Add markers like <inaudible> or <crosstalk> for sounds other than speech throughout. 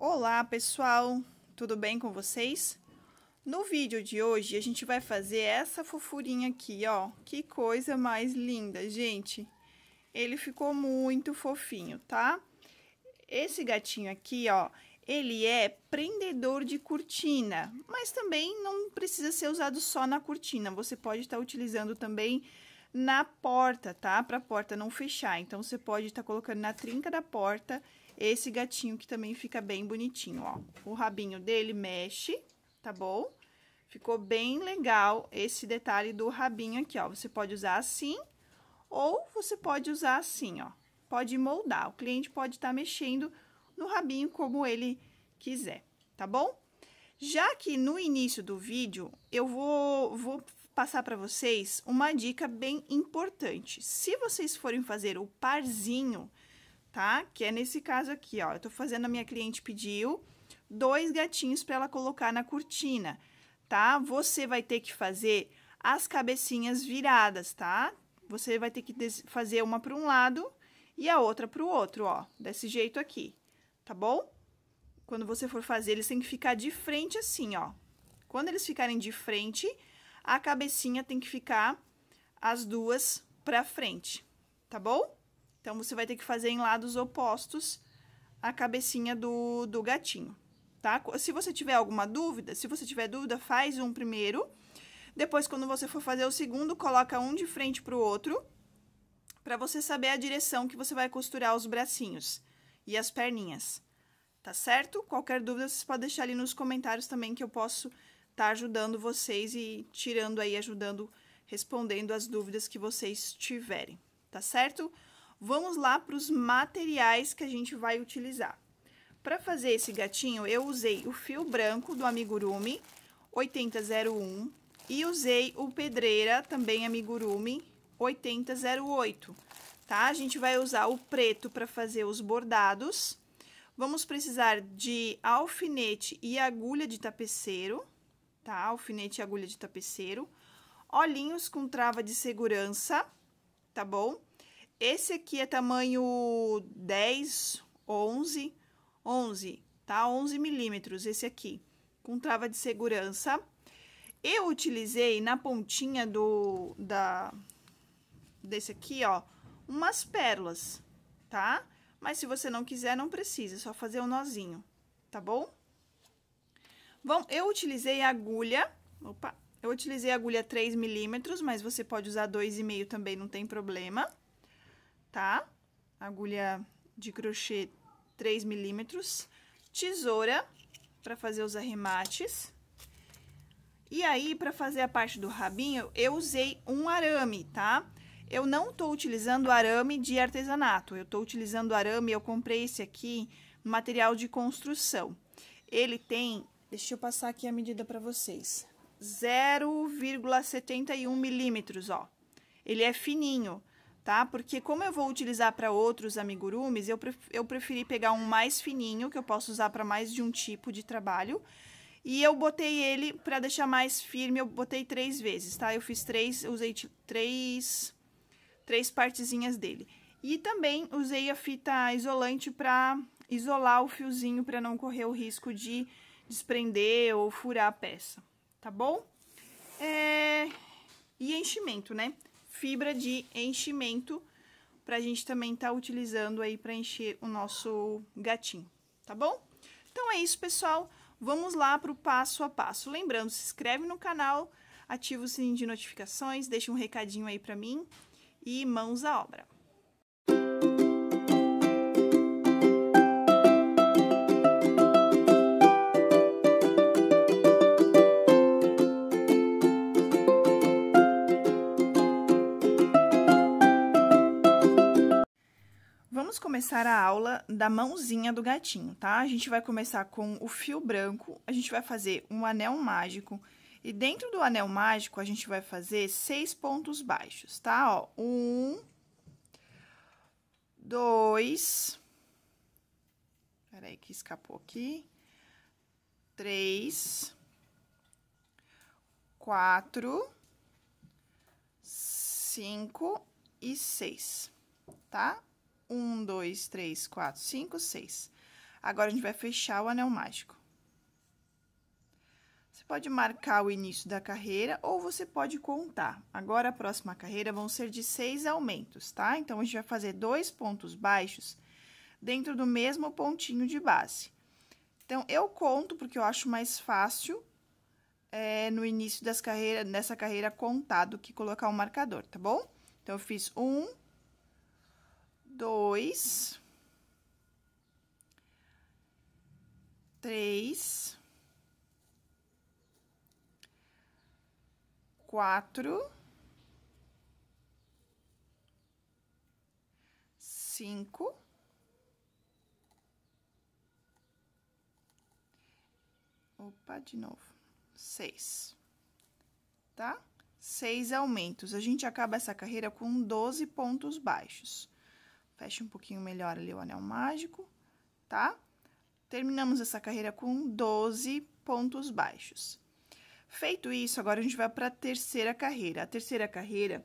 Olá pessoal, tudo bem com vocês? No vídeo de hoje a gente vai fazer essa fofurinha aqui, ó. Que coisa mais linda, gente. Ele ficou muito fofinho, tá? Esse gatinho aqui, ó, ele é prendedor de cortina, mas também não precisa ser usado só na cortina. Você pode estar tá utilizando também na porta, tá? Para a porta não fechar. Então, você pode estar tá colocando na trinca da porta esse gatinho que também fica bem bonitinho, ó. O rabinho dele mexe, tá bom? Ficou bem legal esse detalhe do rabinho aqui, ó. Você pode usar assim ou você pode usar assim, ó. Pode moldar. O cliente pode estar tá mexendo no rabinho como ele quiser, tá bom? Já que no início do vídeo eu vou, vou passar para vocês uma dica bem importante. Se vocês forem fazer o parzinho tá? Que é nesse caso aqui, ó. Eu tô fazendo a minha cliente pediu dois gatinhos para ela colocar na cortina, tá? Você vai ter que fazer as cabecinhas viradas, tá? Você vai ter que fazer uma para um lado e a outra para o outro, ó, desse jeito aqui, tá bom? Quando você for fazer, eles têm que ficar de frente assim, ó. Quando eles ficarem de frente, a cabecinha tem que ficar as duas para frente, tá bom? Então, você vai ter que fazer em lados opostos a cabecinha do, do gatinho, tá? Se você tiver alguma dúvida, se você tiver dúvida, faz um primeiro. Depois, quando você for fazer o segundo, coloca um de frente pro outro, para você saber a direção que você vai costurar os bracinhos e as perninhas, tá certo? Qualquer dúvida, vocês podem deixar ali nos comentários também, que eu posso estar tá ajudando vocês e tirando aí, ajudando, respondendo as dúvidas que vocês tiverem, tá certo? Vamos lá para os materiais que a gente vai utilizar. Para fazer esse gatinho, eu usei o fio branco do amigurumi 8001 e usei o pedreira, também amigurumi 8008, tá? A gente vai usar o preto para fazer os bordados. Vamos precisar de alfinete e agulha de tapeceiro, tá? Alfinete e agulha de tapeceiro. Olhinhos com trava de segurança, tá bom? Esse aqui é tamanho 10, 11, 11, tá? 11 milímetros, esse aqui, com trava de segurança. Eu utilizei na pontinha do, da, desse aqui, ó, umas pérolas, tá? Mas se você não quiser, não precisa, é só fazer um nozinho, tá bom? Bom, eu utilizei agulha, opa, eu utilizei agulha 3 milímetros, mas você pode usar 2,5 também, não tem problema tá? Agulha de crochê 3 milímetros, tesoura para fazer os arremates. E aí, para fazer a parte do rabinho, eu usei um arame, tá? Eu não tô utilizando arame de artesanato, eu tô utilizando arame, eu comprei esse aqui, material de construção. Ele tem, deixa eu passar aqui a medida para vocês, 0,71 milímetros, ó. Ele é fininho tá? Porque como eu vou utilizar para outros amigurumis, eu, eu preferi pegar um mais fininho, que eu posso usar para mais de um tipo de trabalho. E eu botei ele, para deixar mais firme, eu botei três vezes, tá? Eu fiz três, usei três, três partezinhas dele. E também usei a fita isolante para isolar o fiozinho, para não correr o risco de desprender ou furar a peça, tá bom? É... E enchimento, né? fibra de enchimento para a gente também estar tá utilizando aí para encher o nosso gatinho, tá bom? Então é isso, pessoal. Vamos lá para o passo a passo. Lembrando, se inscreve no canal, ativa o sininho de notificações, deixa um recadinho aí para mim e mãos à obra. começar a aula da mãozinha do gatinho, tá? A gente vai começar com o fio branco, a gente vai fazer um anel mágico, e dentro do anel mágico, a gente vai fazer seis pontos baixos, tá? Ó, um, dois, peraí que escapou aqui, três, quatro, cinco e seis, tá? Um, dois, três, quatro, cinco, seis. Agora, a gente vai fechar o anel mágico. Você pode marcar o início da carreira ou você pode contar. Agora, a próxima carreira vão ser de seis aumentos, tá? Então, a gente vai fazer dois pontos baixos dentro do mesmo pontinho de base. Então, eu conto porque eu acho mais fácil é, no início das carreiras, nessa carreira contar do que colocar o um marcador, tá bom? Então, eu fiz um, dois, três, quatro, cinco opa, de novo, seis, tá? Seis aumentos. A gente acaba essa carreira com 12 pontos baixos. Feche um pouquinho melhor ali o anel mágico, tá? Terminamos essa carreira com 12 pontos baixos. Feito isso, agora a gente vai para a terceira carreira. A terceira carreira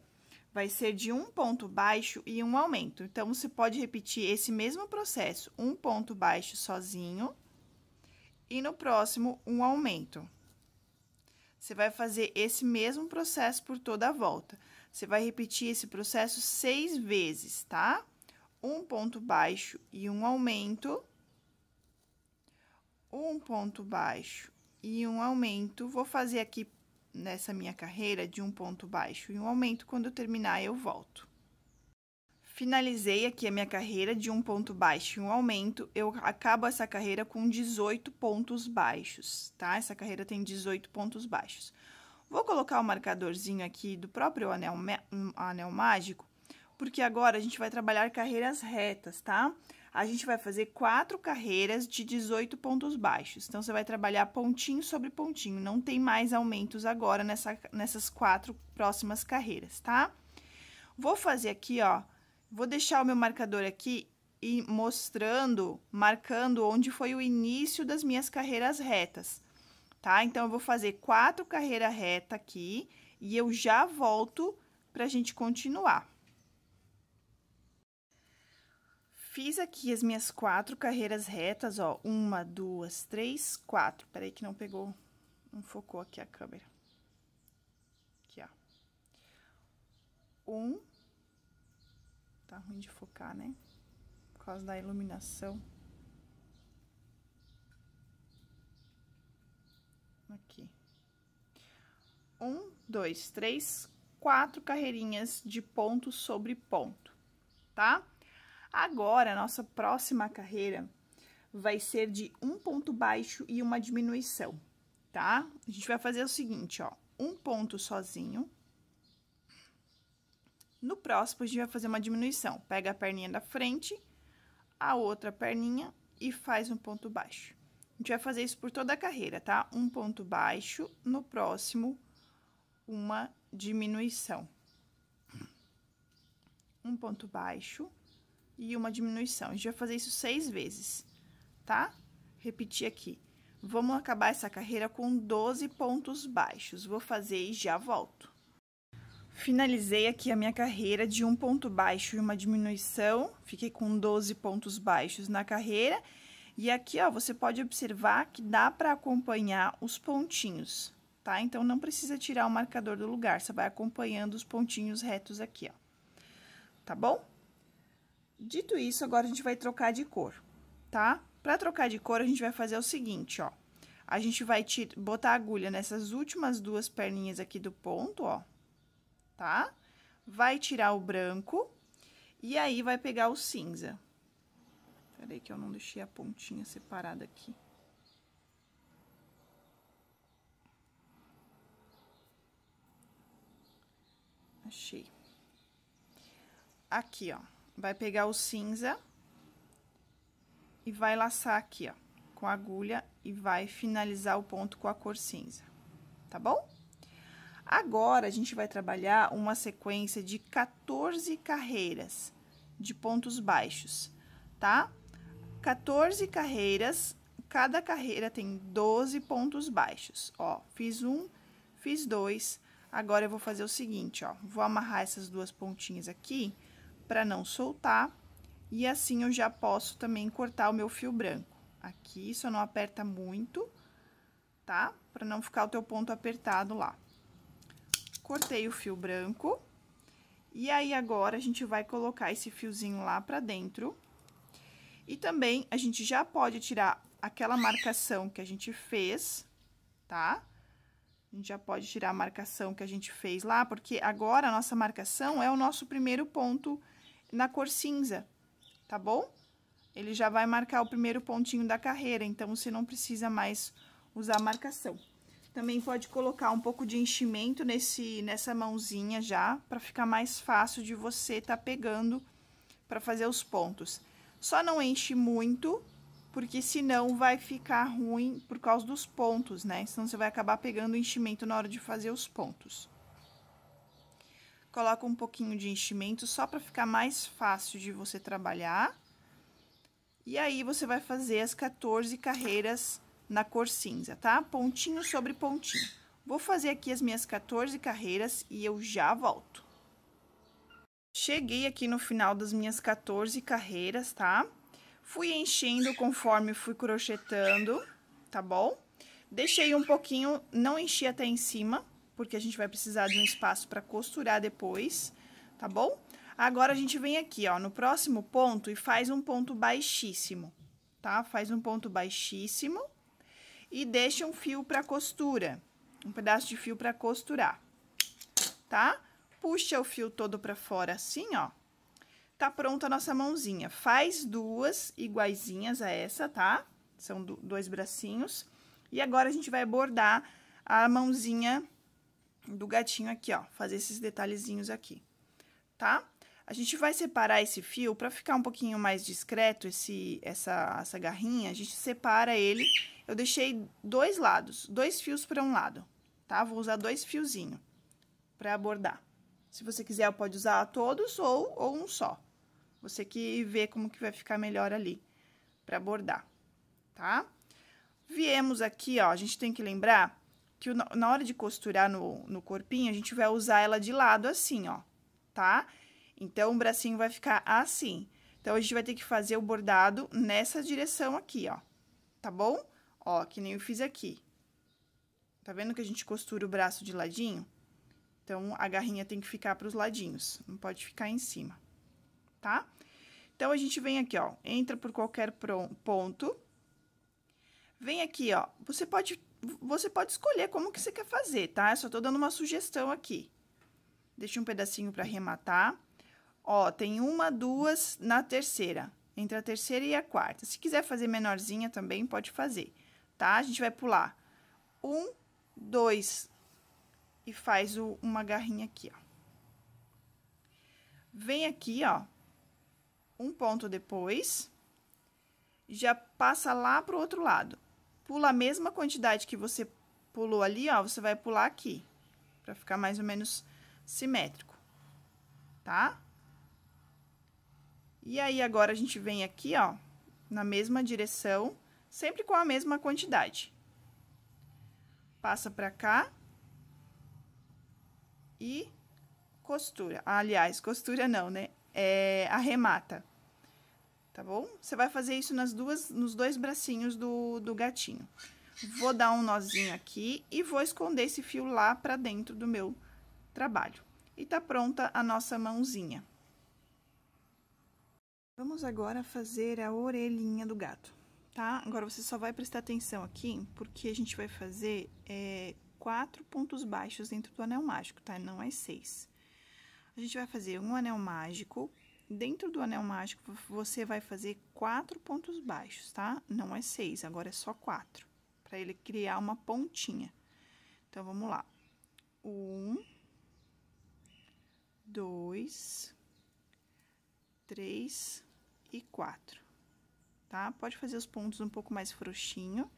vai ser de um ponto baixo e um aumento. Então, você pode repetir esse mesmo processo, um ponto baixo sozinho e no próximo, um aumento. Você vai fazer esse mesmo processo por toda a volta. Você vai repetir esse processo seis vezes, tá? Tá? um ponto baixo e um aumento, um ponto baixo e um aumento. Vou fazer aqui nessa minha carreira de um ponto baixo e um aumento. Quando eu terminar, eu volto. Finalizei aqui a minha carreira de um ponto baixo e um aumento. Eu acabo essa carreira com 18 pontos baixos, tá? Essa carreira tem 18 pontos baixos. Vou colocar o um marcadorzinho aqui do próprio anel, anel mágico porque agora a gente vai trabalhar carreiras retas, tá? A gente vai fazer quatro carreiras de 18 pontos baixos. Então, você vai trabalhar pontinho sobre pontinho, não tem mais aumentos agora nessa, nessas quatro próximas carreiras, tá? Vou fazer aqui, ó, vou deixar o meu marcador aqui e mostrando, marcando onde foi o início das minhas carreiras retas, tá? Então, eu vou fazer quatro carreiras reta aqui e eu já volto pra gente continuar. Fiz aqui as minhas quatro carreiras retas, ó. Uma, duas, três, quatro. Peraí que não pegou, não focou aqui a câmera. Aqui, ó. Um. Tá ruim de focar, né? Por causa da iluminação. Aqui. Um, dois, três, quatro carreirinhas de ponto sobre ponto, tá? Tá? Agora, nossa próxima carreira vai ser de um ponto baixo e uma diminuição, tá? A gente vai fazer o seguinte, ó, um ponto sozinho. No próximo, a gente vai fazer uma diminuição. Pega a perninha da frente, a outra perninha e faz um ponto baixo. A gente vai fazer isso por toda a carreira, tá? Um ponto baixo, no próximo, uma diminuição. Um ponto baixo e uma diminuição. A gente vai fazer isso seis vezes, tá? Repetir aqui. Vamos acabar essa carreira com 12 pontos baixos. Vou fazer e já volto. Finalizei aqui a minha carreira de um ponto baixo e uma diminuição. Fiquei com 12 pontos baixos na carreira. E aqui, ó, você pode observar que dá para acompanhar os pontinhos, tá? Então, não precisa tirar o marcador do lugar, você vai acompanhando os pontinhos retos aqui, ó. Tá bom? Dito isso, agora a gente vai trocar de cor, tá? Para trocar de cor, a gente vai fazer o seguinte, ó. A gente vai botar a agulha nessas últimas duas perninhas aqui do ponto, ó, tá? Vai tirar o branco e aí vai pegar o cinza. Peraí que eu não deixei a pontinha separada aqui. Achei. Aqui, ó vai pegar o cinza e vai laçar aqui, ó, com a agulha e vai finalizar o ponto com a cor cinza, tá bom? Agora, a gente vai trabalhar uma sequência de 14 carreiras de pontos baixos, tá? 14 carreiras, cada carreira tem 12 pontos baixos, ó, fiz um, fiz dois, agora eu vou fazer o seguinte, ó, vou amarrar essas duas pontinhas aqui para não soltar. E assim eu já posso também cortar o meu fio branco. Aqui só não aperta muito, tá? Para não ficar o teu ponto apertado lá. Cortei o fio branco. E aí, agora, a gente vai colocar esse fiozinho lá pra dentro. E também, a gente já pode tirar aquela marcação que a gente fez, tá? A gente já pode tirar a marcação que a gente fez lá, porque agora a nossa marcação é o nosso primeiro ponto na cor cinza, tá bom? Ele já vai marcar o primeiro pontinho da carreira, então você não precisa mais usar marcação. Também pode colocar um pouco de enchimento nesse, nessa mãozinha já, para ficar mais fácil de você tá pegando para fazer os pontos. Só não enche muito, porque senão vai ficar ruim por causa dos pontos, né? Senão você vai acabar pegando enchimento na hora de fazer os pontos coloca um pouquinho de enchimento só para ficar mais fácil de você trabalhar. E aí você vai fazer as 14 carreiras na cor cinza, tá? Pontinho sobre pontinho. Vou fazer aqui as minhas 14 carreiras e eu já volto. Cheguei aqui no final das minhas 14 carreiras, tá? Fui enchendo conforme fui crochetando, tá bom? Deixei um pouquinho, não enchi até em cima, porque a gente vai precisar de um espaço para costurar depois, tá bom? Agora a gente vem aqui, ó, no próximo ponto e faz um ponto baixíssimo, tá? Faz um ponto baixíssimo e deixa um fio para costura, um pedaço de fio para costurar, tá? Puxa o fio todo para fora assim, ó. Tá pronta a nossa mãozinha. Faz duas iguaizinhas a essa, tá? São dois bracinhos. E agora a gente vai bordar a mãozinha do gatinho aqui, ó, fazer esses detalhezinhos aqui, tá? A gente vai separar esse fio para ficar um pouquinho mais discreto esse essa essa garrinha, a gente separa ele. Eu deixei dois lados, dois fios para um lado, tá? Vou usar dois fiozinho para abordar. Se você quiser, pode usar todos ou ou um só. Você que vê como que vai ficar melhor ali para bordar, tá? Viemos aqui, ó, a gente tem que lembrar que na hora de costurar no, no corpinho, a gente vai usar ela de lado assim, ó, tá? Então, o bracinho vai ficar assim. Então, a gente vai ter que fazer o bordado nessa direção aqui, ó, tá bom? Ó, que nem eu fiz aqui. Tá vendo que a gente costura o braço de ladinho? Então, a garrinha tem que ficar para os ladinhos, não pode ficar em cima, tá? Então, a gente vem aqui, ó, entra por qualquer ponto. Vem aqui, ó, você pode você pode escolher como que você quer fazer, tá? Eu só tô dando uma sugestão aqui. Deixa um pedacinho para arrematar. Ó, tem uma, duas na terceira, entre a terceira e a quarta. Se quiser fazer menorzinha também, pode fazer, tá? A gente vai pular um, dois e faz o, uma garrinha aqui, ó. Vem aqui, ó, um ponto depois, já passa lá pro outro lado. Pula a mesma quantidade que você pulou ali, ó, você vai pular aqui, pra ficar mais ou menos simétrico, tá? E aí, agora, a gente vem aqui, ó, na mesma direção, sempre com a mesma quantidade. Passa pra cá. E costura. Ah, aliás, costura não, né? É, arremata tá bom? Você vai fazer isso nas duas, nos dois bracinhos do, do gatinho. Vou dar um nozinho aqui e vou esconder esse fio lá pra dentro do meu trabalho. E tá pronta a nossa mãozinha. Vamos agora fazer a orelhinha do gato, tá? Agora, você só vai prestar atenção aqui, porque a gente vai fazer é, quatro pontos baixos dentro do anel mágico, tá? Não é seis. A gente vai fazer um anel mágico, Dentro do anel mágico, você vai fazer quatro pontos baixos, tá? Não é seis, agora é só quatro, para ele criar uma pontinha. Então, vamos lá. Um, dois, três e quatro, tá? Pode fazer os pontos um pouco mais frouxinho.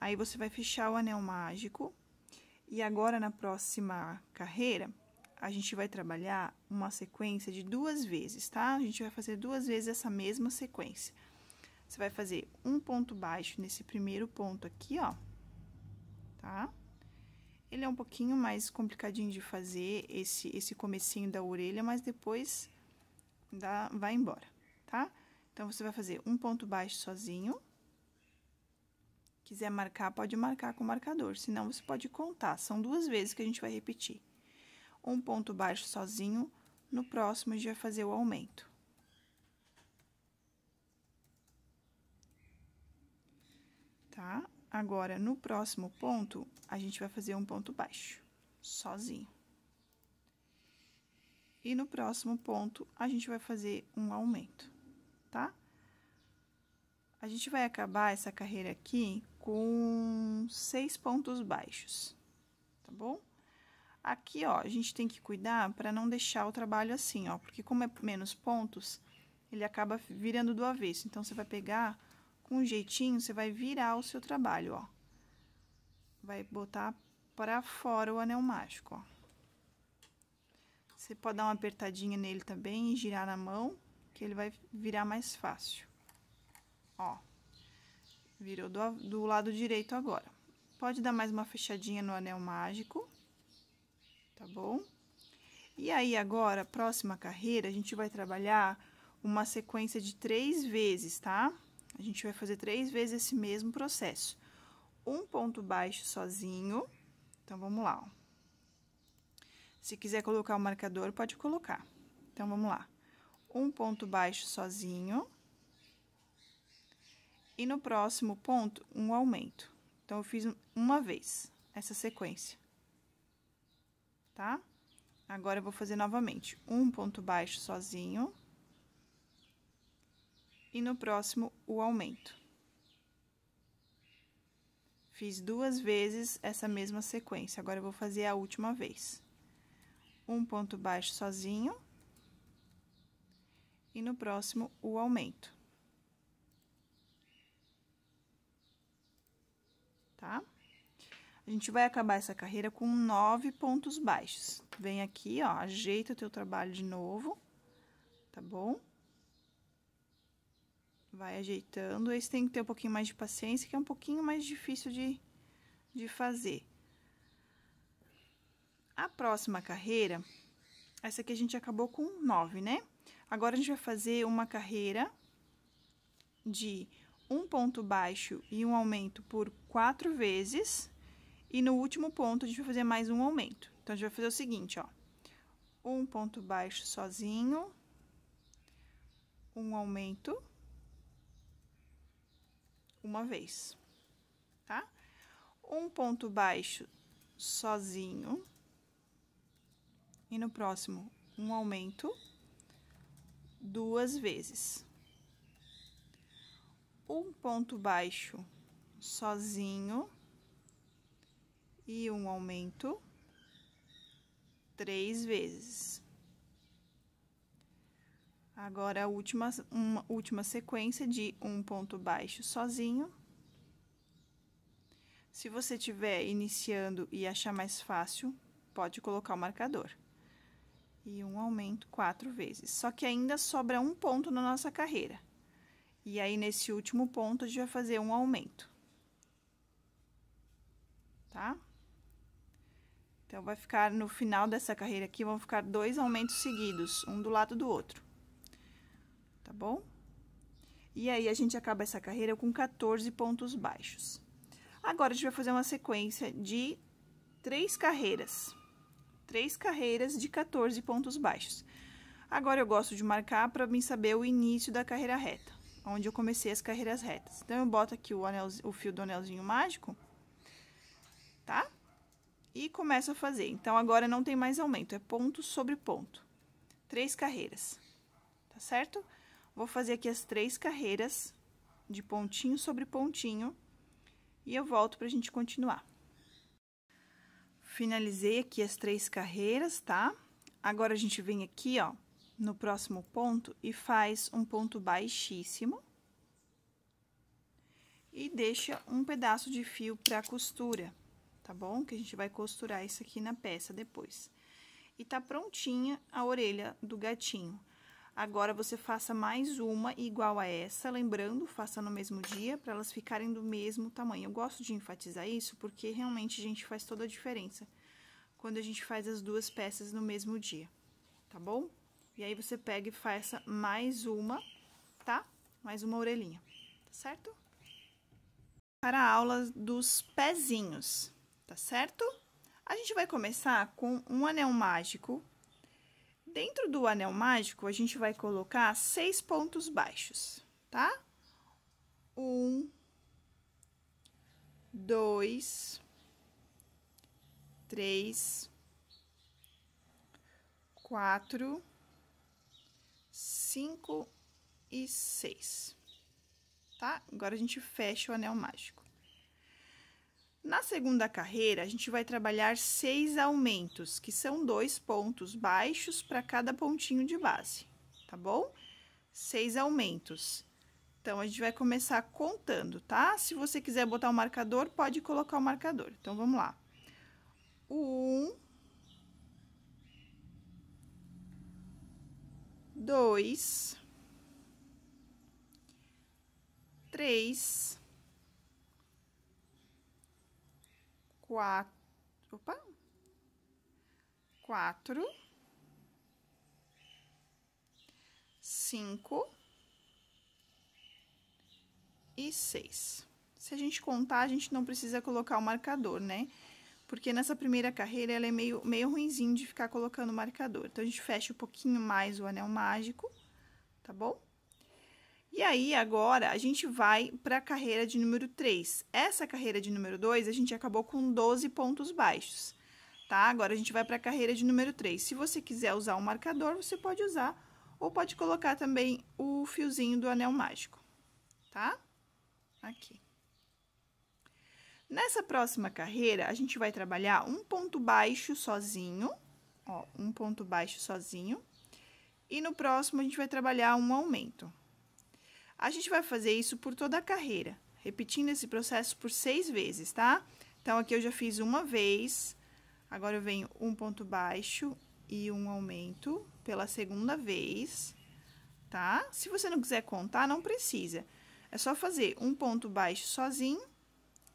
Aí, você vai fechar o anel mágico. E agora, na próxima carreira, a gente vai trabalhar uma sequência de duas vezes, tá? A gente vai fazer duas vezes essa mesma sequência. Você vai fazer um ponto baixo nesse primeiro ponto aqui, ó, tá? Ele é um pouquinho mais complicadinho de fazer, esse, esse comecinho da orelha, mas depois dá, vai embora, tá? Então, você vai fazer um ponto baixo sozinho. Quiser marcar, pode marcar com o marcador, senão você pode contar. São duas vezes que a gente vai repetir um ponto baixo sozinho, no próximo a gente vai fazer o aumento. Tá? Agora, no próximo ponto, a gente vai fazer um ponto baixo, sozinho. E no próximo ponto, a gente vai fazer um aumento, tá? A gente vai acabar essa carreira aqui com seis pontos baixos, tá bom? Aqui, ó, a gente tem que cuidar para não deixar o trabalho assim, ó, porque como é menos pontos, ele acaba virando do avesso. Então, você vai pegar com um jeitinho, você vai virar o seu trabalho, ó. Vai botar para fora o anel mágico, ó. Você pode dar uma apertadinha nele também e girar na mão, que ele vai virar mais fácil. Ó, virou do, do lado direito agora. Pode dar mais uma fechadinha no anel mágico tá bom? E aí, agora, próxima carreira, a gente vai trabalhar uma sequência de três vezes, tá? A gente vai fazer três vezes esse mesmo processo. Um ponto baixo sozinho. Então, vamos lá, ó. Se quiser colocar o marcador, pode colocar. Então, vamos lá. Um ponto baixo sozinho. E no próximo ponto, um aumento. Então, eu fiz uma vez essa sequência tá? Agora, eu vou fazer novamente um ponto baixo sozinho. E no próximo, o aumento. Fiz duas vezes essa mesma sequência, agora eu vou fazer a última vez. Um ponto baixo sozinho. E no próximo, o aumento. Tá? A gente vai acabar essa carreira com nove pontos baixos. Vem aqui, ó, ajeita o teu trabalho de novo, tá bom? Vai ajeitando. Esse tem que ter um pouquinho mais de paciência, que é um pouquinho mais difícil de, de fazer. A próxima carreira, essa aqui a gente acabou com nove, né? Agora, a gente vai fazer uma carreira de um ponto baixo e um aumento por quatro vezes e no último ponto, a gente vai fazer mais um aumento. Então, a gente vai fazer o seguinte, ó. Um ponto baixo sozinho. Um aumento. Uma vez, tá? Um ponto baixo sozinho. E no próximo, um aumento. Duas vezes. Um ponto baixo sozinho e um aumento três vezes. Agora, a última, uma última sequência de um ponto baixo sozinho. Se você estiver iniciando e achar mais fácil, pode colocar o marcador. E um aumento quatro vezes. Só que ainda sobra um ponto na nossa carreira. E aí, nesse último ponto, a gente vai fazer um aumento. Tá? Então, vai ficar no final dessa carreira aqui, vão ficar dois aumentos seguidos, um do lado do outro. Tá bom? E aí, a gente acaba essa carreira com 14 pontos baixos. Agora, a gente vai fazer uma sequência de três carreiras. Três carreiras de 14 pontos baixos. Agora, eu gosto de marcar para mim saber o início da carreira reta, onde eu comecei as carreiras retas. Então, eu boto aqui o, anel, o fio do anelzinho mágico, tá? e começo a fazer. Então, agora não tem mais aumento, é ponto sobre ponto. Três carreiras, tá certo? Vou fazer aqui as três carreiras de pontinho sobre pontinho e eu volto pra gente continuar. Finalizei aqui as três carreiras, tá? Agora, a gente vem aqui, ó, no próximo ponto e faz um ponto baixíssimo. E deixa um pedaço de fio para costura tá bom? Que a gente vai costurar isso aqui na peça depois. E tá prontinha a orelha do gatinho. Agora, você faça mais uma igual a essa, lembrando, faça no mesmo dia, para elas ficarem do mesmo tamanho. Eu gosto de enfatizar isso, porque realmente, a gente, faz toda a diferença quando a gente faz as duas peças no mesmo dia, tá bom? E aí, você pega e faça mais uma, tá? Mais uma orelhinha, tá certo? Para a aula dos pezinhos tá certo? A gente vai começar com um anel mágico. Dentro do anel mágico, a gente vai colocar seis pontos baixos, tá? Um, dois, três, quatro, cinco e seis, tá? Agora, a gente fecha o anel mágico. Na segunda carreira, a gente vai trabalhar seis aumentos, que são dois pontos baixos para cada pontinho de base, tá bom? Seis aumentos. Então, a gente vai começar contando, tá? Se você quiser botar o um marcador, pode colocar o um marcador. Então, vamos lá. Um. Dois. Três. quatro, opa, quatro, cinco e seis. Se a gente contar, a gente não precisa colocar o marcador, né? Porque nessa primeira carreira, ela é meio, meio ruinzinho de ficar colocando o marcador. Então, a gente fecha um pouquinho mais o anel mágico, tá bom? E aí, agora, a gente vai para a carreira de número 3. Essa carreira de número 2, a gente acabou com 12 pontos baixos, tá? Agora, a gente vai para a carreira de número 3. Se você quiser usar um marcador, você pode usar, ou pode colocar também o fiozinho do anel mágico, tá? Aqui. Nessa próxima carreira, a gente vai trabalhar um ponto baixo sozinho, ó, um ponto baixo sozinho. E no próximo, a gente vai trabalhar um aumento. A gente vai fazer isso por toda a carreira, repetindo esse processo por seis vezes, tá? Então, aqui eu já fiz uma vez, agora eu venho um ponto baixo e um aumento pela segunda vez, tá? Se você não quiser contar, não precisa. É só fazer um ponto baixo sozinho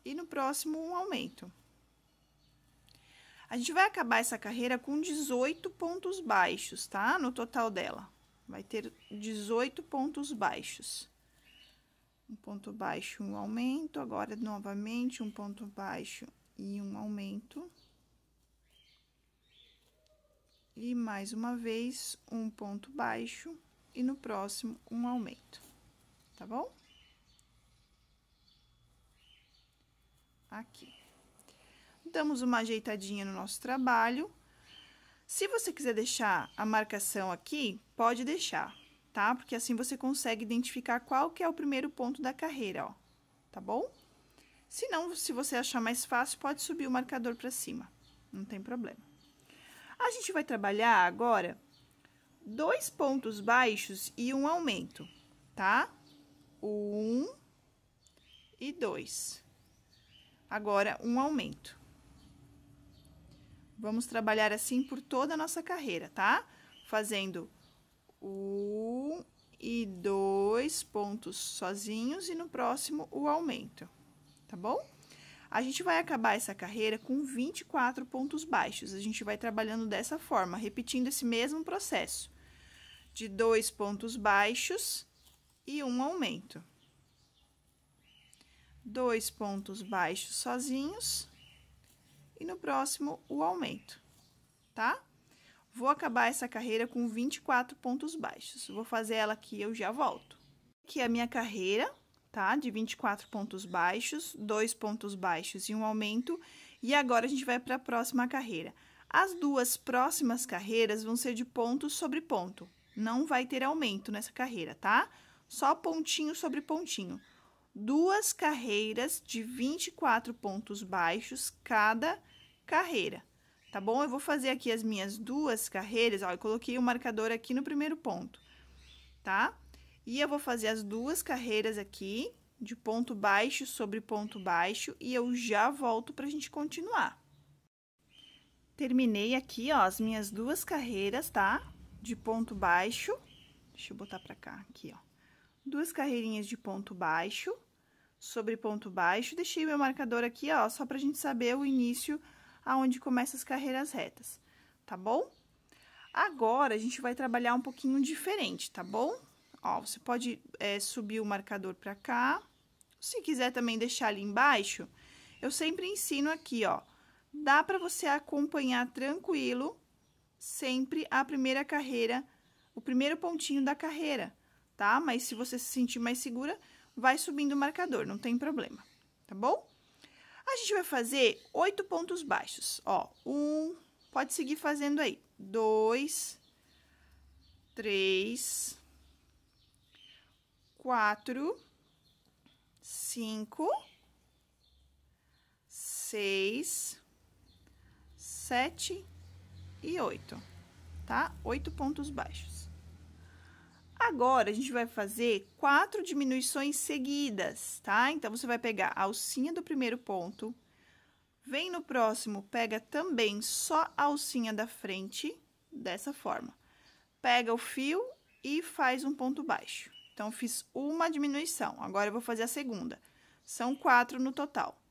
e no próximo um aumento. A gente vai acabar essa carreira com 18 pontos baixos, tá? No total dela. Vai ter 18 pontos baixos um ponto baixo, um aumento, agora novamente um ponto baixo e um aumento. E mais uma vez um ponto baixo e no próximo um aumento, tá bom? Aqui. Damos uma ajeitadinha no nosso trabalho. Se você quiser deixar a marcação aqui, pode deixar, tá? Porque assim você consegue identificar qual que é o primeiro ponto da carreira, ó. Tá bom? Se não, se você achar mais fácil, pode subir o marcador para cima. Não tem problema. A gente vai trabalhar agora dois pontos baixos e um aumento, tá? Um e dois. Agora, um aumento. Vamos trabalhar assim por toda a nossa carreira, tá? Fazendo um e dois pontos sozinhos e no próximo o aumento, tá bom? A gente vai acabar essa carreira com 24 pontos baixos. A gente vai trabalhando dessa forma, repetindo esse mesmo processo. De dois pontos baixos e um aumento. Dois pontos baixos sozinhos e no próximo o aumento, tá? Vou acabar essa carreira com 24 pontos baixos. Vou fazer ela aqui eu já volto. Aqui é a minha carreira, tá? De 24 pontos baixos, dois pontos baixos e um aumento. E agora a gente vai para a próxima carreira. As duas próximas carreiras vão ser de ponto sobre ponto. Não vai ter aumento nessa carreira, tá? Só pontinho sobre pontinho. Duas carreiras de 24 pontos baixos cada carreira tá bom? Eu vou fazer aqui as minhas duas carreiras, ó, eu coloquei o marcador aqui no primeiro ponto, tá? E eu vou fazer as duas carreiras aqui, de ponto baixo sobre ponto baixo, e eu já volto pra gente continuar. Terminei aqui, ó, as minhas duas carreiras, tá? De ponto baixo, deixa eu botar pra cá, aqui, ó. Duas carreirinhas de ponto baixo, sobre ponto baixo, deixei meu marcador aqui, ó, só pra gente saber o início aonde começam as carreiras retas, tá bom? Agora, a gente vai trabalhar um pouquinho diferente, tá bom? Ó, você pode é, subir o marcador pra cá. Se quiser também deixar ali embaixo, eu sempre ensino aqui, ó. Dá pra você acompanhar tranquilo sempre a primeira carreira, o primeiro pontinho da carreira, tá? Mas se você se sentir mais segura, vai subindo o marcador, não tem problema, tá bom? A gente vai fazer oito pontos baixos, ó. Um, pode seguir fazendo aí. Dois, três, quatro, cinco, seis, sete e oito, tá? Oito pontos baixos. Agora, a gente vai fazer quatro diminuições seguidas, tá? Então, você vai pegar a alcinha do primeiro ponto, vem no próximo, pega também só a alcinha da frente, dessa forma. Pega o fio e faz um ponto baixo. Então, fiz uma diminuição, agora eu vou fazer a segunda. São quatro no total.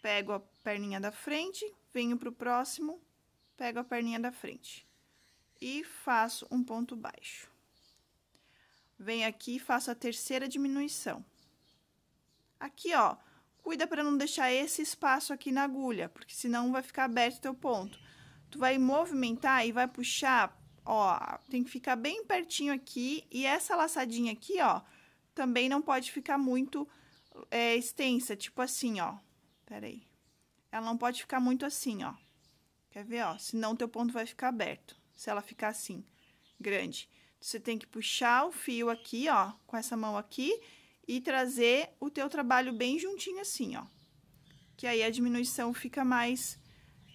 Pego a perninha da frente, venho pro próximo, pego a perninha da frente. E faço um ponto baixo. Venho aqui e faço a terceira diminuição. Aqui, ó, cuida para não deixar esse espaço aqui na agulha, porque senão vai ficar aberto o teu ponto. Tu vai movimentar e vai puxar, ó, tem que ficar bem pertinho aqui. E essa laçadinha aqui, ó, também não pode ficar muito é, extensa, tipo assim, ó. Peraí. Ela não pode ficar muito assim, ó. Quer ver, ó? Senão, teu ponto vai ficar aberto, se ela ficar assim, grande. Você tem que puxar o fio aqui, ó, com essa mão aqui e trazer o teu trabalho bem juntinho assim, ó. Que aí a diminuição fica mais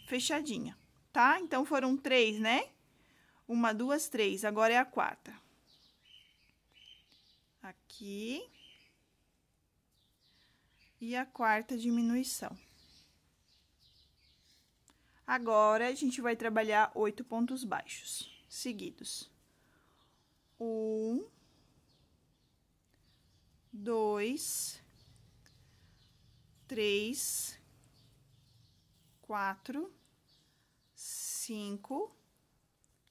fechadinha, tá? Então, foram três, né? Uma, duas, três. Agora é a quarta. Aqui. E a quarta diminuição. Agora, a gente vai trabalhar oito pontos baixos seguidos um, dois, três, quatro, cinco,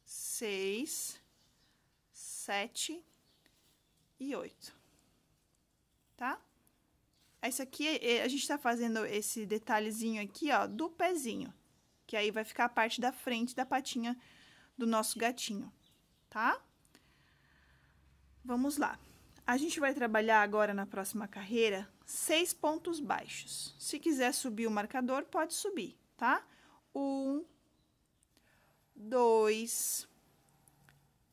seis, sete e oito, tá? Esse aqui, é, é, a gente tá fazendo esse detalhezinho aqui, ó, do pezinho, que aí vai ficar a parte da frente da patinha do nosso gatinho, tá? Vamos lá. A gente vai trabalhar agora na próxima carreira seis pontos baixos. Se quiser subir o marcador, pode subir, tá? Um, dois,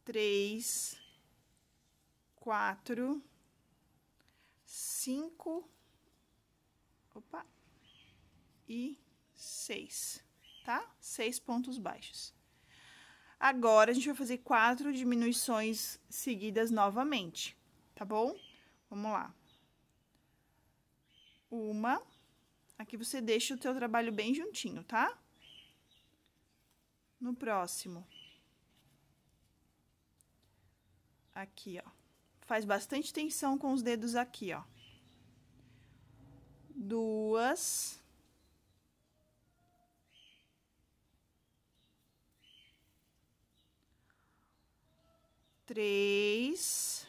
três, quatro, cinco, opa, e seis, tá? Seis pontos baixos. Agora, a gente vai fazer quatro diminuições seguidas novamente, tá bom? Vamos lá. Uma. Aqui você deixa o teu trabalho bem juntinho, tá? No próximo. Aqui, ó. Faz bastante tensão com os dedos aqui, ó. Duas. três,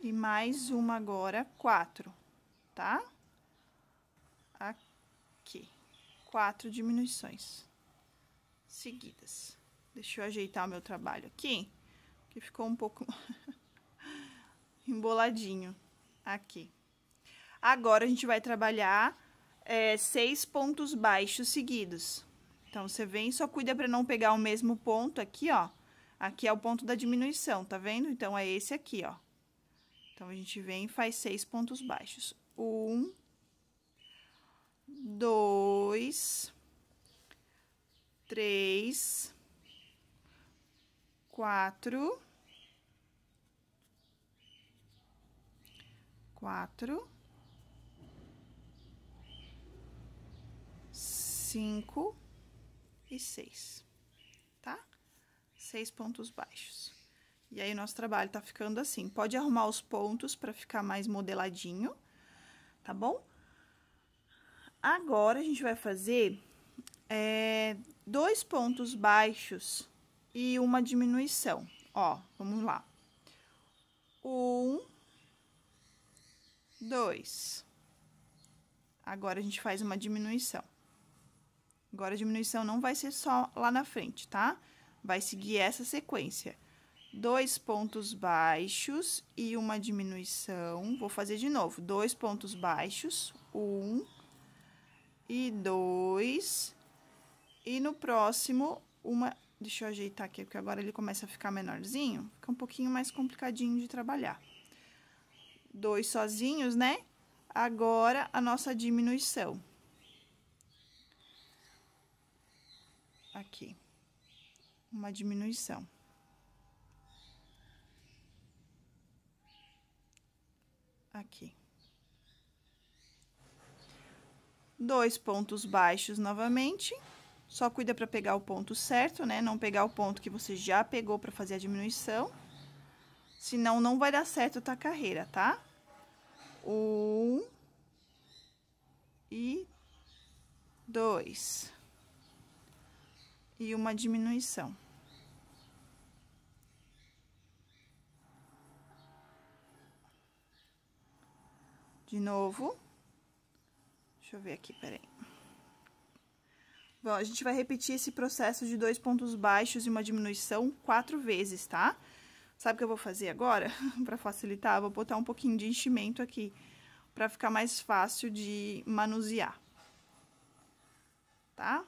e mais uma agora, quatro, tá? Aqui, quatro diminuições seguidas. Deixa eu ajeitar o meu trabalho aqui, que ficou um pouco <laughs> emboladinho aqui. Agora, a gente vai trabalhar é, seis pontos baixos seguidos. Então, você vem e só cuida para não pegar o mesmo ponto aqui, ó. Aqui é o ponto da diminuição, tá vendo? Então, é esse aqui, ó. Então, a gente vem e faz seis pontos baixos. Um, dois, três, quatro, quatro, cinco, e 6, tá? Seis pontos baixos. E aí, o nosso trabalho tá ficando assim. Pode arrumar os pontos pra ficar mais modeladinho, tá bom? Agora, a gente vai fazer é, dois pontos baixos e uma diminuição. Ó, vamos lá. Um, dois. Agora, a gente faz uma diminuição. Agora, a diminuição não vai ser só lá na frente, tá? Vai seguir essa sequência. Dois pontos baixos e uma diminuição. Vou fazer de novo. Dois pontos baixos, um e dois. E no próximo, uma... Deixa eu ajeitar aqui, porque agora ele começa a ficar menorzinho. Fica um pouquinho mais complicadinho de trabalhar. Dois sozinhos, né? Agora, a nossa diminuição. aqui, uma diminuição. Aqui. Dois pontos baixos novamente. Só cuida para pegar o ponto certo, né? Não pegar o ponto que você já pegou para fazer a diminuição. Senão, não vai dar certo a tua carreira, tá? Um. E dois e uma diminuição. De novo. Deixa eu ver aqui, peraí. Bom, a gente vai repetir esse processo de dois pontos baixos e uma diminuição quatro vezes, tá? Sabe o que eu vou fazer agora? <laughs> para facilitar, vou botar um pouquinho de enchimento aqui, para ficar mais fácil de manusear. Tá?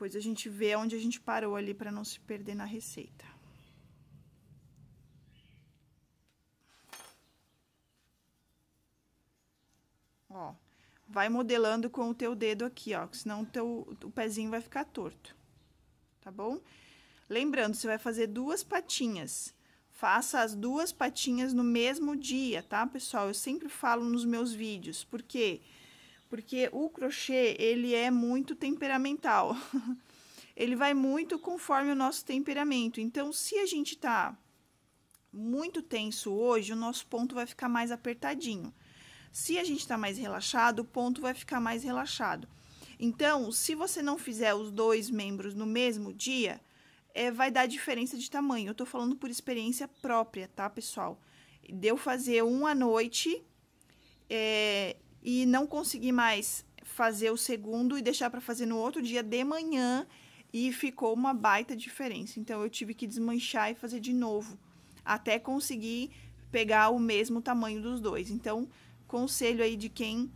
Depois a gente vê onde a gente parou ali para não se perder na receita. Ó, vai modelando com o teu dedo aqui, ó, senão o teu o pezinho vai ficar torto, tá bom? Lembrando, você vai fazer duas patinhas. Faça as duas patinhas no mesmo dia, tá, pessoal? Eu sempre falo nos meus vídeos, porque quê? porque o crochê ele é muito temperamental. <laughs> ele vai muito conforme o nosso temperamento. Então, se a gente tá muito tenso hoje, o nosso ponto vai ficar mais apertadinho. Se a gente tá mais relaxado, o ponto vai ficar mais relaxado. Então, se você não fizer os dois membros no mesmo dia, é, vai dar diferença de tamanho. Eu tô falando por experiência própria, tá, pessoal? Deu fazer um à noite é, e não consegui mais fazer o segundo e deixar para fazer no outro dia de manhã e ficou uma baita diferença. Então eu tive que desmanchar e fazer de novo até conseguir pegar o mesmo tamanho dos dois. Então, conselho aí de quem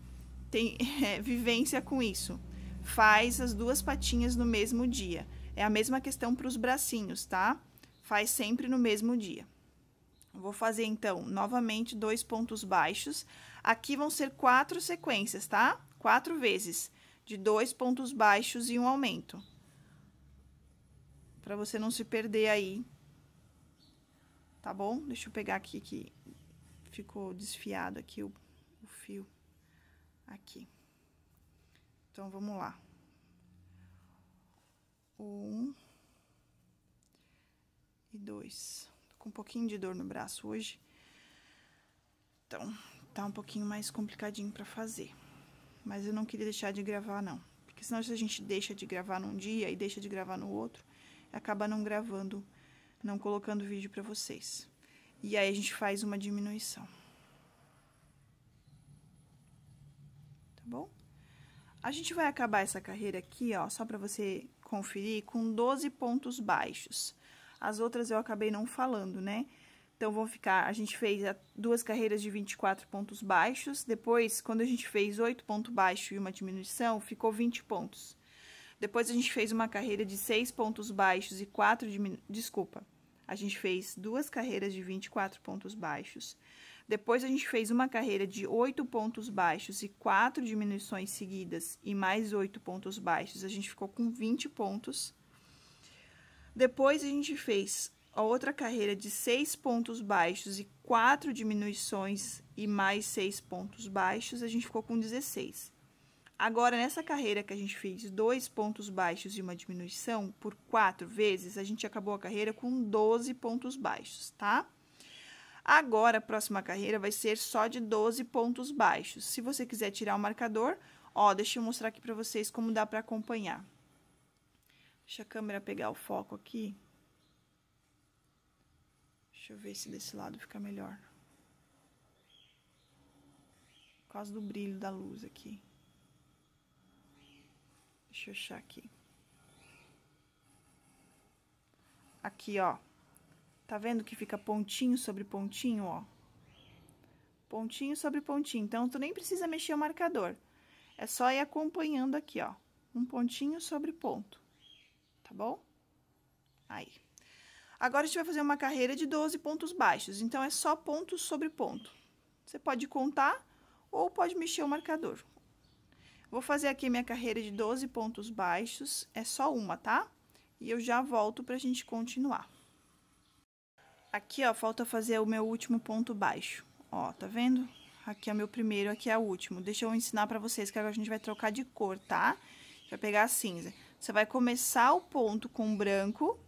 tem <laughs> é, vivência com isso. Faz as duas patinhas no mesmo dia. É a mesma questão para os bracinhos, tá? Faz sempre no mesmo dia. Vou fazer então novamente dois pontos baixos Aqui vão ser quatro sequências, tá? Quatro vezes, de dois pontos baixos e um aumento. Pra você não se perder aí. Tá bom? Deixa eu pegar aqui que ficou desfiado aqui o, o fio. Aqui. Então, vamos lá. Um e dois. Tô com um pouquinho de dor no braço hoje. Então tá um pouquinho mais complicadinho para fazer. Mas eu não queria deixar de gravar, não. Porque senão se a gente deixa de gravar num dia e deixa de gravar no outro, acaba não gravando, não colocando vídeo para vocês. E aí a gente faz uma diminuição. Tá bom? A gente vai acabar essa carreira aqui, ó, só para você conferir, com 12 pontos baixos. As outras eu acabei não falando, né? Então vão ficar, a gente fez duas carreiras de 24 pontos baixos, depois quando a gente fez 8 pontos baixos e uma diminuição, ficou 20 pontos. Depois a gente fez uma carreira de 6 pontos baixos e 4 desculpa. A gente fez duas carreiras de 24 pontos baixos. Depois a gente fez uma carreira de 8 pontos baixos e 4 diminuições seguidas e mais 8 pontos baixos. A gente ficou com 20 pontos. Depois a gente fez a outra carreira de seis pontos baixos e quatro diminuições e mais seis pontos baixos, a gente ficou com 16. Agora, nessa carreira que a gente fez dois pontos baixos e uma diminuição por quatro vezes, a gente acabou a carreira com 12 pontos baixos, tá? Agora, a próxima carreira vai ser só de 12 pontos baixos. Se você quiser tirar o marcador, ó, deixa eu mostrar aqui para vocês como dá para acompanhar. Deixa a câmera pegar o foco aqui. Deixa eu ver se desse lado fica melhor. Por causa do brilho da luz aqui. Deixa eu achar aqui. Aqui, ó. Tá vendo que fica pontinho sobre pontinho, ó? Pontinho sobre pontinho. Então, tu nem precisa mexer o marcador. É só ir acompanhando aqui, ó. Um pontinho sobre ponto. Tá bom? Aí. Agora a gente vai fazer uma carreira de 12 pontos baixos, então é só ponto sobre ponto. Você pode contar ou pode mexer o marcador. Vou fazer aqui minha carreira de 12 pontos baixos, é só uma, tá? E eu já volto pra gente continuar. Aqui, ó, falta fazer o meu último ponto baixo. Ó, tá vendo? Aqui é o meu primeiro, aqui é o último. Deixa eu ensinar pra vocês que agora a gente vai trocar de cor, tá? Vai pegar a cinza. Você vai começar o ponto com branco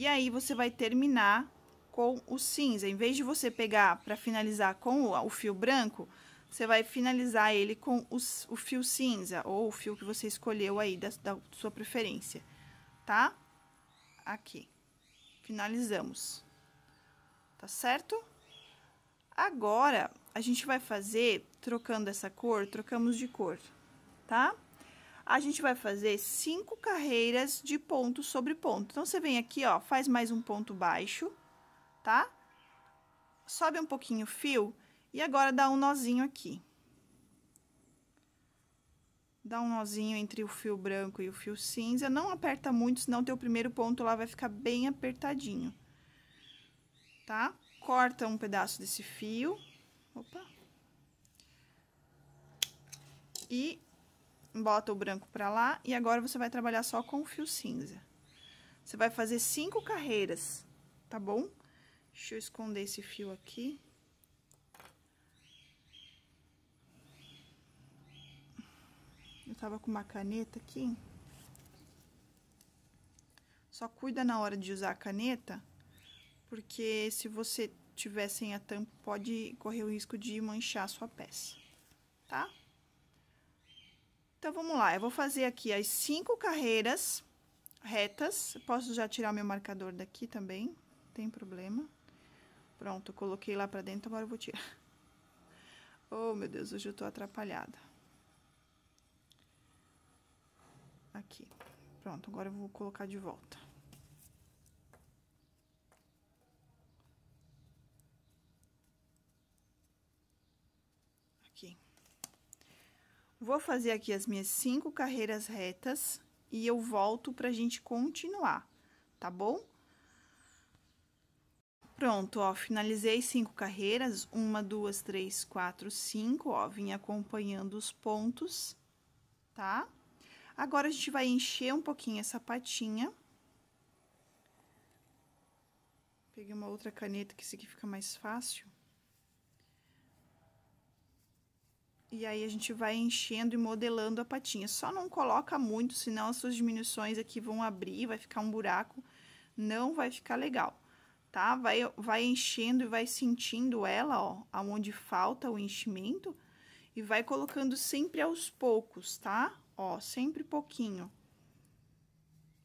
e aí, você vai terminar com o cinza. Em vez de você pegar para finalizar com o fio branco, você vai finalizar ele com os, o fio cinza, ou o fio que você escolheu aí da, da sua preferência, tá? Aqui. Finalizamos. Tá certo? Agora, a gente vai fazer, trocando essa cor, trocamos de cor, tá? Tá? a gente vai fazer cinco carreiras de ponto sobre ponto. Então, você vem aqui, ó, faz mais um ponto baixo, tá? Sobe um pouquinho o fio e agora dá um nozinho aqui. Dá um nozinho entre o fio branco e o fio cinza. Não aperta muito, senão teu primeiro ponto lá vai ficar bem apertadinho. Tá? Corta um pedaço desse fio. Opa! E bota o branco pra lá e agora você vai trabalhar só com o fio cinza. Você vai fazer cinco carreiras, tá bom? Deixa eu esconder esse fio aqui. Eu tava com uma caneta aqui. Só cuida na hora de usar a caneta, porque se você tiver sem a tampa, pode correr o risco de manchar a sua peça, tá? Tá? Então, vamos lá. Eu vou fazer aqui as cinco carreiras retas. posso já tirar meu marcador daqui também, não tem problema. Pronto, coloquei lá pra dentro, agora eu vou tirar. Oh, meu Deus, hoje eu tô atrapalhada. Aqui. Pronto, agora eu vou colocar de volta. Aqui. Vou fazer aqui as minhas cinco carreiras retas e eu volto pra gente continuar, tá bom? Pronto, ó, finalizei cinco carreiras, uma, duas, três, quatro, cinco, ó, vim acompanhando os pontos, tá? Agora, a gente vai encher um pouquinho essa patinha. Peguei uma outra caneta que isso aqui fica mais fácil. E aí, a gente vai enchendo e modelando a patinha. Só não coloca muito, senão as suas diminuições aqui vão abrir, vai ficar um buraco, não vai ficar legal, tá? Vai, vai enchendo e vai sentindo ela, ó, aonde falta o enchimento, e vai colocando sempre aos poucos, tá? Ó, sempre pouquinho,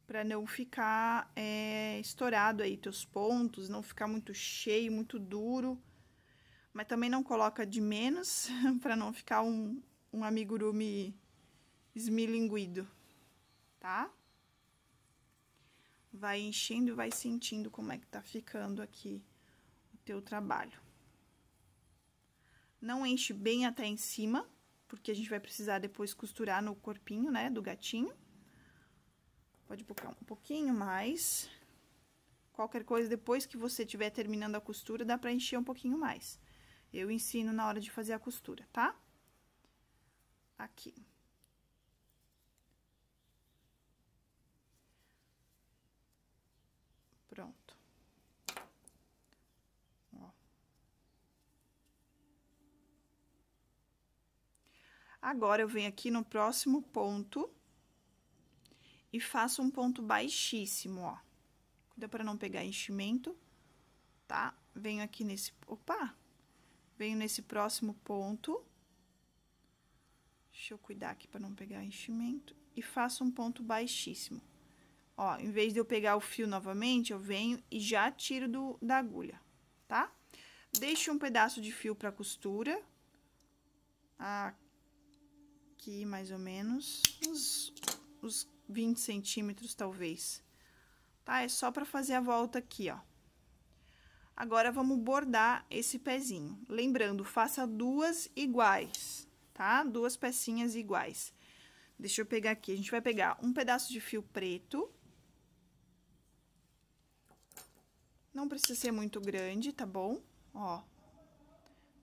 para não ficar é, estourado aí teus pontos, não ficar muito cheio, muito duro, mas também não coloca de menos <laughs> para não ficar um, um amigurumi esmilinguido, tá? Vai enchendo e vai sentindo como é que tá ficando aqui o teu trabalho. Não enche bem até em cima, porque a gente vai precisar depois costurar no corpinho, né, do gatinho. Pode colocar um pouquinho mais. Qualquer coisa, depois que você tiver terminando a costura, dá pra encher um pouquinho mais. Eu ensino na hora de fazer a costura, tá? Aqui. Pronto. Ó. Agora, eu venho aqui no próximo ponto e faço um ponto baixíssimo, ó. Cuida pra não pegar enchimento, tá? Venho aqui nesse... Opa! Venho nesse próximo ponto. Deixa eu cuidar aqui para não pegar enchimento. E faço um ponto baixíssimo. Ó, em vez de eu pegar o fio novamente, eu venho e já tiro do, da agulha, tá? Deixo um pedaço de fio para costura. Aqui, mais ou menos, uns, uns 20 centímetros, talvez. Tá? É só para fazer a volta aqui, ó. Agora, vamos bordar esse pezinho. Lembrando, faça duas iguais, tá? Duas pecinhas iguais. Deixa eu pegar aqui, a gente vai pegar um pedaço de fio preto. Não precisa ser muito grande, tá bom? Ó,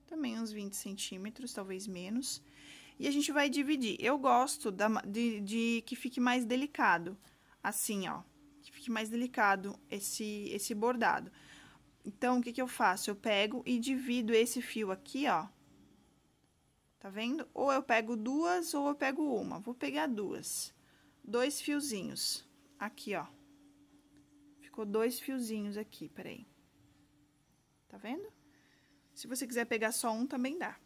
também uns 20 centímetros, talvez menos. E a gente vai dividir. Eu gosto da, de, de que fique mais delicado, assim, ó. Que fique mais delicado esse, esse bordado. Então, o que, que eu faço? Eu pego e divido esse fio aqui, ó. Tá vendo? Ou eu pego duas ou eu pego uma. Vou pegar duas. Dois fiozinhos. Aqui, ó. Ficou dois fiozinhos aqui, peraí. Tá vendo? Se você quiser pegar só um, também dá.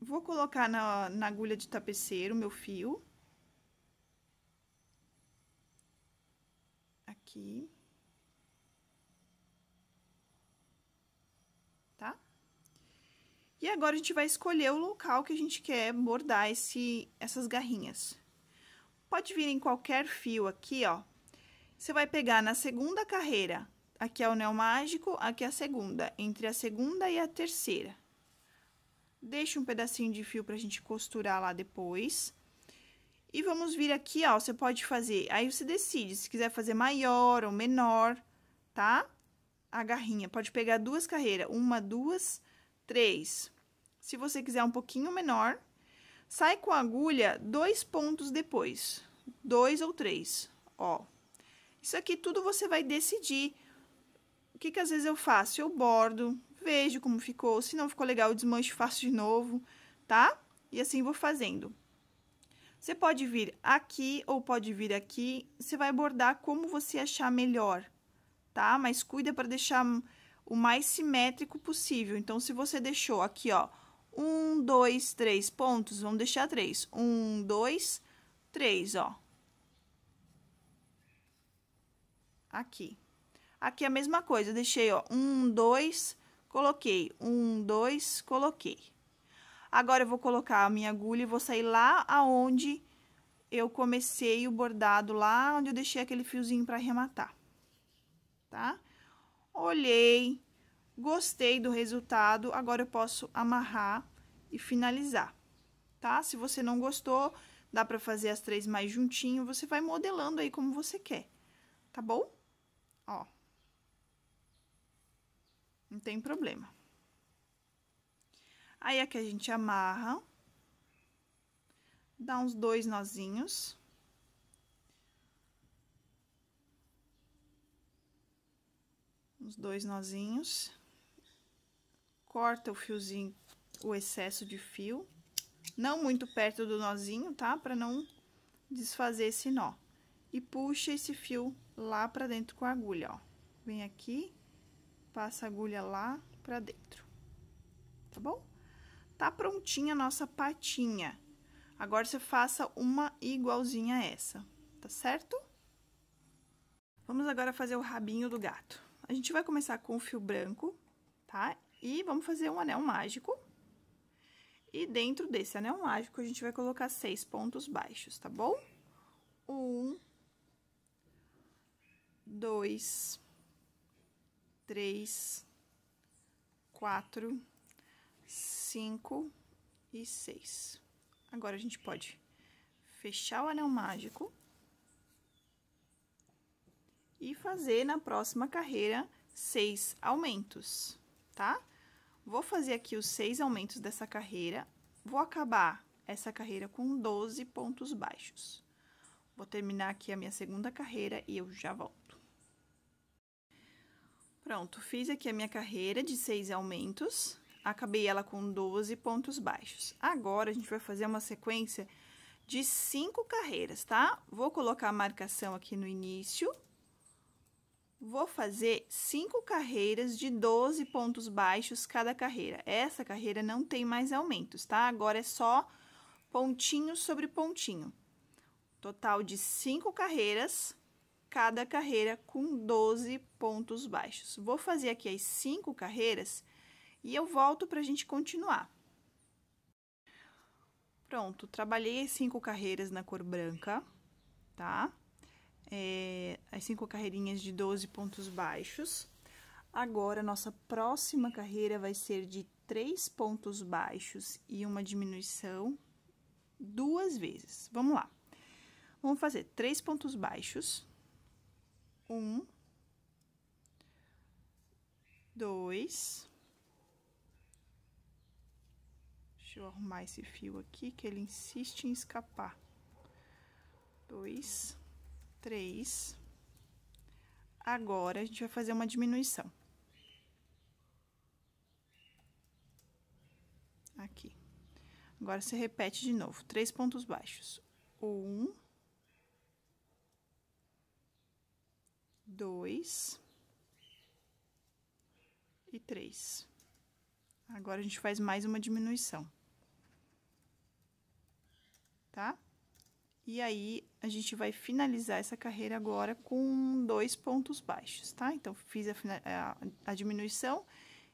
Vou colocar na, na agulha de tapeceiro o meu fio. aqui. Tá? E agora, a gente vai escolher o local que a gente quer bordar esse, essas garrinhas. Pode vir em qualquer fio aqui, ó. Você vai pegar na segunda carreira, aqui é o anel mágico, aqui é a segunda, entre a segunda e a terceira. Deixa um pedacinho de fio pra gente costurar lá depois. E vamos vir aqui, ó, você pode fazer, aí você decide se quiser fazer maior ou menor, tá? A garrinha, pode pegar duas carreiras, uma, duas, três. Se você quiser um pouquinho menor, sai com a agulha dois pontos depois, dois ou três, ó. Isso aqui tudo você vai decidir. O que que às vezes eu faço? Eu bordo, vejo como ficou, se não ficou legal, eu desmancho e faço de novo, tá? E assim vou fazendo. Você pode vir aqui ou pode vir aqui, você vai bordar como você achar melhor, tá? Mas cuida para deixar o mais simétrico possível. Então, se você deixou aqui, ó, um, dois, três pontos, vamos deixar três. Um, dois, três, ó. Aqui. Aqui é a mesma coisa, deixei, ó, um, dois, coloquei. Um, dois, coloquei. Agora eu vou colocar a minha agulha e vou sair lá aonde eu comecei o bordado, lá onde eu deixei aquele fiozinho para arrematar, tá? Olhei, gostei do resultado, agora eu posso amarrar e finalizar, tá? Se você não gostou, dá para fazer as três mais juntinho, você vai modelando aí como você quer, tá bom? Ó. Não tem problema. Aí, aqui a gente amarra, dá uns dois nozinhos. Uns dois nozinhos. Corta o fiozinho, o excesso de fio. Não muito perto do nozinho, tá? Pra não desfazer esse nó. E puxa esse fio lá pra dentro com a agulha, ó. Vem aqui, passa a agulha lá pra dentro, tá bom? Tá prontinha a nossa patinha. Agora você faça uma igualzinha a essa, tá certo? Vamos agora fazer o rabinho do gato. A gente vai começar com o fio branco, tá? E vamos fazer um anel mágico. E dentro desse anel mágico, a gente vai colocar seis pontos baixos, tá bom? Um, dois, três, quatro, 5 e 6. Agora, a gente pode fechar o anel mágico e fazer na próxima carreira seis aumentos, tá? Vou fazer aqui os seis aumentos dessa carreira, vou acabar essa carreira com 12 pontos baixos. Vou terminar aqui a minha segunda carreira e eu já volto. Pronto, fiz aqui a minha carreira de seis aumentos, acabei ela com 12 pontos baixos. Agora, a gente vai fazer uma sequência de cinco carreiras, tá? Vou colocar a marcação aqui no início. Vou fazer cinco carreiras de 12 pontos baixos cada carreira. Essa carreira não tem mais aumentos, tá? Agora é só pontinho sobre pontinho. Total de cinco carreiras, cada carreira com 12 pontos baixos. Vou fazer aqui as cinco carreiras e eu volto para a gente continuar. Pronto, trabalhei as cinco carreiras na cor branca, tá? É, as cinco carreirinhas de 12 pontos baixos. Agora, nossa próxima carreira vai ser de três pontos baixos e uma diminuição duas vezes. Vamos lá. Vamos fazer três pontos baixos. Um, dois, Deixa eu arrumar esse fio aqui, que ele insiste em escapar. Dois, três. Agora, a gente vai fazer uma diminuição. Aqui. Agora, você repete de novo. Três pontos baixos. Um. Dois. E três. Agora, a gente faz mais uma diminuição tá? E aí, a gente vai finalizar essa carreira agora com dois pontos baixos, tá? Então, fiz a, a, a diminuição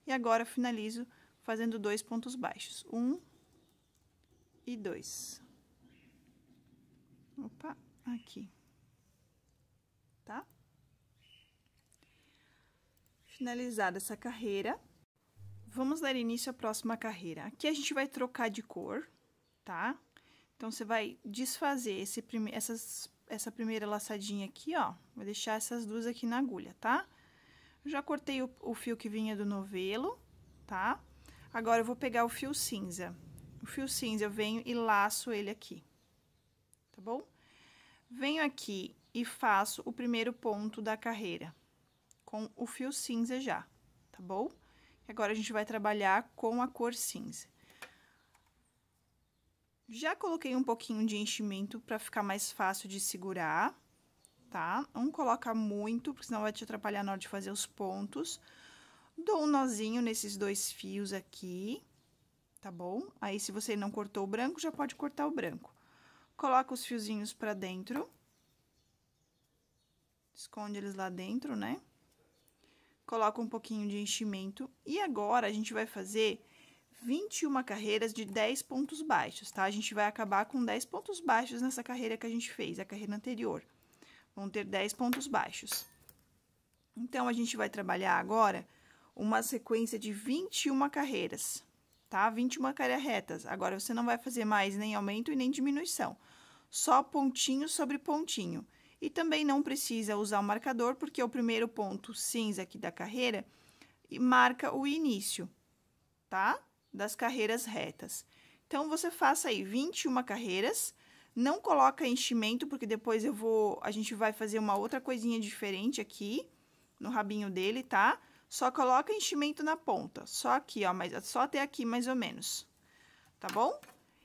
e agora finalizo fazendo dois pontos baixos. Um e dois. Opa, aqui. Tá? Finalizada essa carreira, vamos dar início à próxima carreira. Aqui a gente vai trocar de cor, tá? Tá? Então, você vai desfazer esse prime essas, essa primeira laçadinha aqui, ó. Vou deixar essas duas aqui na agulha, tá? já cortei o, o fio que vinha do novelo, tá? Agora, eu vou pegar o fio cinza. O fio cinza eu venho e laço ele aqui, tá bom? Venho aqui e faço o primeiro ponto da carreira com o fio cinza já, tá bom? Agora, a gente vai trabalhar com a cor cinza. Já coloquei um pouquinho de enchimento para ficar mais fácil de segurar, tá? Não coloca muito, porque senão vai te atrapalhar na hora de fazer os pontos. Dou um nozinho nesses dois fios aqui, tá bom? Aí, se você não cortou o branco, já pode cortar o branco. Coloca os fiozinhos para dentro. Esconde eles lá dentro, né? Coloca um pouquinho de enchimento. E agora, a gente vai fazer 21 carreiras de 10 pontos baixos, tá? A gente vai acabar com 10 pontos baixos nessa carreira que a gente fez, a carreira anterior. Vão ter 10 pontos baixos. Então, a gente vai trabalhar agora uma sequência de 21 carreiras, tá? 21 carreiras retas. Agora, você não vai fazer mais nem aumento e nem diminuição. Só pontinho sobre pontinho. E também não precisa usar o marcador, porque o primeiro ponto cinza aqui da carreira marca o início, tá? das carreiras retas. Então, você faça aí 21 carreiras, não coloca enchimento, porque depois eu vou, a gente vai fazer uma outra coisinha diferente aqui no rabinho dele, tá? Só coloca enchimento na ponta, só aqui, ó, mas só até aqui mais ou menos, tá bom?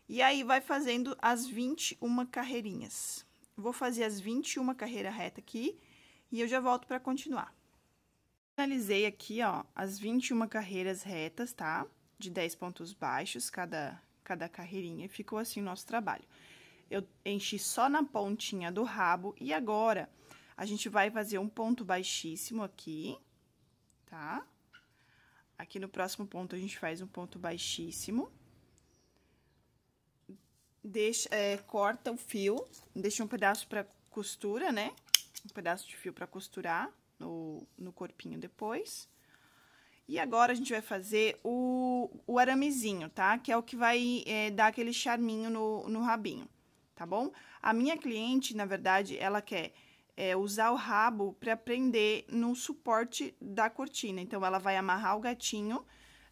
E aí, vai fazendo as 21 carreirinhas. Vou fazer as 21 carreira reta aqui e eu já volto para continuar. Finalizei aqui, ó, as 21 carreiras retas, tá? de 10 pontos baixos cada, cada carreirinha. Ficou assim o nosso trabalho. Eu enchi só na pontinha do rabo e agora a gente vai fazer um ponto baixíssimo aqui, tá? Aqui no próximo ponto a gente faz um ponto baixíssimo. Deixa, é, corta o fio, deixa um pedaço para costura, né? Um pedaço de fio para costurar no, no corpinho depois. E agora a gente vai fazer o, o aramezinho, tá? Que é o que vai é, dar aquele charminho no, no rabinho, tá bom? A minha cliente, na verdade, ela quer é, usar o rabo para prender no suporte da cortina. Então, ela vai amarrar o gatinho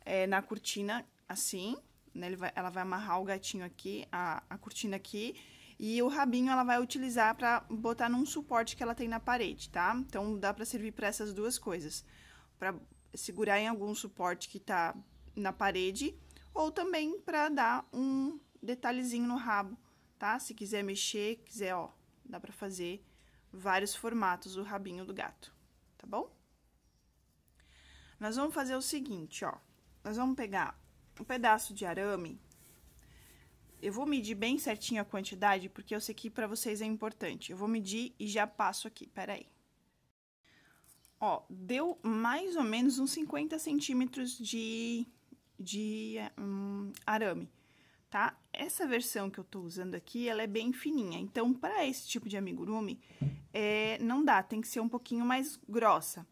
é, na cortina assim, né? Vai, ela vai amarrar o gatinho aqui, a, a cortina aqui. E o rabinho ela vai utilizar para botar num suporte que ela tem na parede, tá? Então, dá para servir para essas duas coisas. Pra segurar em algum suporte que tá na parede, ou também para dar um detalhezinho no rabo, tá? Se quiser mexer, quiser, ó, dá para fazer vários formatos o rabinho do gato, tá bom? Nós vamos fazer o seguinte, ó. Nós vamos pegar um pedaço de arame. Eu vou medir bem certinho a quantidade, porque eu sei que para vocês é importante. Eu vou medir e já passo aqui, peraí. Ó, deu mais ou menos uns 50 centímetros de, de um, arame, tá? Essa versão que eu tô usando aqui, ela é bem fininha. Então, para esse tipo de amigurumi, é, não dá, tem que ser um pouquinho mais grossa.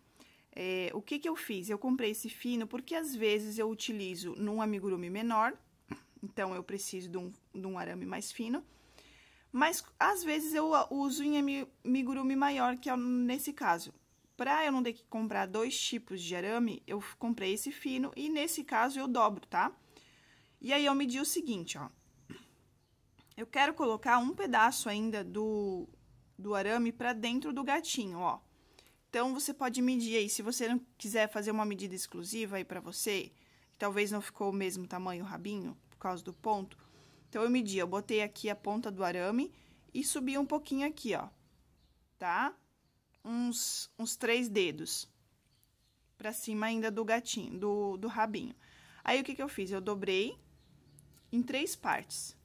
É, o que que eu fiz? Eu comprei esse fino porque às vezes eu utilizo num amigurumi menor, então eu preciso de um, de um arame mais fino, mas às vezes eu uso em amigurumi maior, que é nesse caso. Pra eu não ter que comprar dois tipos de arame, eu comprei esse fino e nesse caso eu dobro, tá? E aí eu medi o seguinte, ó. Eu quero colocar um pedaço ainda do, do arame pra dentro do gatinho, ó. Então, você pode medir aí. Se você não quiser fazer uma medida exclusiva aí pra você, talvez não ficou o mesmo tamanho o rabinho, por causa do ponto. Então, eu medi, eu botei aqui a ponta do arame e subi um pouquinho aqui, ó. Tá? uns, uns três dedos para cima ainda do gatinho, do, do rabinho. Aí, o que, que eu fiz? Eu dobrei em três partes,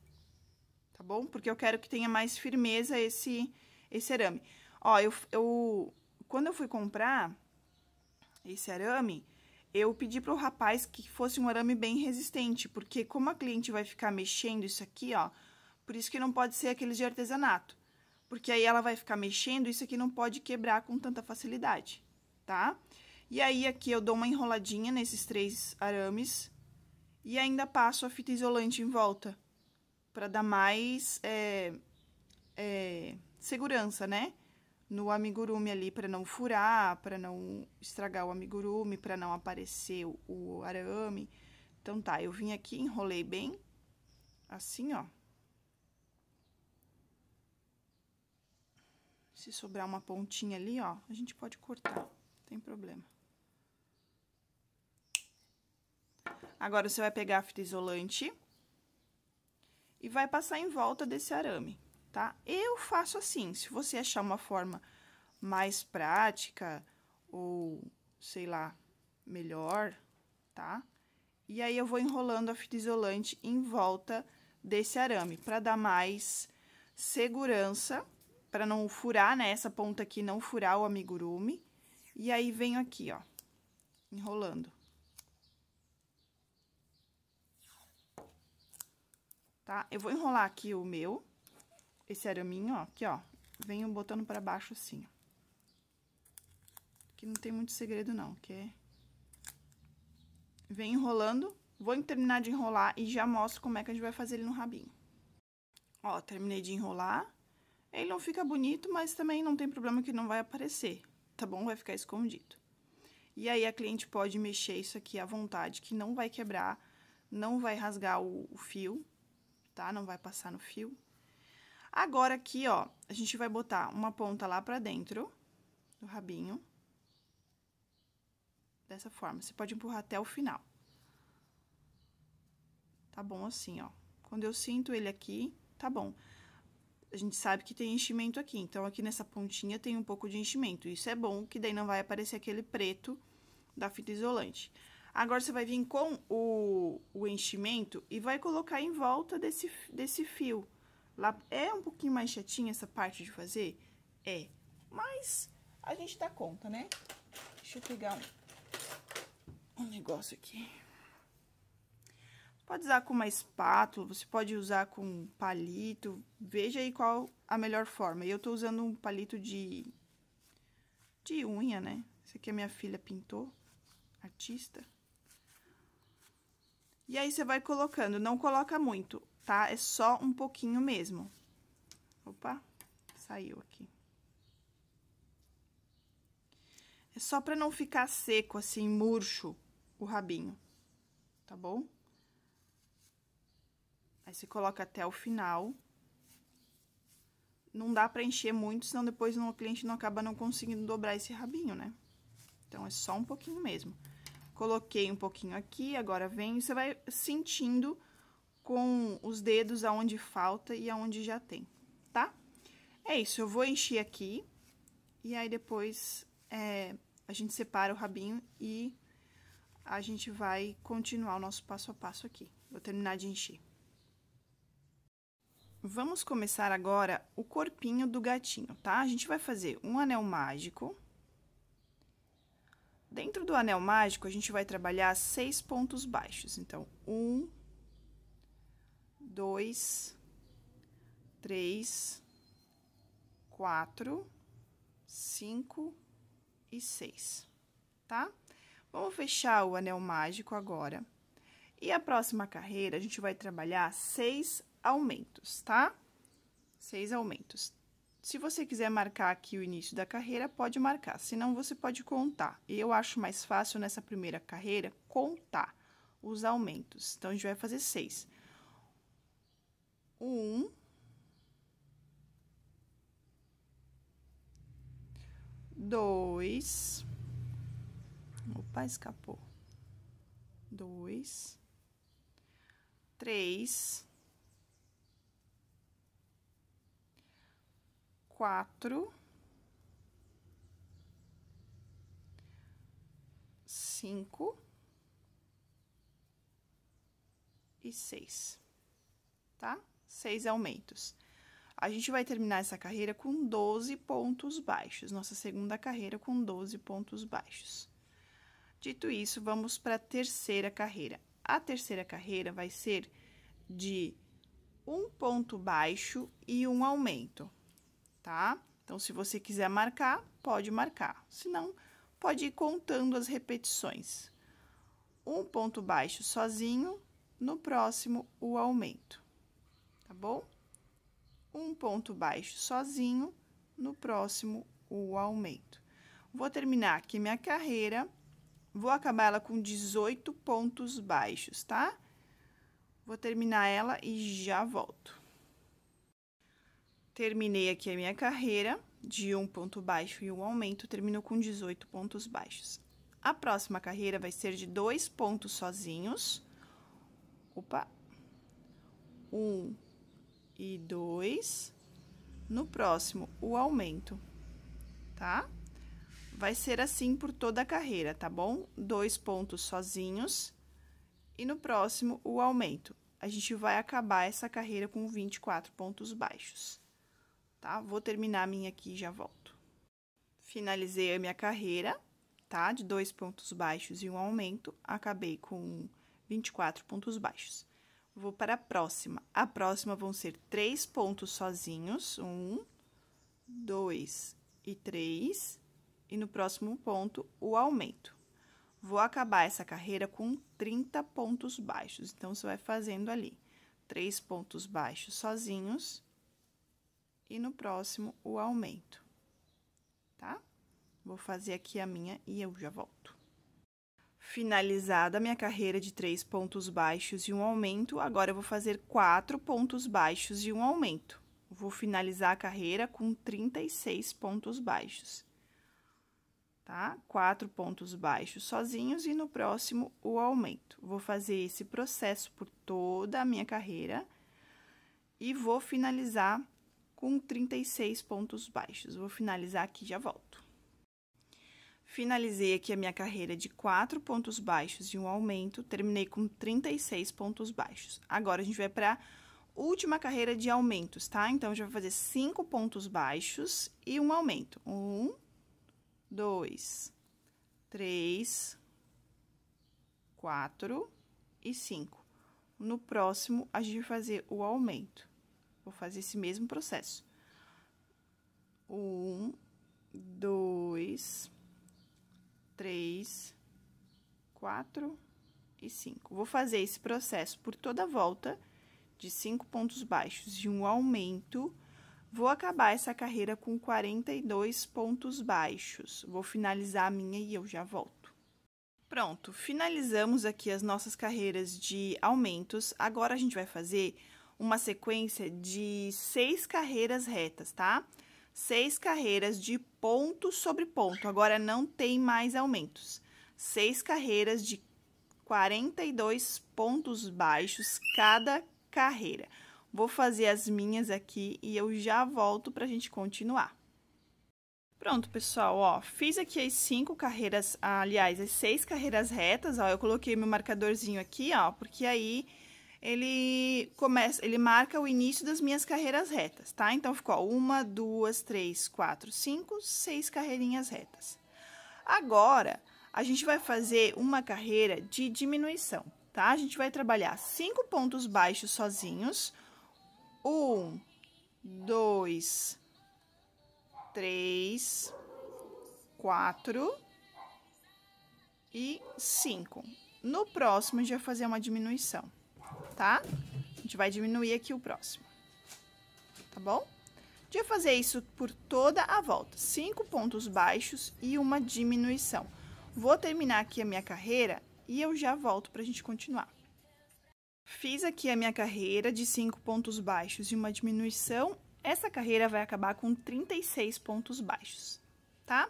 tá bom? Porque eu quero que tenha mais firmeza esse, esse arame. Ó, eu, eu... Quando eu fui comprar esse arame, eu pedi pro rapaz que fosse um arame bem resistente, porque como a cliente vai ficar mexendo isso aqui, ó, por isso que não pode ser aqueles de artesanato porque aí ela vai ficar mexendo, isso aqui não pode quebrar com tanta facilidade, tá? E aí, aqui eu dou uma enroladinha nesses três arames e ainda passo a fita isolante em volta, para dar mais é, é, segurança, né? No amigurumi ali, para não furar, para não estragar o amigurumi, para não aparecer o, o arame. Então, tá, eu vim aqui, enrolei bem, assim, ó. Se sobrar uma pontinha ali, ó, a gente pode cortar, não tem problema. Agora, você vai pegar a fita isolante e vai passar em volta desse arame, tá? Eu faço assim, se você achar uma forma mais prática ou, sei lá, melhor, tá? E aí, eu vou enrolando a fita isolante em volta desse arame, para dar mais segurança para não furar, né? Essa ponta aqui não furar o amigurumi. E aí, venho aqui, ó, enrolando. Tá? Eu vou enrolar aqui o meu, esse araminho, ó, aqui, ó. Venho botando pra baixo assim, ó. Aqui não tem muito segredo, não, que é... Vem enrolando, vou terminar de enrolar e já mostro como é que a gente vai fazer ele no rabinho. Ó, terminei de enrolar, ele não fica bonito, mas também não tem problema que não vai aparecer, tá bom? Vai ficar escondido. E aí, a cliente pode mexer isso aqui à vontade, que não vai quebrar, não vai rasgar o, o fio, tá? Não vai passar no fio. Agora, aqui, ó, a gente vai botar uma ponta lá pra dentro do rabinho. Dessa forma. Você pode empurrar até o final. Tá bom assim, ó. Quando eu sinto ele aqui, tá bom a gente sabe que tem enchimento aqui. Então, aqui nessa pontinha tem um pouco de enchimento. Isso é bom, que daí não vai aparecer aquele preto da fita isolante. Agora, você vai vir com o, o enchimento e vai colocar em volta desse, desse fio. Lá, é um pouquinho mais chatinha essa parte de fazer? É. Mas a gente dá conta, né? Deixa eu pegar um, um negócio aqui. Pode usar com uma espátula, você pode usar com um palito, veja aí qual a melhor forma. Eu tô usando um palito de, de unha, né? Esse aqui a minha filha pintou, artista. E aí você vai colocando, não coloca muito, tá? É só um pouquinho mesmo. Opa, saiu aqui. É só pra não ficar seco, assim, murcho o rabinho, tá bom? Aí, você coloca até o final. Não dá pra encher muito, senão depois o cliente não acaba não conseguindo dobrar esse rabinho, né? Então, é só um pouquinho mesmo. Coloquei um pouquinho aqui, agora vem, você vai sentindo com os dedos aonde falta e aonde já tem, tá? É isso, eu vou encher aqui, e aí depois é, a gente separa o rabinho e a gente vai continuar o nosso passo a passo aqui. Vou terminar de encher. Vamos começar agora o corpinho do gatinho, tá? A gente vai fazer um anel mágico. Dentro do anel mágico, a gente vai trabalhar seis pontos baixos. Então, um, dois, três, quatro, cinco e seis, tá? Vamos fechar o anel mágico agora. E a próxima carreira, a gente vai trabalhar seis aumentos, tá? Seis aumentos. Se você quiser marcar aqui o início da carreira, pode marcar, senão você pode contar. Eu acho mais fácil nessa primeira carreira contar os aumentos. Então, a gente vai fazer seis. Um. Dois. Opa, escapou. Dois. Três quatro, cinco e seis, tá? Seis aumentos. A gente vai terminar essa carreira com 12 pontos baixos, nossa segunda carreira com 12 pontos baixos. Dito isso, vamos para a terceira carreira. A terceira carreira vai ser de um ponto baixo e um aumento tá? Então, se você quiser marcar, pode marcar. Se não, pode ir contando as repetições. Um ponto baixo sozinho, no próximo, o aumento, tá bom? Um ponto baixo sozinho, no próximo, o aumento. Vou terminar aqui minha carreira, vou acabar ela com 18 pontos baixos, tá? Vou terminar ela e já volto. Terminei aqui a minha carreira de um ponto baixo e um aumento, terminou com 18 pontos baixos. A próxima carreira vai ser de dois pontos sozinhos. Opa! Um e dois. No próximo, o aumento, tá? Vai ser assim por toda a carreira, tá bom? Dois pontos sozinhos e no próximo, o aumento. A gente vai acabar essa carreira com 24 pontos baixos tá? Vou terminar a minha aqui e já volto. Finalizei a minha carreira, tá? De dois pontos baixos e um aumento, acabei com 24 pontos baixos. Vou para a próxima. A próxima vão ser três pontos sozinhos, um, dois e três, e no próximo ponto, o aumento. Vou acabar essa carreira com 30 pontos baixos, então, você vai fazendo ali três pontos baixos sozinhos e no próximo o aumento, tá? Vou fazer aqui a minha e eu já volto. Finalizada a minha carreira de três pontos baixos e um aumento, agora eu vou fazer quatro pontos baixos e um aumento. Vou finalizar a carreira com 36 pontos baixos, tá? Quatro pontos baixos sozinhos e no próximo o aumento. Vou fazer esse processo por toda a minha carreira e vou finalizar com 36 pontos baixos. Vou finalizar aqui e já volto. Finalizei aqui a minha carreira de quatro pontos baixos e um aumento, terminei com 36 pontos baixos. Agora, a gente vai para última carreira de aumentos, tá? Então, já vou fazer cinco pontos baixos e um aumento. Um, dois, três, quatro e cinco. No próximo, a gente vai fazer o aumento. Vou fazer esse mesmo processo. Um, dois, três, quatro e cinco. Vou fazer esse processo por toda a volta de cinco pontos baixos e um aumento. Vou acabar essa carreira com 42 pontos baixos. Vou finalizar a minha e eu já volto. Pronto, finalizamos aqui as nossas carreiras de aumentos. Agora, a gente vai fazer uma sequência de seis carreiras retas, tá? Seis carreiras de ponto sobre ponto. Agora, não tem mais aumentos. Seis carreiras de 42 pontos baixos cada carreira. Vou fazer as minhas aqui e eu já volto para a gente continuar. Pronto, pessoal, ó, fiz aqui as cinco carreiras, aliás, as seis carreiras retas, ó, eu coloquei meu marcadorzinho aqui, ó, porque aí ele começa, ele marca o início das minhas carreiras retas, tá? Então ficou uma, duas, três, quatro, cinco, seis carreirinhas retas. Agora a gente vai fazer uma carreira de diminuição, tá? A gente vai trabalhar cinco pontos baixos sozinhos, um, dois, três, quatro e cinco. No próximo, a gente vai fazer uma diminuição tá? A gente vai diminuir aqui o próximo, tá bom? De fazer isso por toda a volta, cinco pontos baixos e uma diminuição. Vou terminar aqui a minha carreira e eu já volto pra gente continuar. Fiz aqui a minha carreira de cinco pontos baixos e uma diminuição. Essa carreira vai acabar com 36 pontos baixos, tá?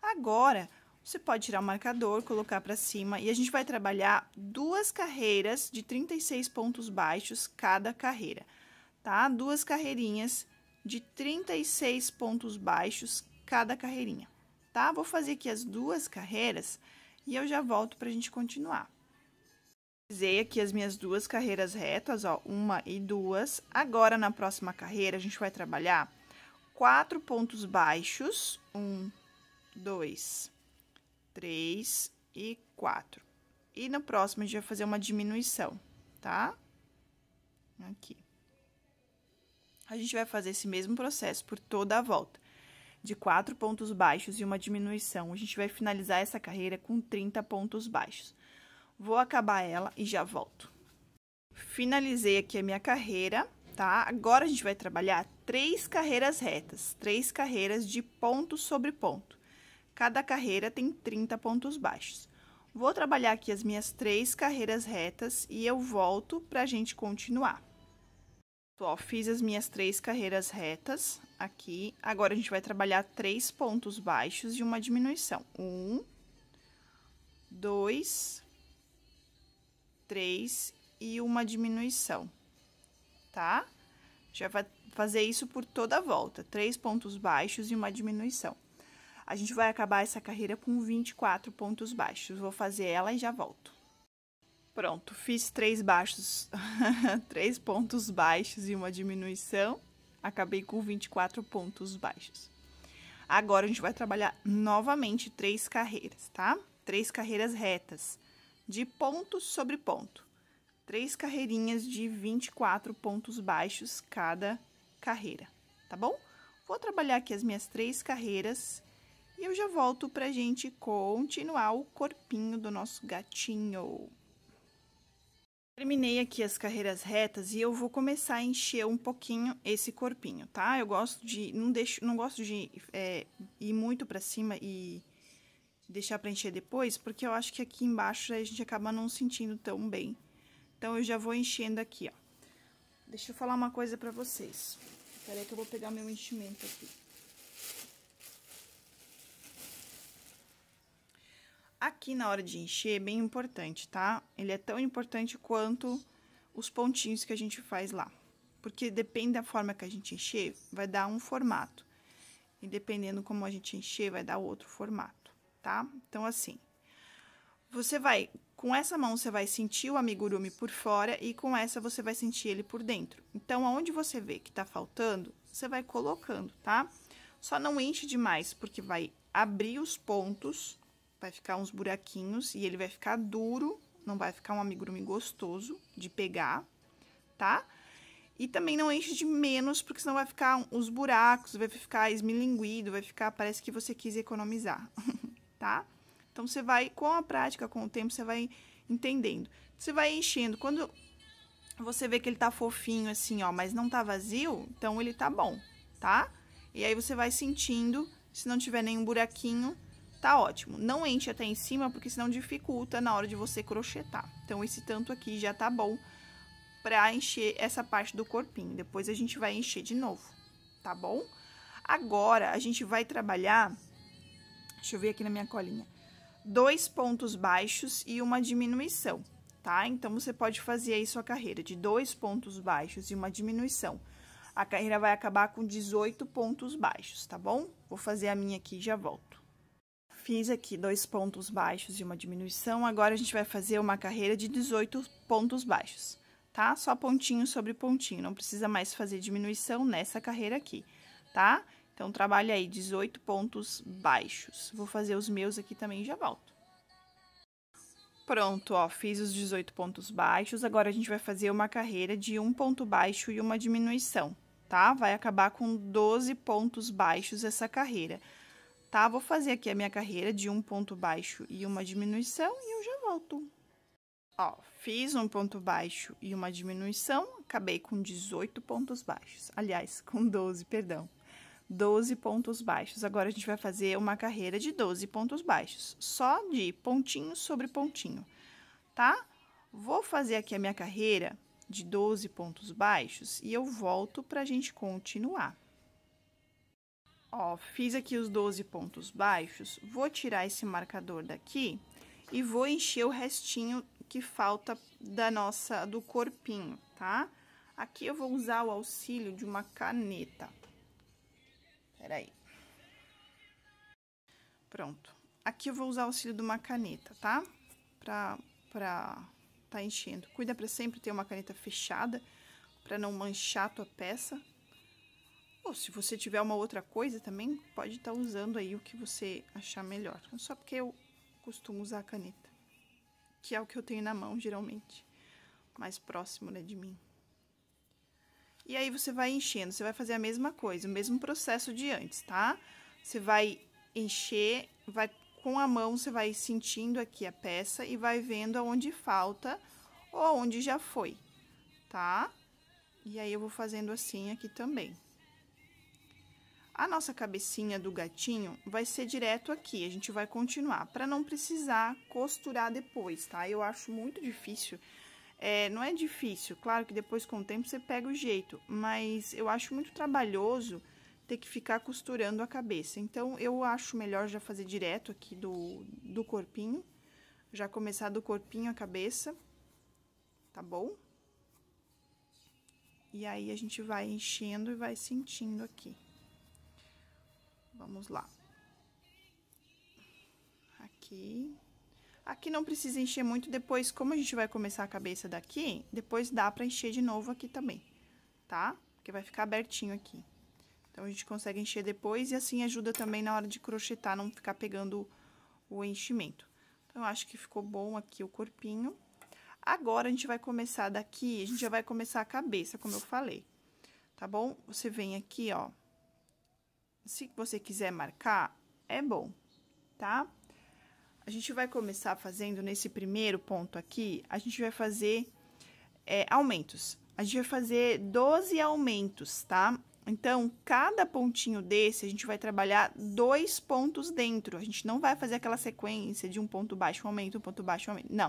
Agora, você pode tirar o marcador, colocar para cima e a gente vai trabalhar duas carreiras de 36 pontos baixos cada carreira, tá? Duas carreirinhas de 36 pontos baixos cada carreirinha, tá? Vou fazer aqui as duas carreiras e eu já volto para a gente continuar. Realizei aqui as minhas duas carreiras retas, ó, uma e duas. Agora, na próxima carreira, a gente vai trabalhar quatro pontos baixos, um, dois, 3 e 4. E no próximo, a gente vai fazer uma diminuição, tá? Aqui. A gente vai fazer esse mesmo processo por toda a volta, de quatro pontos baixos e uma diminuição. A gente vai finalizar essa carreira com 30 pontos baixos. Vou acabar ela e já volto. Finalizei aqui a minha carreira, tá? Agora, a gente vai trabalhar três carreiras retas, três carreiras de ponto sobre ponto. Cada carreira tem 30 pontos baixos. Vou trabalhar aqui as minhas três carreiras retas e eu volto para a gente continuar. Ó, fiz as minhas três carreiras retas aqui. Agora, a gente vai trabalhar três pontos baixos e uma diminuição. Um, dois, três e uma diminuição, tá? Já vai fazer isso por toda a volta. Três pontos baixos e uma diminuição. A gente vai acabar essa carreira com 24 pontos baixos. Vou fazer ela e já volto. Pronto, fiz três baixos, <laughs> três pontos baixos e uma diminuição. Acabei com 24 pontos baixos. Agora, a gente vai trabalhar novamente três carreiras, tá? Três carreiras retas, de ponto sobre ponto. Três carreirinhas de 24 pontos baixos cada carreira, tá bom? Vou trabalhar aqui as minhas três carreiras e eu já volto pra gente continuar o corpinho do nosso gatinho. Terminei aqui as carreiras retas e eu vou começar a encher um pouquinho esse corpinho, tá? Eu gosto de, não deixo, não gosto de é, ir muito pra cima e deixar pra encher depois, porque eu acho que aqui embaixo a gente acaba não sentindo tão bem. Então, eu já vou enchendo aqui, ó. Deixa eu falar uma coisa pra vocês. Peraí que eu vou pegar meu enchimento aqui. Aqui na hora de encher, é bem importante, tá? Ele é tão importante quanto os pontinhos que a gente faz lá. Porque depende da forma que a gente encher, vai dar um formato. E dependendo como a gente encher, vai dar outro formato, tá? Então, assim, você vai... Com essa mão, você vai sentir o amigurumi por fora e com essa, você vai sentir ele por dentro. Então, aonde você vê que tá faltando, você vai colocando, tá? Só não enche demais, porque vai abrir os pontos Vai ficar uns buraquinhos e ele vai ficar duro, não vai ficar um amigurumi gostoso de pegar, tá? E também não enche de menos, porque senão vai ficar os buracos, vai ficar esmilinguido, vai ficar, parece que você quis economizar, <laughs> tá? Então, você vai, com a prática, com o tempo, você vai entendendo. Você vai enchendo. Quando você vê que ele tá fofinho assim, ó, mas não tá vazio, então ele tá bom, tá? E aí você vai sentindo, se não tiver nenhum buraquinho, tá ótimo. Não enche até em cima, porque senão dificulta na hora de você crochetar. Então, esse tanto aqui já tá bom pra encher essa parte do corpinho. Depois a gente vai encher de novo, tá bom? Agora, a gente vai trabalhar... Deixa eu ver aqui na minha colinha. Dois pontos baixos e uma diminuição, tá? Então, você pode fazer aí sua carreira de dois pontos baixos e uma diminuição. A carreira vai acabar com 18 pontos baixos, tá bom? Vou fazer a minha aqui e já volto. Fiz aqui dois pontos baixos e uma diminuição. Agora, a gente vai fazer uma carreira de 18 pontos baixos, tá? Só pontinho sobre pontinho, não precisa mais fazer diminuição nessa carreira aqui, tá? Então, trabalha aí 18 pontos baixos. Vou fazer os meus aqui também e já volto. Pronto, ó, fiz os 18 pontos baixos. Agora, a gente vai fazer uma carreira de um ponto baixo e uma diminuição, tá? Vai acabar com 12 pontos baixos essa carreira tá? Vou fazer aqui a minha carreira de um ponto baixo e uma diminuição e eu já volto. Ó, fiz um ponto baixo e uma diminuição, acabei com 18 pontos baixos. Aliás, com 12, perdão. 12 pontos baixos. Agora, a gente vai fazer uma carreira de 12 pontos baixos, só de pontinho sobre pontinho, tá? Vou fazer aqui a minha carreira de 12 pontos baixos e eu volto pra gente continuar. Ó, fiz aqui os 12 pontos baixos, vou tirar esse marcador daqui e vou encher o restinho que falta da nossa, do corpinho, tá? Aqui eu vou usar o auxílio de uma caneta. Peraí. Pronto. Aqui eu vou usar o auxílio de uma caneta, tá? Pra, pra tá enchendo. Cuida pra sempre ter uma caneta fechada, pra não manchar a tua peça. Ou se você tiver uma outra coisa também, pode estar tá usando aí o que você achar melhor. Só porque eu costumo usar a caneta, que é o que eu tenho na mão, geralmente. Mais próximo, né, de mim. E aí você vai enchendo, você vai fazer a mesma coisa, o mesmo processo de antes, tá? Você vai encher, vai com a mão, você vai sentindo aqui a peça e vai vendo aonde falta ou aonde já foi, tá? E aí eu vou fazendo assim aqui também. A nossa cabecinha do gatinho vai ser direto aqui, a gente vai continuar, para não precisar costurar depois, tá? Eu acho muito difícil, é, não é difícil, claro que depois com o tempo você pega o jeito, mas eu acho muito trabalhoso ter que ficar costurando a cabeça. Então, eu acho melhor já fazer direto aqui do, do corpinho, já começar do corpinho a cabeça, tá bom? E aí, a gente vai enchendo e vai sentindo aqui. Vamos lá. Aqui. Aqui não precisa encher muito, depois, como a gente vai começar a cabeça daqui, depois dá pra encher de novo aqui também, tá? Porque vai ficar abertinho aqui. Então, a gente consegue encher depois e assim ajuda também na hora de crochetar, não ficar pegando o enchimento. Então, eu acho que ficou bom aqui o corpinho. Agora, a gente vai começar daqui, a gente já vai começar a cabeça, como eu falei, tá bom? Você vem aqui, ó, se você quiser marcar, é bom, tá? A gente vai começar fazendo nesse primeiro ponto aqui, a gente vai fazer é, aumentos. A gente vai fazer 12 aumentos, tá? Então, cada pontinho desse, a gente vai trabalhar dois pontos dentro. A gente não vai fazer aquela sequência de um ponto baixo, um aumento, um ponto baixo, um aumento. Não.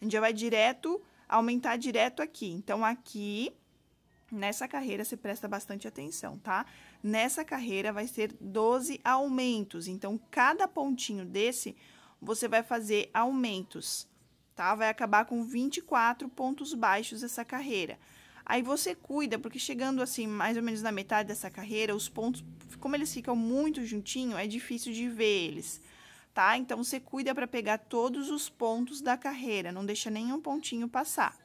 A gente já vai direto, aumentar direto aqui. Então, aqui, nessa carreira, você presta bastante atenção, tá? Tá? Nessa carreira vai ser 12 aumentos. Então, cada pontinho desse, você vai fazer aumentos, tá? Vai acabar com 24 pontos baixos essa carreira. Aí você cuida, porque chegando assim, mais ou menos na metade dessa carreira, os pontos, como eles ficam muito juntinho, é difícil de ver eles, tá? Então você cuida para pegar todos os pontos da carreira, não deixa nenhum pontinho passar,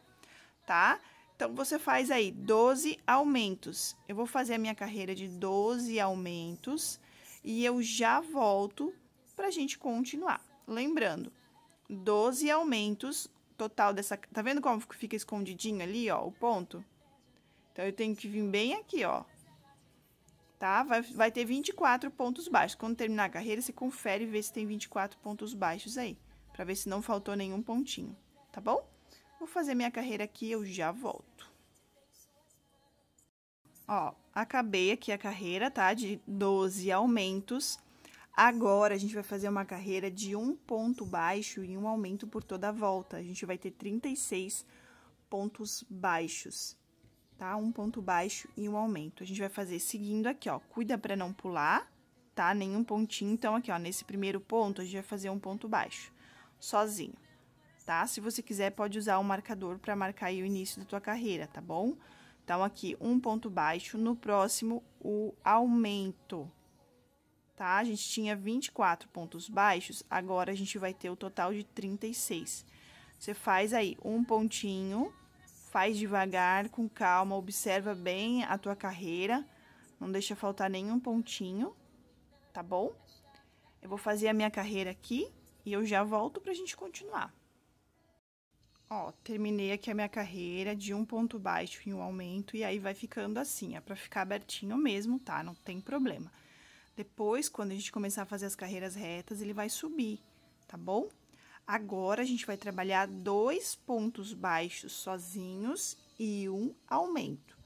tá? Então, você faz aí 12 aumentos. Eu vou fazer a minha carreira de 12 aumentos e eu já volto para a gente continuar. Lembrando, 12 aumentos total dessa... Tá vendo como fica escondidinho ali, ó, o ponto? Então, eu tenho que vir bem aqui, ó. Tá? Vai, vai ter 24 pontos baixos. Quando terminar a carreira, você confere e vê se tem 24 pontos baixos aí. para ver se não faltou nenhum pontinho, tá bom? Vou fazer minha carreira aqui, eu já volto. Ó, acabei aqui a carreira, tá? De 12 aumentos. Agora, a gente vai fazer uma carreira de um ponto baixo e um aumento por toda a volta. A gente vai ter 36 pontos baixos, tá? Um ponto baixo e um aumento. A gente vai fazer seguindo aqui, ó. Cuida pra não pular, tá? Nenhum pontinho. Então, aqui, ó, nesse primeiro ponto, a gente vai fazer um ponto baixo, sozinho tá? Se você quiser, pode usar o marcador para marcar aí o início da tua carreira, tá bom? Então, aqui, um ponto baixo, no próximo, o aumento, tá? A gente tinha 24 pontos baixos, agora a gente vai ter o total de 36. Você faz aí um pontinho, faz devagar, com calma, observa bem a tua carreira, não deixa faltar nenhum pontinho, tá bom? Eu vou fazer a minha carreira aqui e eu já volto pra gente continuar. Ó, terminei aqui a minha carreira de um ponto baixo em um aumento, e aí vai ficando assim, é pra ficar abertinho mesmo, tá? Não tem problema. Depois, quando a gente começar a fazer as carreiras retas, ele vai subir, tá bom? Agora, a gente vai trabalhar dois pontos baixos sozinhos e um aumento,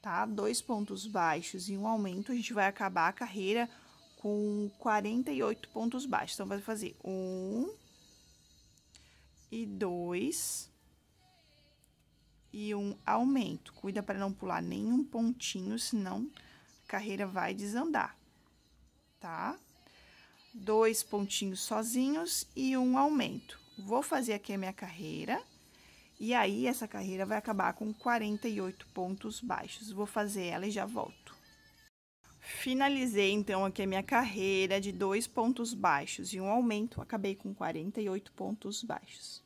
tá? Dois pontos baixos e um aumento, a gente vai acabar a carreira com 48 pontos baixos. Então, vai fazer um, e dois e um aumento. Cuida para não pular nenhum pontinho, senão a carreira vai desandar, tá? Dois pontinhos sozinhos e um aumento. Vou fazer aqui a minha carreira, e aí essa carreira vai acabar com 48 pontos baixos. Vou fazer ela e já volto. Finalizei então aqui a minha carreira de dois pontos baixos e um aumento, acabei com 48 pontos baixos.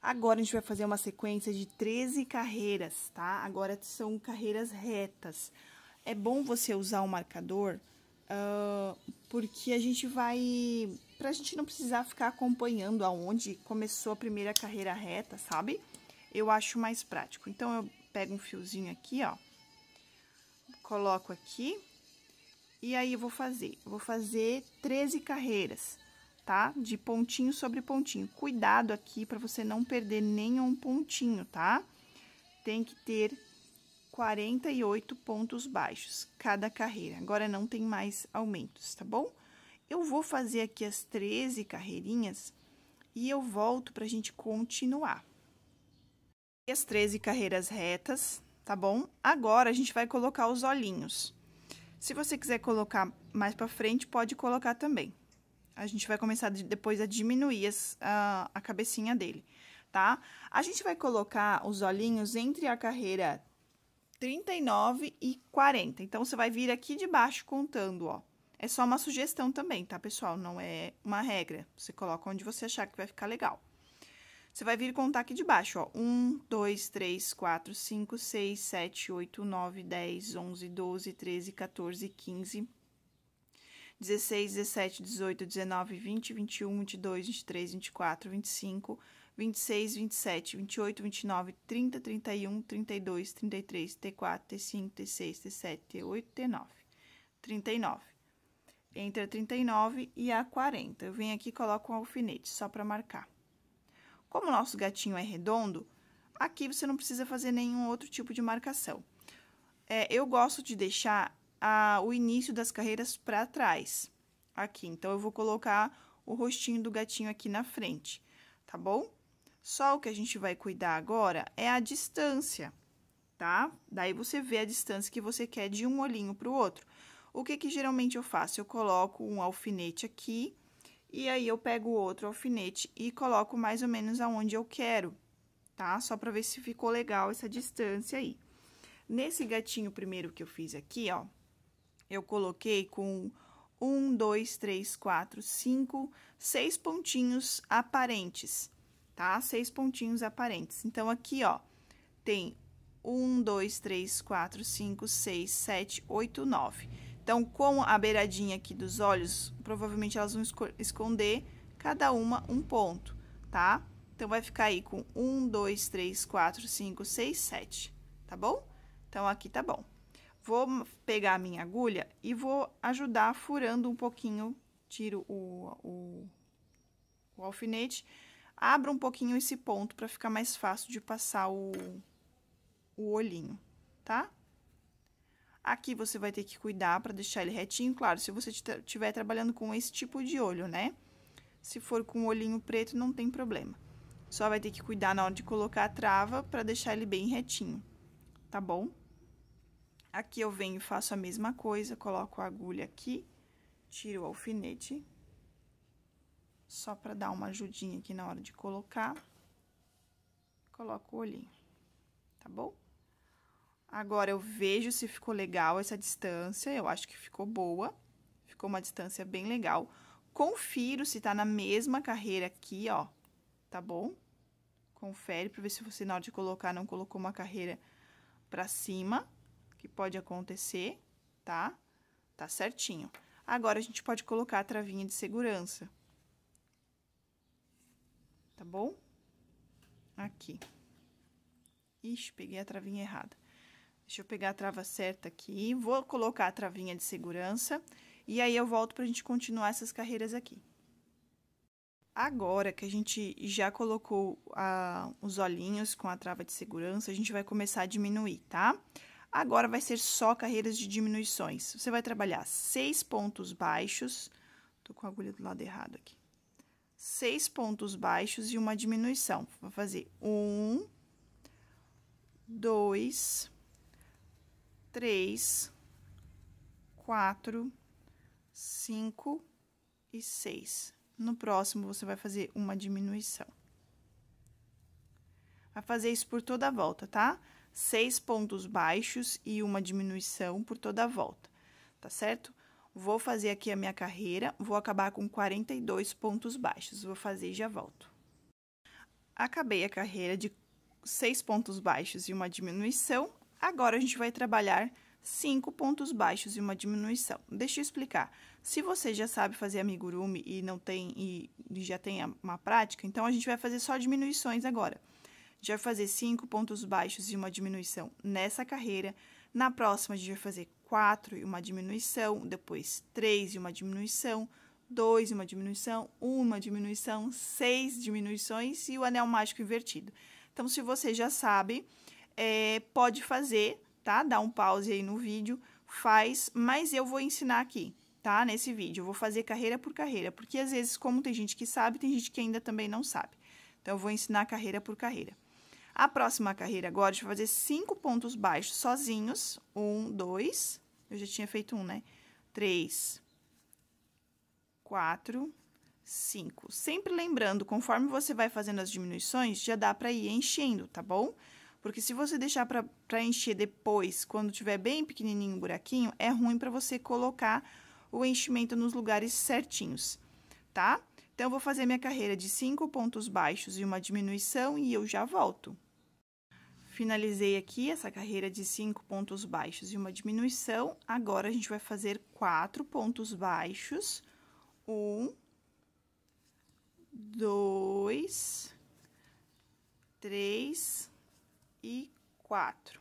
Agora a gente vai fazer uma sequência de 13 carreiras, tá? Agora são carreiras retas. É bom você usar o um marcador, uh, porque a gente vai. Pra gente não precisar ficar acompanhando aonde começou a primeira carreira reta, sabe? Eu acho mais prático. Então eu pego um fiozinho aqui, ó, coloco aqui e aí, eu vou fazer, eu vou fazer 13 carreiras, tá? De pontinho sobre pontinho. Cuidado aqui para você não perder nenhum pontinho, tá? Tem que ter 48 pontos baixos cada carreira. Agora, não tem mais aumentos, tá bom? Eu vou fazer aqui as 13 carreirinhas e eu volto pra gente continuar. As 13 carreiras retas, tá bom? Agora, a gente vai colocar os olhinhos. Se você quiser colocar mais para frente, pode colocar também. A gente vai começar depois a diminuir as, a, a cabecinha dele, tá? A gente vai colocar os olhinhos entre a carreira 39 e 40. Então, você vai vir aqui de baixo contando, ó. É só uma sugestão também, tá, pessoal? Não é uma regra. Você coloca onde você achar que vai ficar legal. Você vai vir contar aqui de baixo, ó. 1, 2, 3, 4, 5, 6, 7, 8, 9, 10, 11, 12, 13, 14, 15, 16, 17, 18, 19, 20, 21, 22, 23, 24, 25, 26, 27, 28, 29, 30, 31, 32, 33, T4, T5, T6, T7, T8, T9. 39. Entre a 39 e a 40. Eu venho aqui e coloco um alfinete, só para marcar. Como o nosso gatinho é redondo, aqui você não precisa fazer nenhum outro tipo de marcação. É, eu gosto de deixar a, o início das carreiras para trás, aqui. Então, eu vou colocar o rostinho do gatinho aqui na frente, tá bom? Só o que a gente vai cuidar agora é a distância, tá? Daí, você vê a distância que você quer de um olhinho para o outro. O que que geralmente eu faço? Eu coloco um alfinete aqui e aí, eu pego outro alfinete e coloco mais ou menos aonde eu quero, tá? Só pra ver se ficou legal essa distância aí. Nesse gatinho primeiro que eu fiz aqui, ó, eu coloquei com um, dois, três, quatro, cinco, seis pontinhos aparentes, tá? Seis pontinhos aparentes. Então, aqui, ó, tem um, dois, três, quatro, cinco, seis, sete, oito, nove. Então, com a beiradinha aqui dos olhos, provavelmente elas vão esconder cada uma um ponto, tá? Então, vai ficar aí com um, dois, três, quatro, cinco, seis, sete, tá bom? Então, aqui tá bom. Vou pegar a minha agulha e vou ajudar furando um pouquinho, tiro o, o, o alfinete, abro um pouquinho esse ponto para ficar mais fácil de passar o, o olhinho, tá? Aqui você vai ter que cuidar para deixar ele retinho, claro, se você estiver trabalhando com esse tipo de olho, né? Se for com o olhinho preto, não tem problema. Só vai ter que cuidar na hora de colocar a trava para deixar ele bem retinho, tá bom? Aqui eu venho e faço a mesma coisa, coloco a agulha aqui, tiro o alfinete, só para dar uma ajudinha aqui na hora de colocar, coloco o olhinho, tá bom? Agora eu vejo se ficou legal essa distância, eu acho que ficou boa. Ficou uma distância bem legal. Confiro se tá na mesma carreira aqui, ó, tá bom? Confere para ver se você na hora de colocar não colocou uma carreira para cima, que pode acontecer, tá? Tá certinho. Agora, a gente pode colocar a travinha de segurança. Tá bom? Aqui. Ixi, peguei a travinha errada. Deixa eu pegar a trava certa aqui. Vou colocar a travinha de segurança. E aí, eu volto para a gente continuar essas carreiras aqui. Agora que a gente já colocou os olhinhos com a trava de segurança, a gente vai começar a diminuir, tá? Agora vai ser só carreiras de diminuições. Você vai trabalhar seis pontos baixos. Tô com a agulha do lado errado aqui. Seis pontos baixos e uma diminuição. Vou fazer um, dois, três três, quatro, cinco e seis. No próximo, você vai fazer uma diminuição. Vai fazer isso por toda a volta, tá? Seis pontos baixos e uma diminuição por toda a volta, tá certo? Vou fazer aqui a minha carreira, vou acabar com 42 pontos baixos. Vou fazer e já volto. Acabei a carreira de seis pontos baixos e uma diminuição. Agora, a gente vai trabalhar cinco pontos baixos e uma diminuição. Deixa eu explicar. Se você já sabe fazer amigurumi e não tem e já tem uma prática, então a gente vai fazer só diminuições agora. A gente vai fazer cinco pontos baixos e uma diminuição nessa carreira. Na próxima, a gente vai fazer quatro e uma diminuição, depois três e uma diminuição, dois e uma diminuição, uma diminuição, seis diminuições e o anel mágico invertido. Então, se você já sabe, é, pode fazer, tá? Dá um pause aí no vídeo, faz, mas eu vou ensinar aqui, tá? Nesse vídeo, eu vou fazer carreira por carreira, porque às vezes, como tem gente que sabe, tem gente que ainda também não sabe. Então, eu vou ensinar carreira por carreira. A próxima carreira agora, deixa eu fazer cinco pontos baixos sozinhos. Um, dois, eu já tinha feito um, né? Três, quatro, cinco. Sempre lembrando, conforme você vai fazendo as diminuições, já dá para ir enchendo, tá bom? Tá bom? Porque se você deixar para encher depois, quando tiver bem pequenininho o buraquinho, é ruim para você colocar o enchimento nos lugares certinhos, tá? Então, eu vou fazer minha carreira de cinco pontos baixos e uma diminuição e eu já volto. Finalizei aqui essa carreira de cinco pontos baixos e uma diminuição. Agora, a gente vai fazer quatro pontos baixos. Um, dois, três, e 4,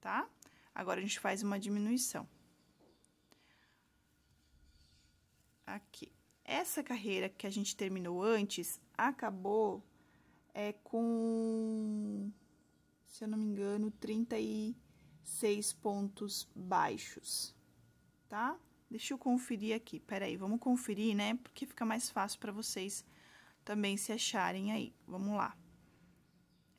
tá? Agora, a gente faz uma diminuição. Aqui. Essa carreira que a gente terminou antes, acabou é, com, se eu não me engano, 36 pontos baixos, tá? Deixa eu conferir aqui, peraí, vamos conferir, né? Porque fica mais fácil para vocês também se acharem aí. Vamos lá.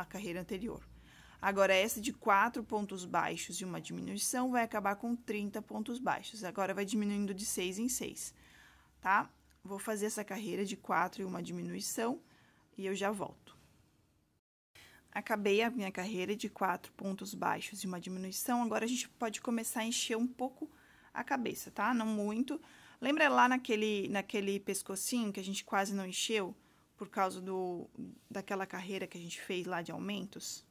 A carreira anterior. Agora, essa de 4 pontos baixos e uma diminuição vai acabar com 30 pontos baixos. Agora, vai diminuindo de 6 em 6, tá? Vou fazer essa carreira de 4 e uma diminuição e eu já volto. Acabei a minha carreira de 4 pontos baixos e uma diminuição. Agora, a gente pode começar a encher um pouco a cabeça, tá? Não muito. Lembra lá naquele, naquele pescocinho que a gente quase não encheu? por causa do, daquela carreira que a gente fez lá de aumentos.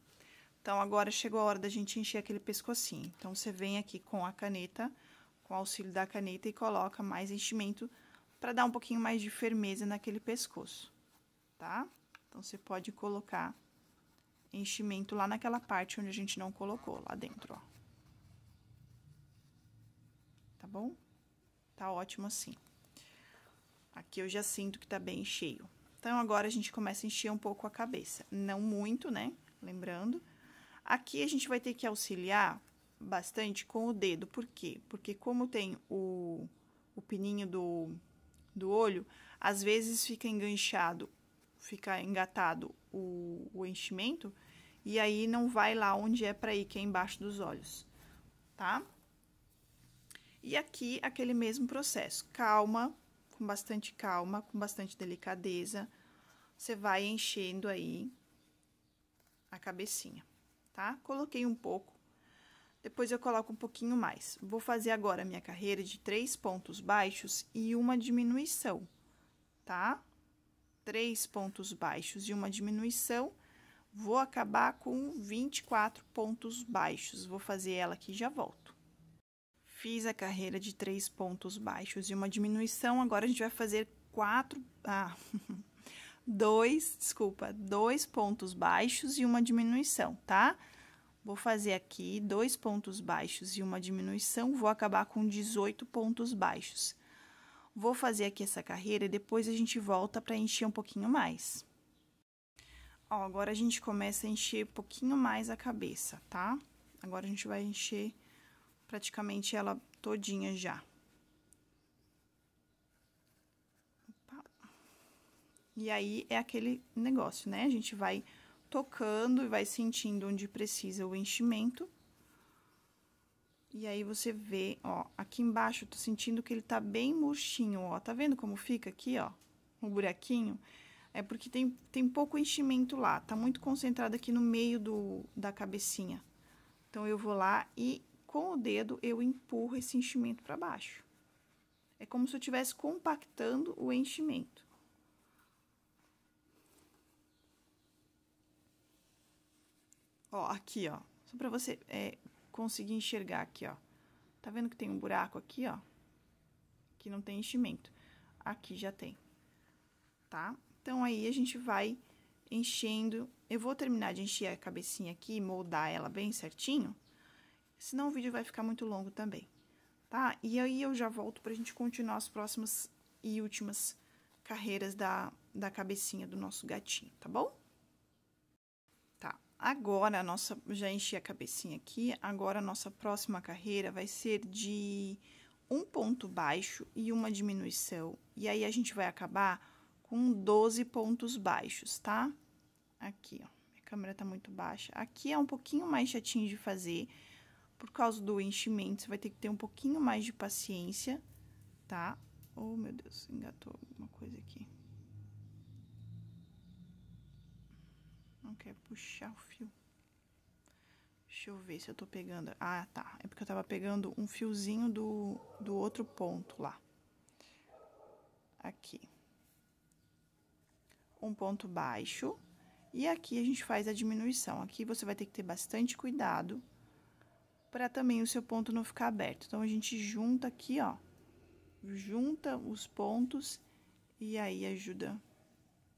Então, agora chegou a hora da gente encher aquele pescocinho. Então, você vem aqui com a caneta, com o auxílio da caneta, e coloca mais enchimento para dar um pouquinho mais de firmeza naquele pescoço, tá? Então, você pode colocar enchimento lá naquela parte onde a gente não colocou, lá dentro, ó. Tá bom? Tá ótimo assim. Aqui eu já sinto que tá bem cheio. Então, agora a gente começa a encher um pouco a cabeça. Não muito, né? Lembrando. Aqui a gente vai ter que auxiliar bastante com o dedo. Por quê? Porque como tem o, o pininho do, do olho, às vezes fica enganchado, fica engatado o, o enchimento, e aí não vai lá onde é para ir, que é embaixo dos olhos, tá? E aqui, aquele mesmo processo. Calma, com bastante calma, com bastante delicadeza, você vai enchendo aí a cabecinha, tá? Coloquei um pouco, depois eu coloco um pouquinho mais. Vou fazer agora a minha carreira de três pontos baixos e uma diminuição, tá? Três pontos baixos e uma diminuição, vou acabar com 24 pontos baixos. Vou fazer ela aqui e já volto fiz a carreira de três pontos baixos e uma diminuição. Agora, a gente vai fazer quatro... Ah, <laughs> dois, desculpa, dois pontos baixos e uma diminuição, tá? Vou fazer aqui dois pontos baixos e uma diminuição, vou acabar com 18 pontos baixos. Vou fazer aqui essa carreira e depois a gente volta para encher um pouquinho mais. Ó, agora a gente começa a encher um pouquinho mais a cabeça, tá? Agora a gente vai encher praticamente ela todinha já. Opa. E aí, é aquele negócio, né? A gente vai tocando e vai sentindo onde precisa o enchimento. E aí, você vê, ó, aqui embaixo, eu tô sentindo que ele tá bem murchinho, ó. Tá vendo como fica aqui, ó? O um buraquinho? É porque tem, tem pouco enchimento lá, tá muito concentrado aqui no meio do, da cabecinha. Então, eu vou lá e com o dedo eu empurro esse enchimento para baixo. É como se eu estivesse compactando o enchimento. Ó, aqui, ó. Só para você é, conseguir enxergar aqui, ó. Tá vendo que tem um buraco aqui, ó? Que não tem enchimento. Aqui já tem, tá? Então, aí, a gente vai enchendo. Eu vou terminar de encher a cabecinha aqui, moldar ela bem certinho senão o vídeo vai ficar muito longo também, tá? E aí eu já volto pra gente continuar as próximas e últimas carreiras da, da cabecinha do nosso gatinho, tá bom? Tá, agora a nossa... já enchi a cabecinha aqui, agora a nossa próxima carreira vai ser de um ponto baixo e uma diminuição, e aí a gente vai acabar com 12 pontos baixos, tá? Aqui, ó, minha câmera tá muito baixa. Aqui é um pouquinho mais chatinho de fazer, por causa do enchimento, você vai ter que ter um pouquinho mais de paciência, tá? Oh, meu Deus, engatou alguma coisa aqui. Não quer puxar o fio. Deixa eu ver se eu tô pegando. Ah, tá. É porque eu tava pegando um fiozinho do, do outro ponto lá. Aqui. Um ponto baixo. E aqui a gente faz a diminuição. Aqui você vai ter que ter bastante cuidado para também o seu ponto não ficar aberto. Então, a gente junta aqui, ó, junta os pontos e aí ajuda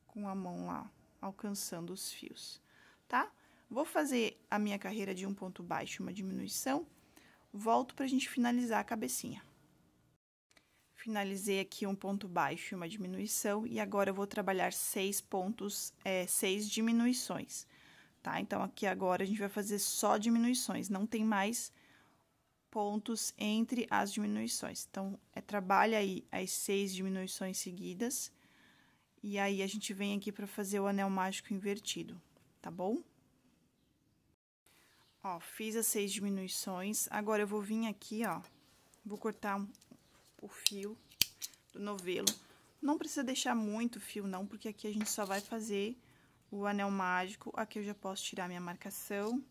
com a mão lá, alcançando os fios, tá? Vou fazer a minha carreira de um ponto baixo, uma diminuição, volto para a gente finalizar a cabecinha. Finalizei aqui um ponto baixo e uma diminuição, e agora eu vou trabalhar seis pontos, é, seis diminuições tá? Então, aqui agora a gente vai fazer só diminuições, não tem mais pontos entre as diminuições. Então, é, trabalha aí as seis diminuições seguidas, e aí a gente vem aqui para fazer o anel mágico invertido, tá bom? Ó, fiz as seis diminuições, agora eu vou vir aqui, ó, vou cortar o fio do novelo. Não precisa deixar muito fio, não, porque aqui a gente só vai fazer o anel mágico. Aqui eu já posso tirar minha marcação.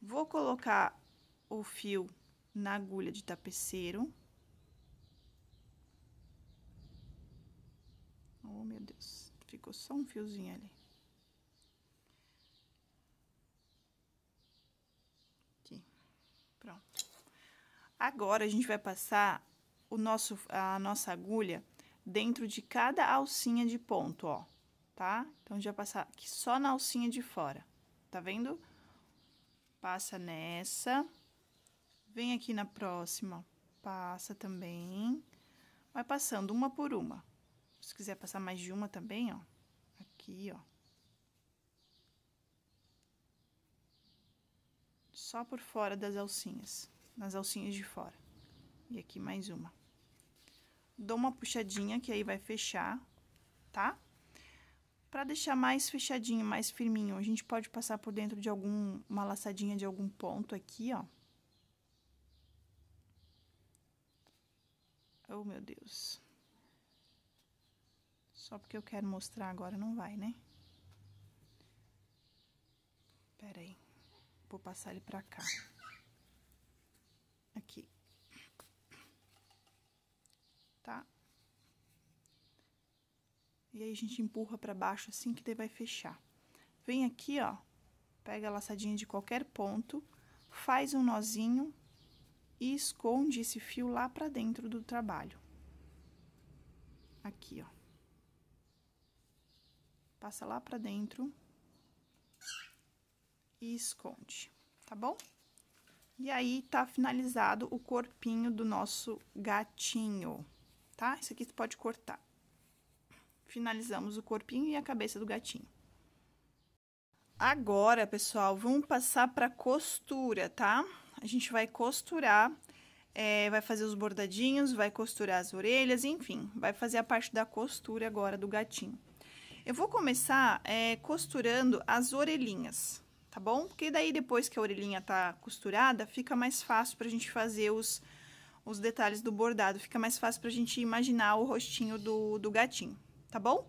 Vou colocar o fio na agulha de tapeceiro. Oh, meu Deus, ficou só um fiozinho ali. Aqui, pronto. Agora, a gente vai passar o nosso, a nossa agulha dentro de cada alcinha de ponto, ó tá? Então, já passar aqui só na alcinha de fora, tá vendo? Passa nessa, vem aqui na próxima, passa também, vai passando uma por uma. Se quiser passar mais de uma também, ó, aqui, ó. Só por fora das alcinhas, nas alcinhas de fora. E aqui mais uma. Dou uma puxadinha, que aí vai fechar, tá? Tá? para deixar mais fechadinho, mais firminho. A gente pode passar por dentro de algum, uma laçadinha de algum ponto aqui, ó. Oh, meu Deus. Só porque eu quero mostrar agora não vai, né? Pera aí. Vou passar ele pra cá. Aqui. E aí a gente empurra para baixo assim que daí vai fechar. Vem aqui, ó, pega a laçadinha de qualquer ponto, faz um nozinho e esconde esse fio lá para dentro do trabalho. Aqui, ó. Passa lá para dentro e esconde, tá bom? E aí, tá finalizado o corpinho do nosso gatinho, tá? Isso aqui você pode cortar. Finalizamos o corpinho e a cabeça do gatinho. Agora, pessoal, vamos passar para costura, tá? A gente vai costurar, é, vai fazer os bordadinhos, vai costurar as orelhas, enfim, vai fazer a parte da costura agora do gatinho. Eu vou começar é, costurando as orelhinhas, tá bom? Porque daí depois que a orelhinha tá costurada, fica mais fácil pra gente fazer os, os detalhes do bordado, fica mais fácil pra gente imaginar o rostinho do, do gatinho tá bom?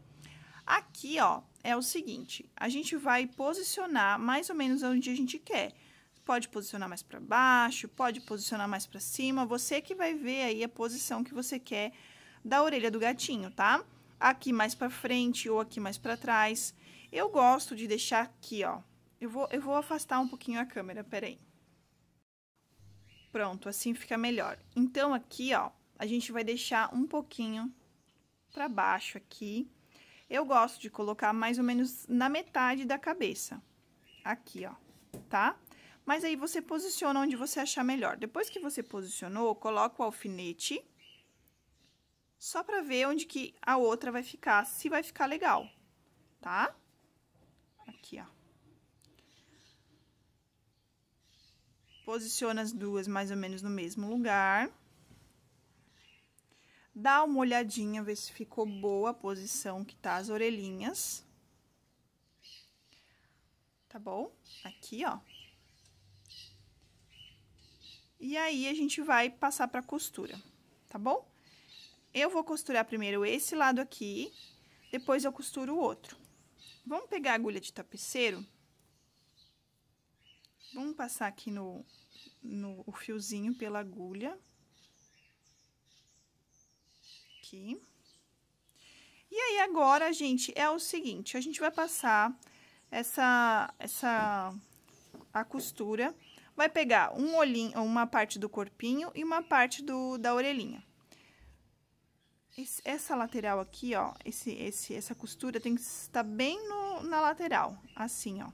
Aqui, ó, é o seguinte, a gente vai posicionar mais ou menos onde a gente quer. Pode posicionar mais para baixo, pode posicionar mais para cima, você que vai ver aí a posição que você quer da orelha do gatinho, tá? Aqui mais para frente ou aqui mais para trás. Eu gosto de deixar aqui, ó. Eu vou, eu vou afastar um pouquinho a câmera, peraí. Pronto, assim fica melhor. Então, aqui, ó, a gente vai deixar um pouquinho para baixo aqui. Eu gosto de colocar mais ou menos na metade da cabeça. Aqui, ó, tá? Mas aí você posiciona onde você achar melhor. Depois que você posicionou, coloca o alfinete. Só pra ver onde que a outra vai ficar, se vai ficar legal, tá? Aqui, ó. Posiciona as duas mais ou menos no mesmo lugar. Dá uma olhadinha, ver se ficou boa a posição que tá as orelhinhas. Tá bom? Aqui, ó. E aí, a gente vai passar pra costura, tá bom? Eu vou costurar primeiro esse lado aqui, depois eu costuro o outro. Vamos pegar a agulha de tapeceiro? Vamos passar aqui no, no o fiozinho pela agulha aqui. E aí, agora, gente, é o seguinte, a gente vai passar essa, essa, a costura, vai pegar um olhinho, uma parte do corpinho e uma parte do, da orelhinha. Esse, essa lateral aqui, ó, esse, esse, essa costura tem que estar bem no, na lateral, assim, ó,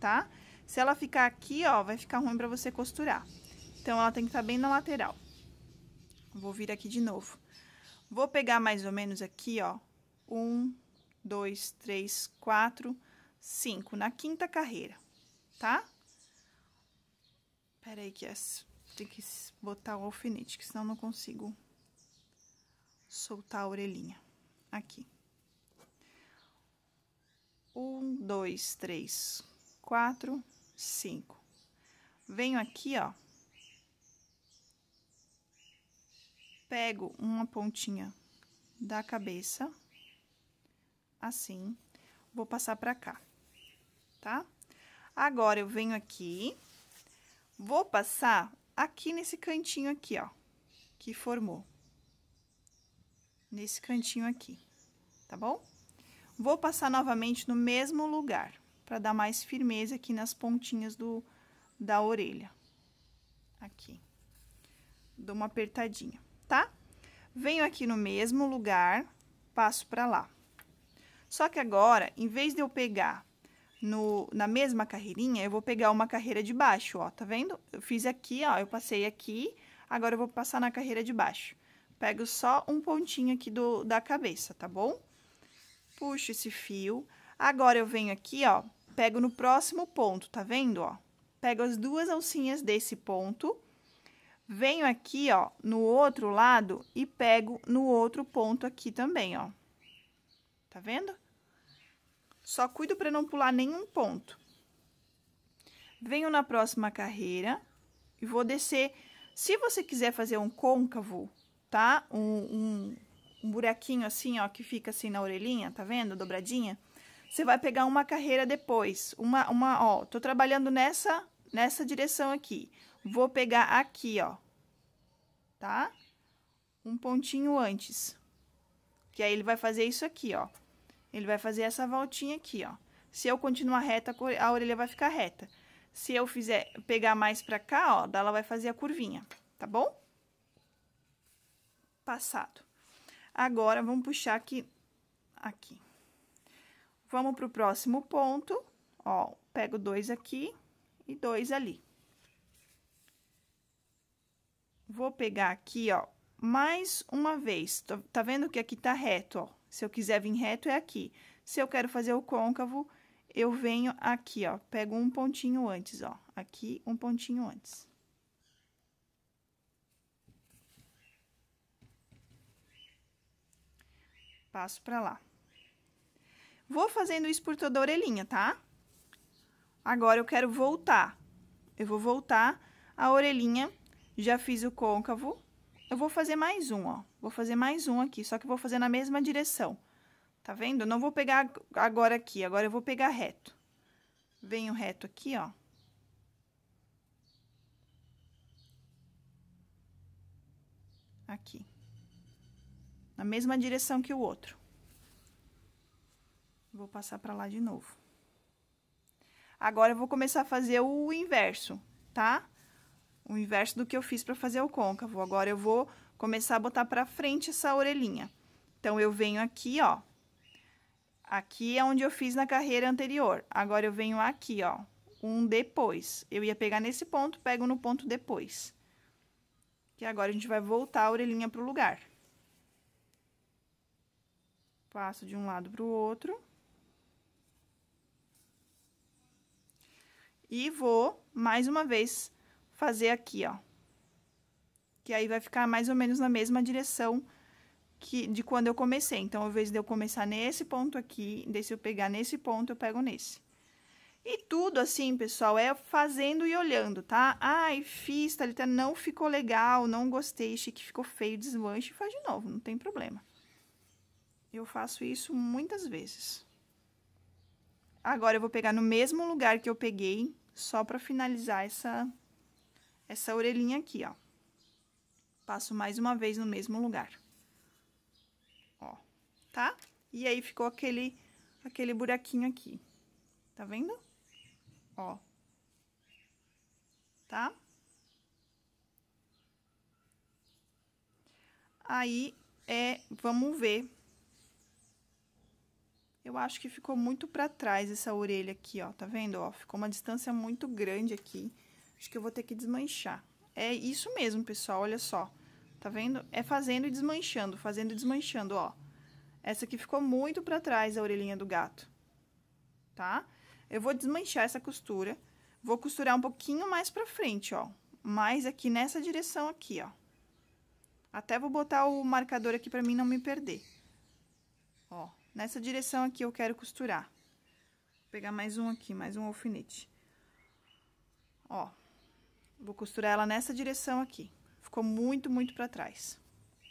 tá? Se ela ficar aqui, ó, vai ficar ruim pra você costurar. Então, ela tem que estar bem na lateral. Vou vir aqui de novo. Vou pegar mais ou menos aqui, ó, um, dois, três, quatro, cinco, na quinta carreira, tá? Pera aí que é tem que botar o alfinete, que senão não consigo soltar a orelhinha. Aqui. Um, dois, três, quatro, cinco. Venho aqui, ó, pego uma pontinha da cabeça, assim, vou passar pra cá, tá? Agora, eu venho aqui, vou passar aqui nesse cantinho aqui, ó, que formou. Nesse cantinho aqui, tá bom? Vou passar novamente no mesmo lugar, pra dar mais firmeza aqui nas pontinhas do, da orelha. Aqui. Dou uma apertadinha tá? Venho aqui no mesmo lugar, passo para lá. Só que agora, em vez de eu pegar no, na mesma carreirinha, eu vou pegar uma carreira de baixo, ó, tá vendo? Eu fiz aqui, ó, eu passei aqui, agora eu vou passar na carreira de baixo. Pego só um pontinho aqui do, da cabeça, tá bom? Puxo esse fio. Agora, eu venho aqui, ó, pego no próximo ponto, tá vendo, ó? Pego as duas alcinhas desse ponto venho aqui, ó, no outro lado e pego no outro ponto aqui também, ó. Tá vendo? Só cuido para não pular nenhum ponto. Venho na próxima carreira e vou descer. Se você quiser fazer um côncavo, tá? Um, um, um buraquinho assim, ó, que fica assim na orelhinha, tá vendo? Dobradinha. Você vai pegar uma carreira depois. Uma, uma, ó, tô trabalhando nessa, nessa direção aqui. Vou pegar aqui, ó, tá? Um pontinho antes. Que aí ele vai fazer isso aqui, ó. Ele vai fazer essa voltinha aqui, ó. Se eu continuar reta, a orelha vai ficar reta. Se eu fizer pegar mais pra cá, ó, dela vai fazer a curvinha, tá bom? Passado. Agora, vamos puxar aqui, aqui. Vamos pro próximo ponto, ó, pego dois aqui e dois ali vou pegar aqui, ó, mais uma vez. Tá, tá vendo que aqui tá reto, ó? Se eu quiser vir reto, é aqui. Se eu quero fazer o côncavo, eu venho aqui, ó, pego um pontinho antes, ó. Aqui, um pontinho antes. Passo pra lá. Vou fazendo isso por toda a orelhinha, tá? Agora, eu quero voltar. Eu vou voltar a orelhinha já fiz o côncavo. Eu vou fazer mais um, ó. Vou fazer mais um aqui, só que vou fazer na mesma direção. Tá vendo? Eu não vou pegar agora aqui, agora eu vou pegar reto. Venho reto aqui, ó. Aqui. Na mesma direção que o outro. Vou passar pra lá de novo. Agora, eu vou começar a fazer o inverso, tá? o inverso do que eu fiz para fazer o côncavo. Agora, eu vou começar a botar para frente essa orelhinha. Então, eu venho aqui, ó. Aqui é onde eu fiz na carreira anterior. Agora, eu venho aqui, ó. Um depois. Eu ia pegar nesse ponto, pego no ponto depois. Que agora a gente vai voltar a orelhinha pro lugar. Passo de um lado pro outro. E vou, mais uma vez, fazer aqui, ó. Que aí vai ficar mais ou menos na mesma direção que de quando eu comecei. Então, ao invés de eu começar nesse ponto aqui, desse eu pegar nesse ponto, eu pego nesse. E tudo assim, pessoal, é fazendo e olhando, tá? Ai, fiz, talita, não ficou legal, não gostei, achei que ficou feio, desmanche, faz de novo, não tem problema. Eu faço isso muitas vezes. Agora, eu vou pegar no mesmo lugar que eu peguei, só pra finalizar essa essa orelhinha aqui, ó. Passo mais uma vez no mesmo lugar. Ó, tá? E aí, ficou aquele, aquele buraquinho aqui. Tá vendo? Ó. Tá? Aí, é, vamos ver. Eu acho que ficou muito pra trás essa orelha aqui, ó. Tá vendo? Ó, ficou uma distância muito grande aqui. Acho que eu vou ter que desmanchar. É isso mesmo, pessoal, olha só. Tá vendo? É fazendo e desmanchando, fazendo e desmanchando, ó. Essa aqui ficou muito pra trás, a orelhinha do gato. Tá? Eu vou desmanchar essa costura. Vou costurar um pouquinho mais pra frente, ó. Mais aqui nessa direção aqui, ó. Até vou botar o marcador aqui pra mim não me perder. Ó, nessa direção aqui eu quero costurar. Vou pegar mais um aqui, mais um alfinete. Ó, Vou costurar ela nessa direção aqui. Ficou muito, muito para trás,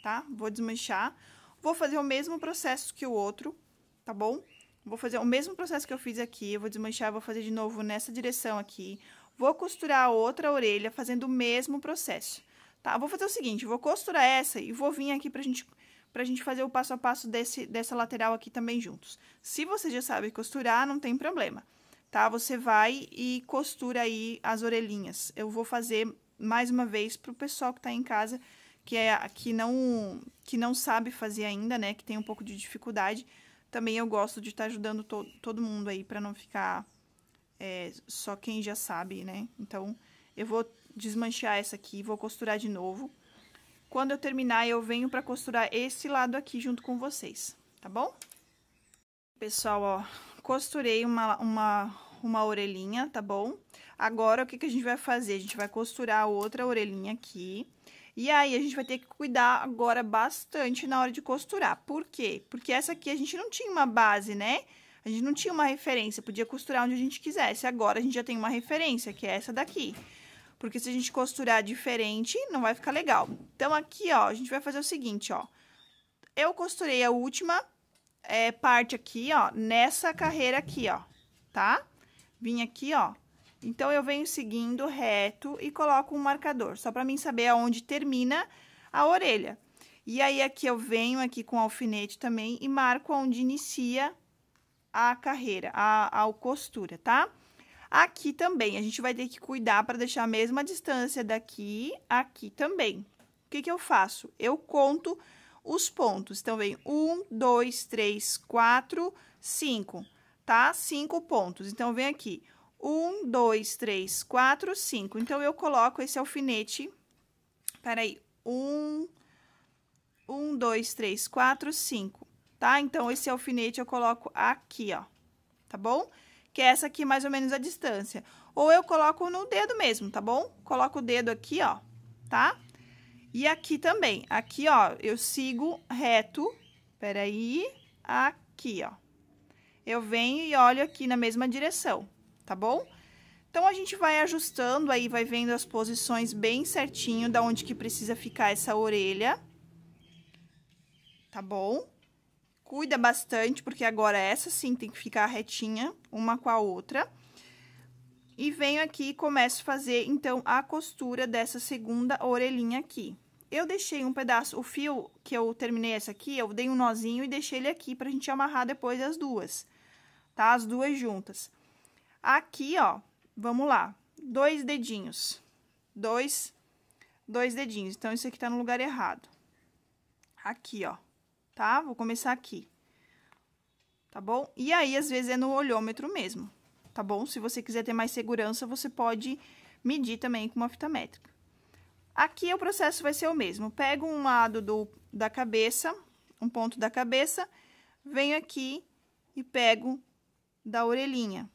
tá? Vou desmanchar. Vou fazer o mesmo processo que o outro, tá bom? Vou fazer o mesmo processo que eu fiz aqui, eu vou desmanchar, vou fazer de novo nessa direção aqui. Vou costurar a outra orelha fazendo o mesmo processo, tá? Vou fazer o seguinte, vou costurar essa e vou vir aqui pra gente, pra gente fazer o passo a passo desse, dessa lateral aqui também juntos. Se você já sabe costurar, não tem problema tá? Você vai e costura aí as orelhinhas. Eu vou fazer mais uma vez pro pessoal que tá em casa que é que não que não sabe fazer ainda, né, que tem um pouco de dificuldade. Também eu gosto de estar tá ajudando to, todo mundo aí para não ficar é, só quem já sabe, né? Então, eu vou desmanchar essa aqui, vou costurar de novo. Quando eu terminar, eu venho para costurar esse lado aqui junto com vocês, tá bom? Pessoal, ó, costurei uma, uma, uma orelhinha, tá bom? Agora, o que, que a gente vai fazer? A gente vai costurar outra orelhinha aqui. E aí, a gente vai ter que cuidar agora bastante na hora de costurar. Por quê? Porque essa aqui a gente não tinha uma base, né? A gente não tinha uma referência, podia costurar onde a gente quisesse. Agora, a gente já tem uma referência, que é essa daqui. Porque se a gente costurar diferente, não vai ficar legal. Então, aqui, ó, a gente vai fazer o seguinte, ó. Eu costurei a última é, parte aqui, ó, nessa carreira aqui, ó, tá? Vim aqui, ó. Então, eu venho seguindo reto e coloco um marcador, só para mim saber aonde termina a orelha. E aí, aqui eu venho aqui com alfinete também e marco onde inicia a carreira, a, a costura, tá? Aqui também, a gente vai ter que cuidar para deixar a mesma distância daqui, aqui também. O que que eu faço? Eu conto os pontos. Então, vem um, dois, três, quatro, cinco, tá? Cinco pontos. Então, vem aqui. Um, dois, três, quatro, cinco. Então, eu coloco esse alfinete. Peraí. Um, um, dois, três, quatro, cinco, tá? Então, esse alfinete eu coloco aqui, ó, tá bom? Que é essa aqui, mais ou menos, a distância. Ou eu coloco no dedo mesmo, tá bom? Coloco o dedo aqui, ó, tá? E aqui também. Aqui, ó, eu sigo reto. Peraí. Aqui, ó. Eu venho e olho aqui na mesma direção, tá bom? Então, a gente vai ajustando aí, vai vendo as posições bem certinho da onde que precisa ficar essa orelha. Tá bom? Cuida bastante, porque agora essa sim tem que ficar retinha uma com a outra. E venho aqui e começo a fazer, então, a costura dessa segunda orelhinha aqui eu deixei um pedaço, o fio que eu terminei essa aqui, eu dei um nozinho e deixei ele aqui pra gente amarrar depois as duas, tá? As duas juntas. Aqui, ó, vamos lá, dois dedinhos, dois, dois dedinhos. Então, isso aqui tá no lugar errado. Aqui, ó, tá? Vou começar aqui, tá bom? E aí, às vezes, é no olhômetro mesmo, tá bom? Se você quiser ter mais segurança, você pode medir também com uma fita métrica. Aqui o processo vai ser o mesmo. Pego um lado do, da cabeça, um ponto da cabeça, venho aqui e pego da orelhinha.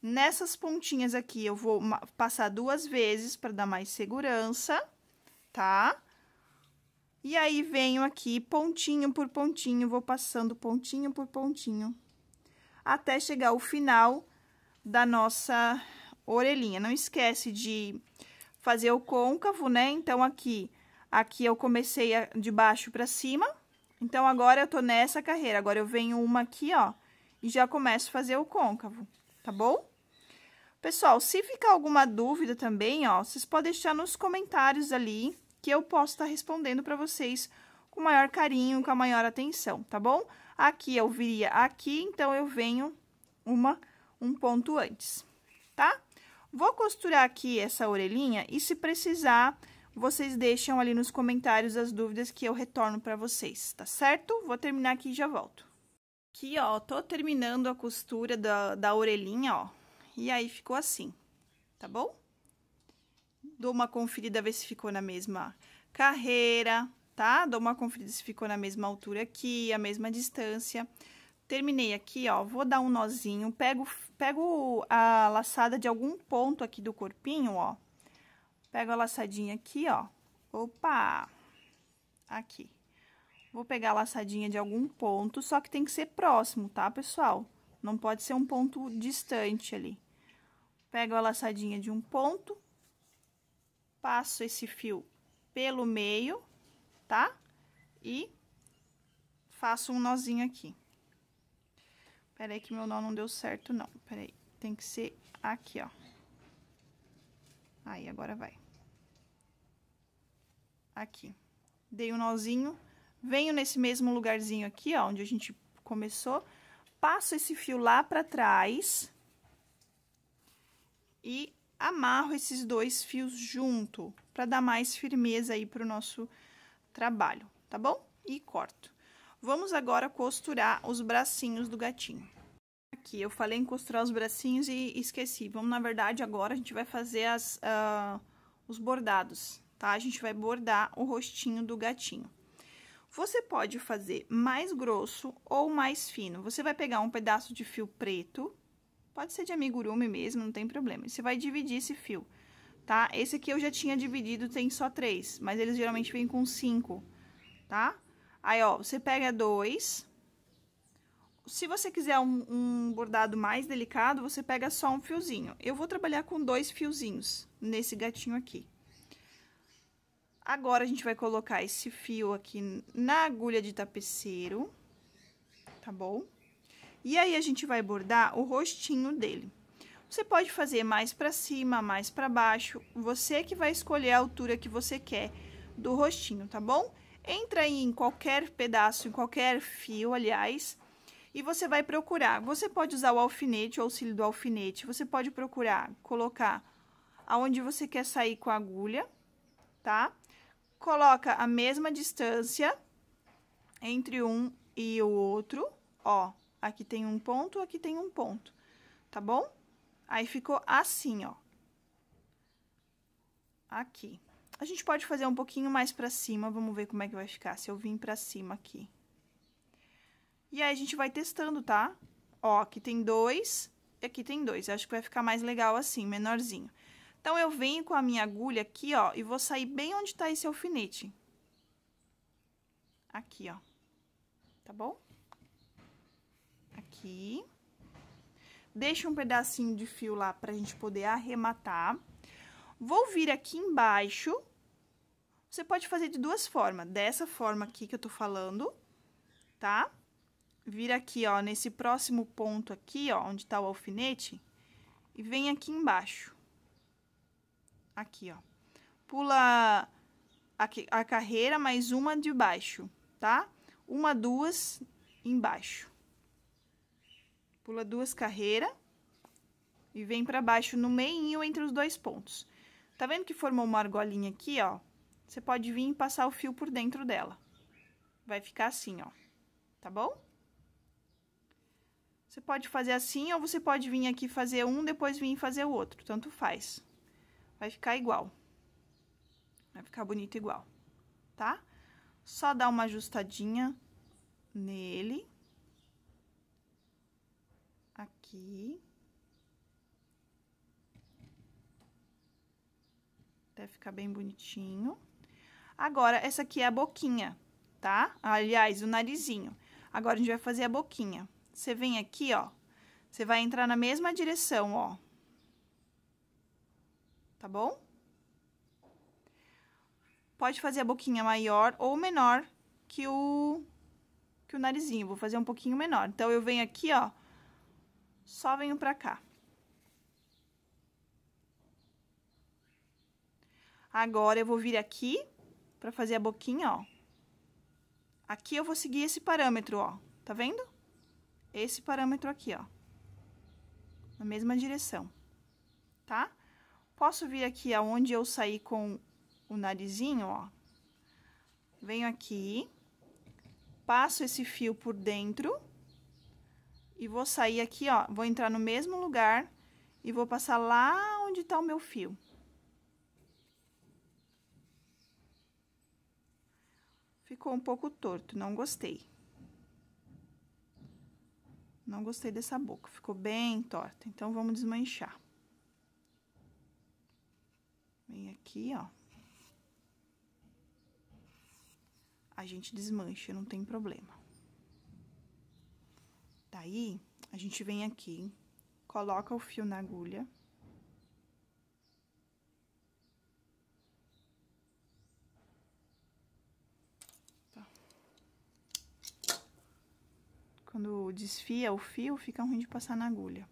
Nessas pontinhas aqui, eu vou passar duas vezes para dar mais segurança, tá? E aí, venho aqui, pontinho por pontinho, vou passando pontinho por pontinho, até chegar ao final da nossa orelhinha. Não esquece de fazer o côncavo, né? Então, aqui, aqui eu comecei de baixo pra cima. Então, agora eu tô nessa carreira. Agora, eu venho uma aqui, ó, e já começo a fazer o côncavo, tá bom? Pessoal, se ficar alguma dúvida também, ó, vocês podem deixar nos comentários ali, que eu posso estar tá respondendo pra vocês com maior carinho, com a maior atenção, tá bom? Aqui eu viria aqui, então eu venho uma um ponto antes, tá? Vou costurar aqui essa orelhinha e se precisar, vocês deixam ali nos comentários as dúvidas que eu retorno para vocês, tá certo? Vou terminar aqui e já volto. Aqui, ó, tô terminando a costura da, da orelhinha, ó, e aí ficou assim, tá bom? Dou uma conferida, ver se ficou na mesma carreira, tá? Dou uma conferida se ficou na mesma altura aqui, a mesma distância terminei aqui, ó, vou dar um nozinho, pego, pego a laçada de algum ponto aqui do corpinho, ó. Pego a laçadinha aqui, ó. Opa! Aqui. Vou pegar a laçadinha de algum ponto, só que tem que ser próximo, tá, pessoal? Não pode ser um ponto distante ali. Pego a laçadinha de um ponto, passo esse fio pelo meio, tá? E faço um nozinho aqui. Peraí que meu nó não deu certo, não. Peraí, tem que ser aqui, ó. Aí, agora vai. Aqui. Dei um nozinho, venho nesse mesmo lugarzinho aqui, ó, onde a gente começou, passo esse fio lá pra trás e amarro esses dois fios junto, pra dar mais firmeza aí pro nosso trabalho, tá bom? E corto. Vamos agora costurar os bracinhos do gatinho. Aqui, eu falei em costurar os bracinhos e esqueci. Vamos, na verdade, agora a gente vai fazer as, uh, os bordados, tá? A gente vai bordar o rostinho do gatinho. Você pode fazer mais grosso ou mais fino. Você vai pegar um pedaço de fio preto, pode ser de amigurumi mesmo, não tem problema. Você vai dividir esse fio, tá? Esse aqui eu já tinha dividido, tem só três, mas eles geralmente vêm com cinco, tá? Aí, ó, você pega dois. Se você quiser um, um bordado mais delicado, você pega só um fiozinho. Eu vou trabalhar com dois fiozinhos nesse gatinho aqui. Agora, a gente vai colocar esse fio aqui na agulha de tapeceiro, tá bom? E aí, a gente vai bordar o rostinho dele. Você pode fazer mais pra cima, mais pra baixo, você que vai escolher a altura que você quer do rostinho, tá bom? Entra aí em qualquer pedaço, em qualquer fio, aliás, e você vai procurar. Você pode usar o alfinete, o auxílio do alfinete. Você pode procurar colocar aonde você quer sair com a agulha, tá? Coloca a mesma distância entre um e o outro. Ó, aqui tem um ponto, aqui tem um ponto, tá bom? Aí ficou assim, ó. Aqui. A gente pode fazer um pouquinho mais pra cima, vamos ver como é que vai ficar, se eu vim pra cima aqui. E aí, a gente vai testando, tá? Ó, aqui tem dois, e aqui tem dois. Eu acho que vai ficar mais legal assim, menorzinho. Então, eu venho com a minha agulha aqui, ó, e vou sair bem onde tá esse alfinete. Aqui, ó. Tá bom? Aqui. Deixa um pedacinho de fio lá pra gente poder arrematar. Vou vir aqui embaixo você pode fazer de duas formas. Dessa forma aqui que eu tô falando, tá? Vira aqui, ó, nesse próximo ponto aqui, ó, onde tá o alfinete. E vem aqui embaixo. Aqui, ó. Pula a, carreira mais uma de baixo, tá? Uma, duas embaixo. Pula duas carreiras e vem pra baixo no meio entre os dois pontos. Tá vendo que formou uma argolinha aqui, ó? você pode vir e passar o fio por dentro dela. Vai ficar assim, ó. Tá bom? Você pode fazer assim ou você pode vir aqui fazer um, depois vir fazer o outro. Tanto faz. Vai ficar igual. Vai ficar bonito igual, tá? Só dá uma ajustadinha nele. Aqui. Até ficar bem bonitinho. Agora, essa aqui é a boquinha, tá? Aliás, o narizinho. Agora, a gente vai fazer a boquinha. Você vem aqui, ó. Você vai entrar na mesma direção, ó. Tá bom? Pode fazer a boquinha maior ou menor que o, que o narizinho. Vou fazer um pouquinho menor. Então, eu venho aqui, ó. Só venho pra cá. Agora, eu vou vir aqui para fazer a boquinha, ó. Aqui eu vou seguir esse parâmetro, ó. Tá vendo? Esse parâmetro aqui, ó. Na mesma direção, tá? Posso vir aqui aonde eu saí com o narizinho, ó. Venho aqui, passo esse fio por dentro e vou sair aqui, ó. Vou entrar no mesmo lugar e vou passar lá onde tá o meu fio. Ficou um pouco torto, não gostei. Não gostei dessa boca, ficou bem torta. Então, vamos desmanchar. Vem aqui, ó. A gente desmancha, não tem problema. Daí, a gente vem aqui, coloca o fio na agulha. Quando desfia o fio, fica ruim de passar na agulha.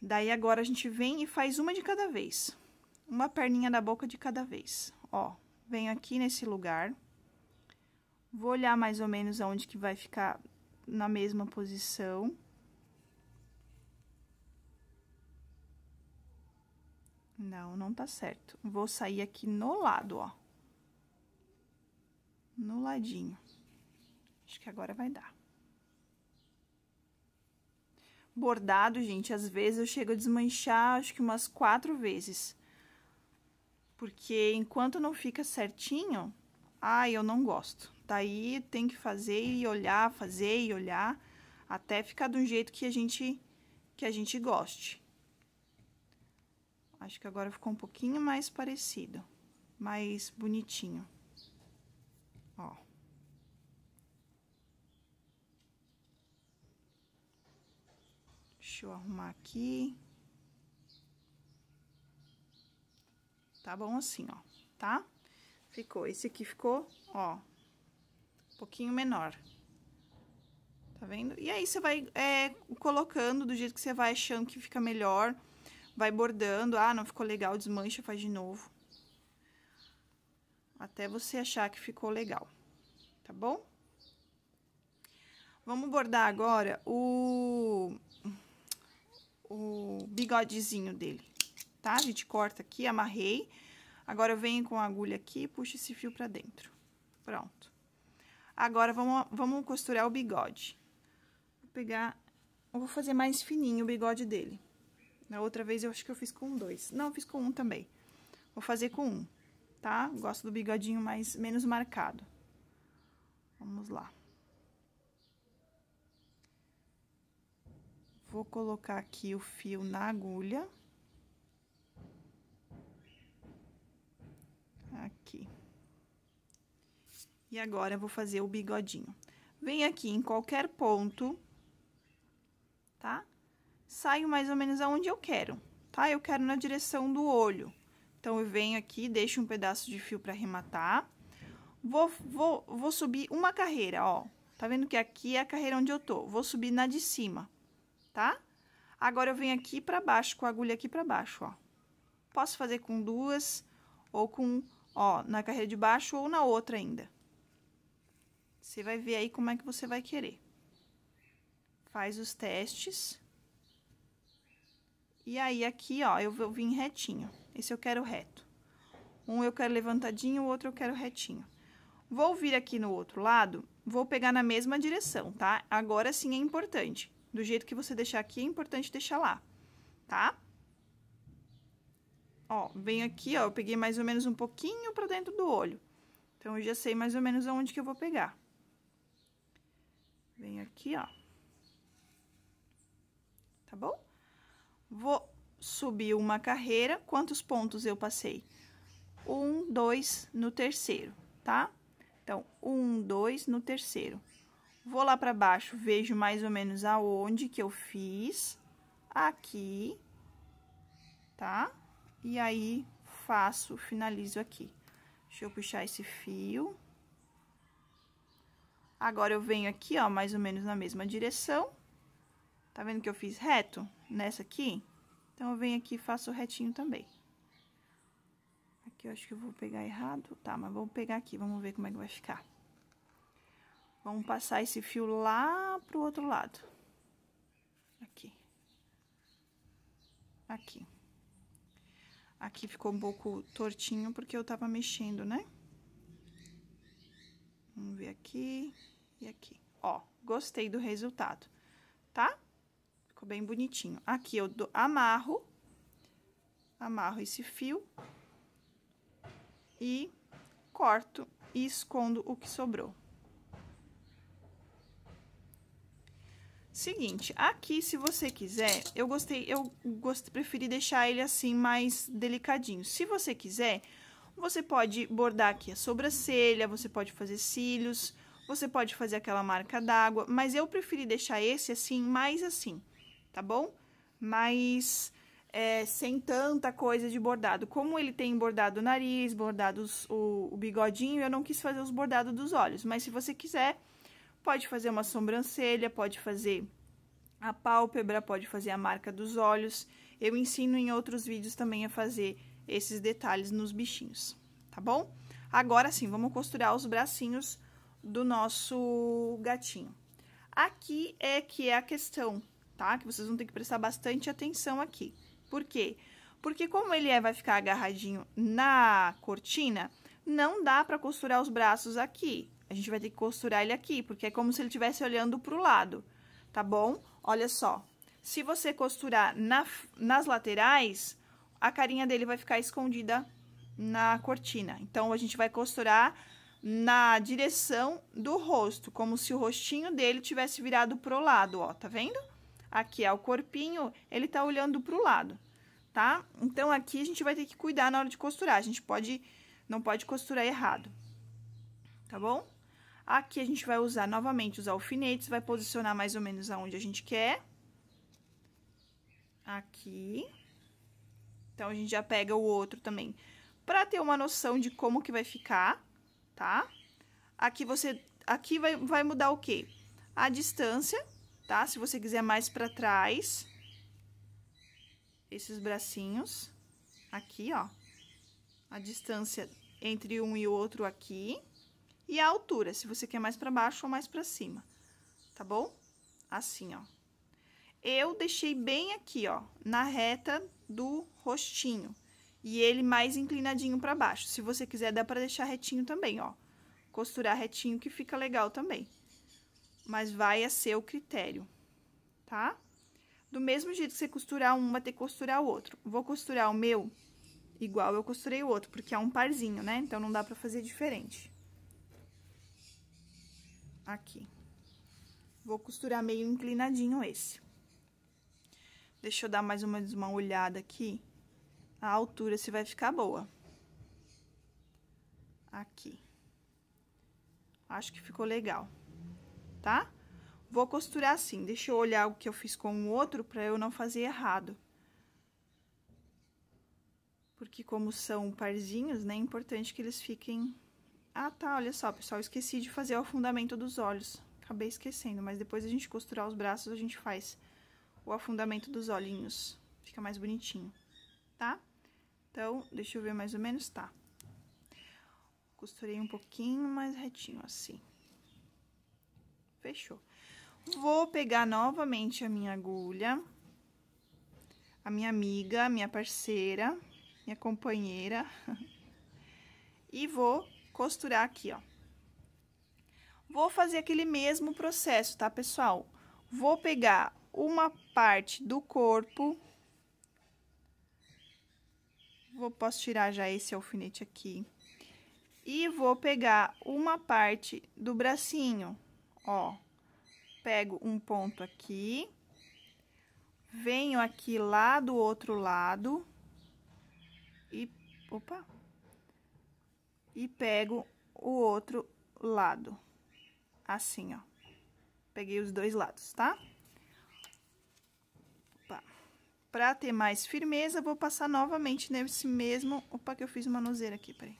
Daí agora a gente vem e faz uma de cada vez. Uma perninha da boca de cada vez. Ó, venho aqui nesse lugar. Vou olhar mais ou menos aonde que vai ficar na mesma posição. Não, não tá certo. Vou sair aqui no lado, ó. No ladinho. Acho que agora vai dar. Bordado, gente, às vezes eu chego a desmanchar, acho que umas quatro vezes. Porque enquanto não fica certinho, ai, eu não gosto. Daí tem que fazer e olhar, fazer e olhar, até ficar de um jeito que a gente, que a gente goste. Acho que agora ficou um pouquinho mais parecido, mais bonitinho. Ó. Deixa eu arrumar aqui. Tá bom assim, ó, tá? Ficou, esse aqui ficou, ó, um pouquinho menor. Tá vendo? E aí, você vai é, colocando do jeito que você vai achando que fica melhor. Vai bordando, ah, não ficou legal, desmancha, faz de novo. Até você achar que ficou legal, tá bom? Vamos bordar agora o o bigodezinho dele, tá? A gente corta aqui, amarrei. Agora, eu venho com a agulha aqui e puxo esse fio pra dentro. Pronto. Agora, vamos, vamos costurar o bigode. Vou pegar... Eu vou fazer mais fininho o bigode dele. Na outra vez, eu acho que eu fiz com dois. Não, fiz com um também. Vou fazer com um, tá? Gosto do bigodinho mais, menos marcado. Vamos lá. Vou colocar aqui o fio na agulha. Aqui. E agora, eu vou fazer o bigodinho. Vem aqui em qualquer ponto, tá? Saio mais ou menos aonde eu quero, tá? Eu quero na direção do olho. Então, eu venho aqui, deixo um pedaço de fio para arrematar. Vou, vou, vou subir uma carreira, ó. Tá vendo que aqui é a carreira onde eu tô. Vou subir na de cima tá? Agora, eu venho aqui para baixo, com a agulha aqui para baixo, ó. Posso fazer com duas, ou com, ó, na carreira de baixo, ou na outra ainda. Você vai ver aí como é que você vai querer. Faz os testes. E aí, aqui, ó, eu vim retinho. Esse eu quero reto. Um eu quero levantadinho, o outro eu quero retinho. Vou vir aqui no outro lado, vou pegar na mesma direção, tá? Agora sim é importante. Do jeito que você deixar aqui, é importante deixar lá, tá? Ó, vem aqui, ó, eu peguei mais ou menos um pouquinho pra dentro do olho. Então, eu já sei mais ou menos aonde que eu vou pegar. Vem aqui, ó. Tá bom? Vou subir uma carreira. Quantos pontos eu passei? Um, dois no terceiro, tá? Então, um, dois no terceiro. Vou lá para baixo, vejo mais ou menos aonde que eu fiz. Aqui, tá? E aí, faço, finalizo aqui. Deixa eu puxar esse fio. Agora, eu venho aqui, ó, mais ou menos na mesma direção. Tá vendo que eu fiz reto nessa aqui? Então, eu venho aqui e faço retinho também. Aqui eu acho que eu vou pegar errado. Tá, mas vou pegar aqui, vamos ver como é que vai ficar. Vamos passar esse fio lá pro outro lado. Aqui. Aqui. Aqui ficou um pouco tortinho porque eu tava mexendo, né? Vamos ver aqui e aqui. Ó, gostei do resultado, tá? Ficou bem bonitinho. Aqui eu do, amarro, amarro esse fio e corto e escondo o que sobrou. Seguinte, aqui se você quiser, eu gostei, eu gost, preferi deixar ele assim mais delicadinho. Se você quiser, você pode bordar aqui a sobrancelha, você pode fazer cílios, você pode fazer aquela marca d'água, mas eu preferi deixar esse assim, mais assim, tá bom? Mas é, sem tanta coisa de bordado. Como ele tem bordado o nariz, bordado os, o, o bigodinho, eu não quis fazer os bordados dos olhos, mas se você quiser Pode fazer uma sobrancelha, pode fazer a pálpebra, pode fazer a marca dos olhos. Eu ensino em outros vídeos também a fazer esses detalhes nos bichinhos, tá bom? Agora sim, vamos costurar os bracinhos do nosso gatinho. Aqui é que é a questão, tá? Que vocês vão ter que prestar bastante atenção aqui. Por quê? Porque como ele é, vai ficar agarradinho na cortina, não dá para costurar os braços aqui. A gente vai ter que costurar ele aqui, porque é como se ele estivesse olhando pro lado, tá bom? Olha só, se você costurar na, nas laterais, a carinha dele vai ficar escondida na cortina. Então, a gente vai costurar na direção do rosto, como se o rostinho dele tivesse virado pro lado, ó, tá vendo? Aqui é o corpinho, ele tá olhando pro lado, tá? Então, aqui a gente vai ter que cuidar na hora de costurar, a gente pode, não pode costurar errado, tá bom? Aqui a gente vai usar novamente os alfinetes, vai posicionar mais ou menos aonde a gente quer. Aqui. Então, a gente já pega o outro também, pra ter uma noção de como que vai ficar, tá? Aqui você, aqui vai, vai mudar o quê? A distância, tá? Se você quiser mais pra trás, esses bracinhos, aqui, ó. A distância entre um e o outro aqui e a altura, se você quer mais para baixo ou mais para cima, tá bom? Assim, ó. Eu deixei bem aqui, ó, na reta do rostinho, e ele mais inclinadinho para baixo. Se você quiser, dá para deixar retinho também, ó. Costurar retinho que fica legal também. Mas vai a seu critério, tá? Do mesmo jeito que você costurar um, vai ter que costurar o outro. Vou costurar o meu igual eu costurei o outro, porque é um parzinho, né? Então, não dá pra fazer diferente aqui. Vou costurar meio inclinadinho esse. Deixa eu dar mais uma olhada aqui. A altura se vai ficar boa. Aqui. Acho que ficou legal, tá? Vou costurar assim. Deixa eu olhar o que eu fiz com o outro para eu não fazer errado. Porque como são parzinhos, né, é importante que eles fiquem ah, tá, olha só, pessoal, esqueci de fazer o afundamento dos olhos. Acabei esquecendo, mas depois a gente costurar os braços, a gente faz o afundamento dos olhinhos. Fica mais bonitinho, tá? Então, deixa eu ver mais ou menos, tá? Costurei um pouquinho mais retinho, assim. Fechou. Vou pegar novamente a minha agulha, a minha amiga, minha parceira, minha companheira, <laughs> e vou costurar aqui, ó. Vou fazer aquele mesmo processo, tá, pessoal? Vou pegar uma parte do corpo. Vou, posso tirar já esse alfinete aqui. E vou pegar uma parte do bracinho, ó. Pego um ponto aqui. Venho aqui lá do outro lado. E, opa, e pego o outro lado, assim, ó. Peguei os dois lados, tá? Opa. Pra ter mais firmeza, vou passar novamente nesse mesmo... Opa, que eu fiz uma nozeira aqui, peraí.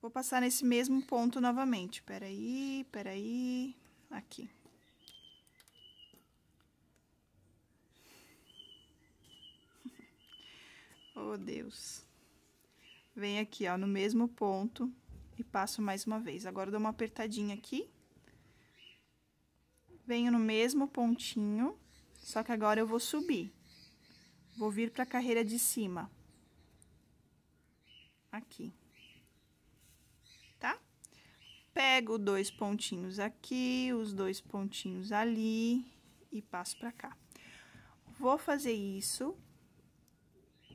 Vou passar nesse mesmo ponto novamente. Peraí, peraí... Aqui. <laughs> Oh, Deus venho aqui, ó, no mesmo ponto e passo mais uma vez. Agora, dou uma apertadinha aqui. Venho no mesmo pontinho, só que agora eu vou subir. Vou vir pra carreira de cima. Aqui. Tá? Pego dois pontinhos aqui, os dois pontinhos ali e passo pra cá. Vou fazer isso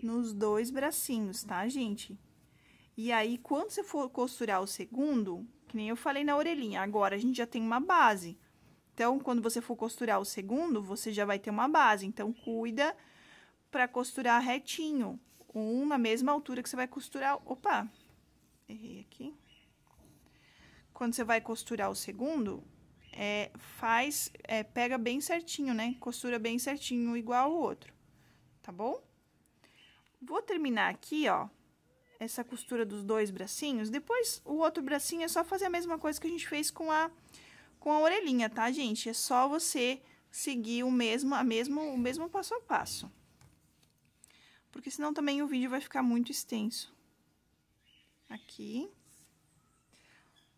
nos dois bracinhos, tá, gente? E aí, quando você for costurar o segundo, que nem eu falei na orelhinha, agora a gente já tem uma base. Então, quando você for costurar o segundo, você já vai ter uma base. Então, cuida para costurar retinho. Um na mesma altura que você vai costurar... Opa! Errei aqui. Quando você vai costurar o segundo, é, faz... É, pega bem certinho, né? Costura bem certinho, igual o outro. Tá bom? Vou terminar aqui, ó essa costura dos dois bracinhos. Depois, o outro bracinho é só fazer a mesma coisa que a gente fez com a, com a orelhinha, tá, gente? É só você seguir o mesmo, a mesmo, o mesmo passo a passo. Porque senão também o vídeo vai ficar muito extenso. Aqui.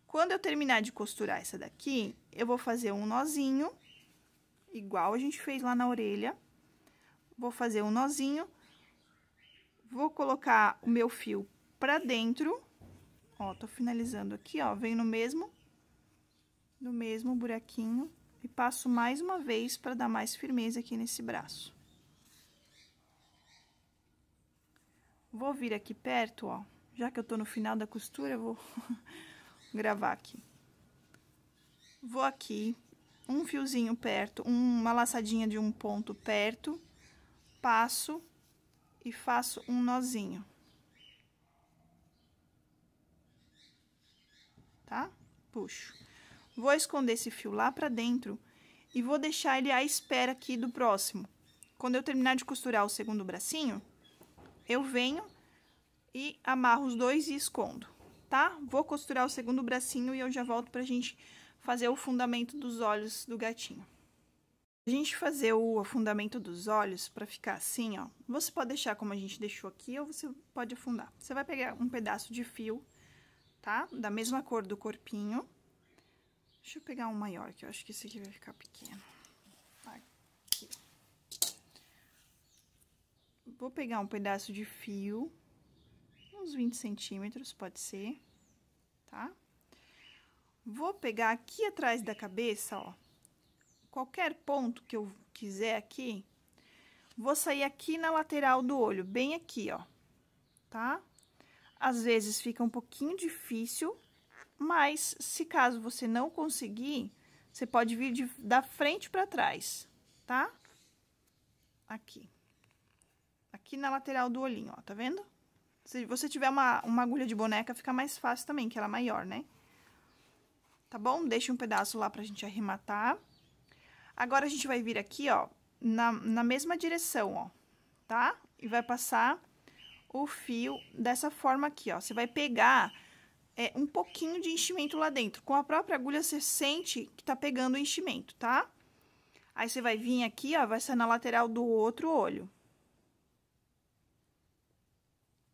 Quando eu terminar de costurar essa daqui, eu vou fazer um nozinho, igual a gente fez lá na orelha. Vou fazer um nozinho, vou colocar o meu fio pra dentro. Ó, tô finalizando aqui, ó. Venho no mesmo, no mesmo buraquinho. E passo mais uma vez pra dar mais firmeza aqui nesse braço. Vou vir aqui perto, ó. Já que eu tô no final da costura, vou <laughs> gravar aqui. Vou aqui, um fiozinho perto, uma laçadinha de um ponto perto, passo e faço um nozinho. tá? Puxo. Vou esconder esse fio lá pra dentro e vou deixar ele à espera aqui do próximo. Quando eu terminar de costurar o segundo bracinho, eu venho e amarro os dois e escondo, tá? Vou costurar o segundo bracinho e eu já volto pra gente fazer o fundamento dos olhos do gatinho. A gente fazer o afundamento dos olhos para ficar assim, ó. Você pode deixar como a gente deixou aqui ou você pode afundar. Você vai pegar um pedaço de fio tá? Da mesma cor do corpinho. Deixa eu pegar um maior, que eu acho que esse aqui vai ficar pequeno. Aqui. Vou pegar um pedaço de fio, uns 20 centímetros, pode ser, tá? Vou pegar aqui atrás da cabeça, ó, qualquer ponto que eu quiser aqui, vou sair aqui na lateral do olho, bem aqui, ó, tá? Às vezes fica um pouquinho difícil, mas se caso você não conseguir, você pode vir de, da frente para trás, tá? Aqui. Aqui na lateral do olhinho, ó, tá vendo? Se você tiver uma, uma agulha de boneca, fica mais fácil também, que ela é maior, né? Tá bom? Deixa um pedaço lá pra gente arrematar. Agora, a gente vai vir aqui, ó, na, na mesma direção, ó, tá? E vai passar o fio dessa forma aqui, ó. Você vai pegar é, um pouquinho de enchimento lá dentro. Com a própria agulha, você sente que tá pegando o enchimento, tá? Aí, você vai vir aqui, ó, vai sair na lateral do outro olho.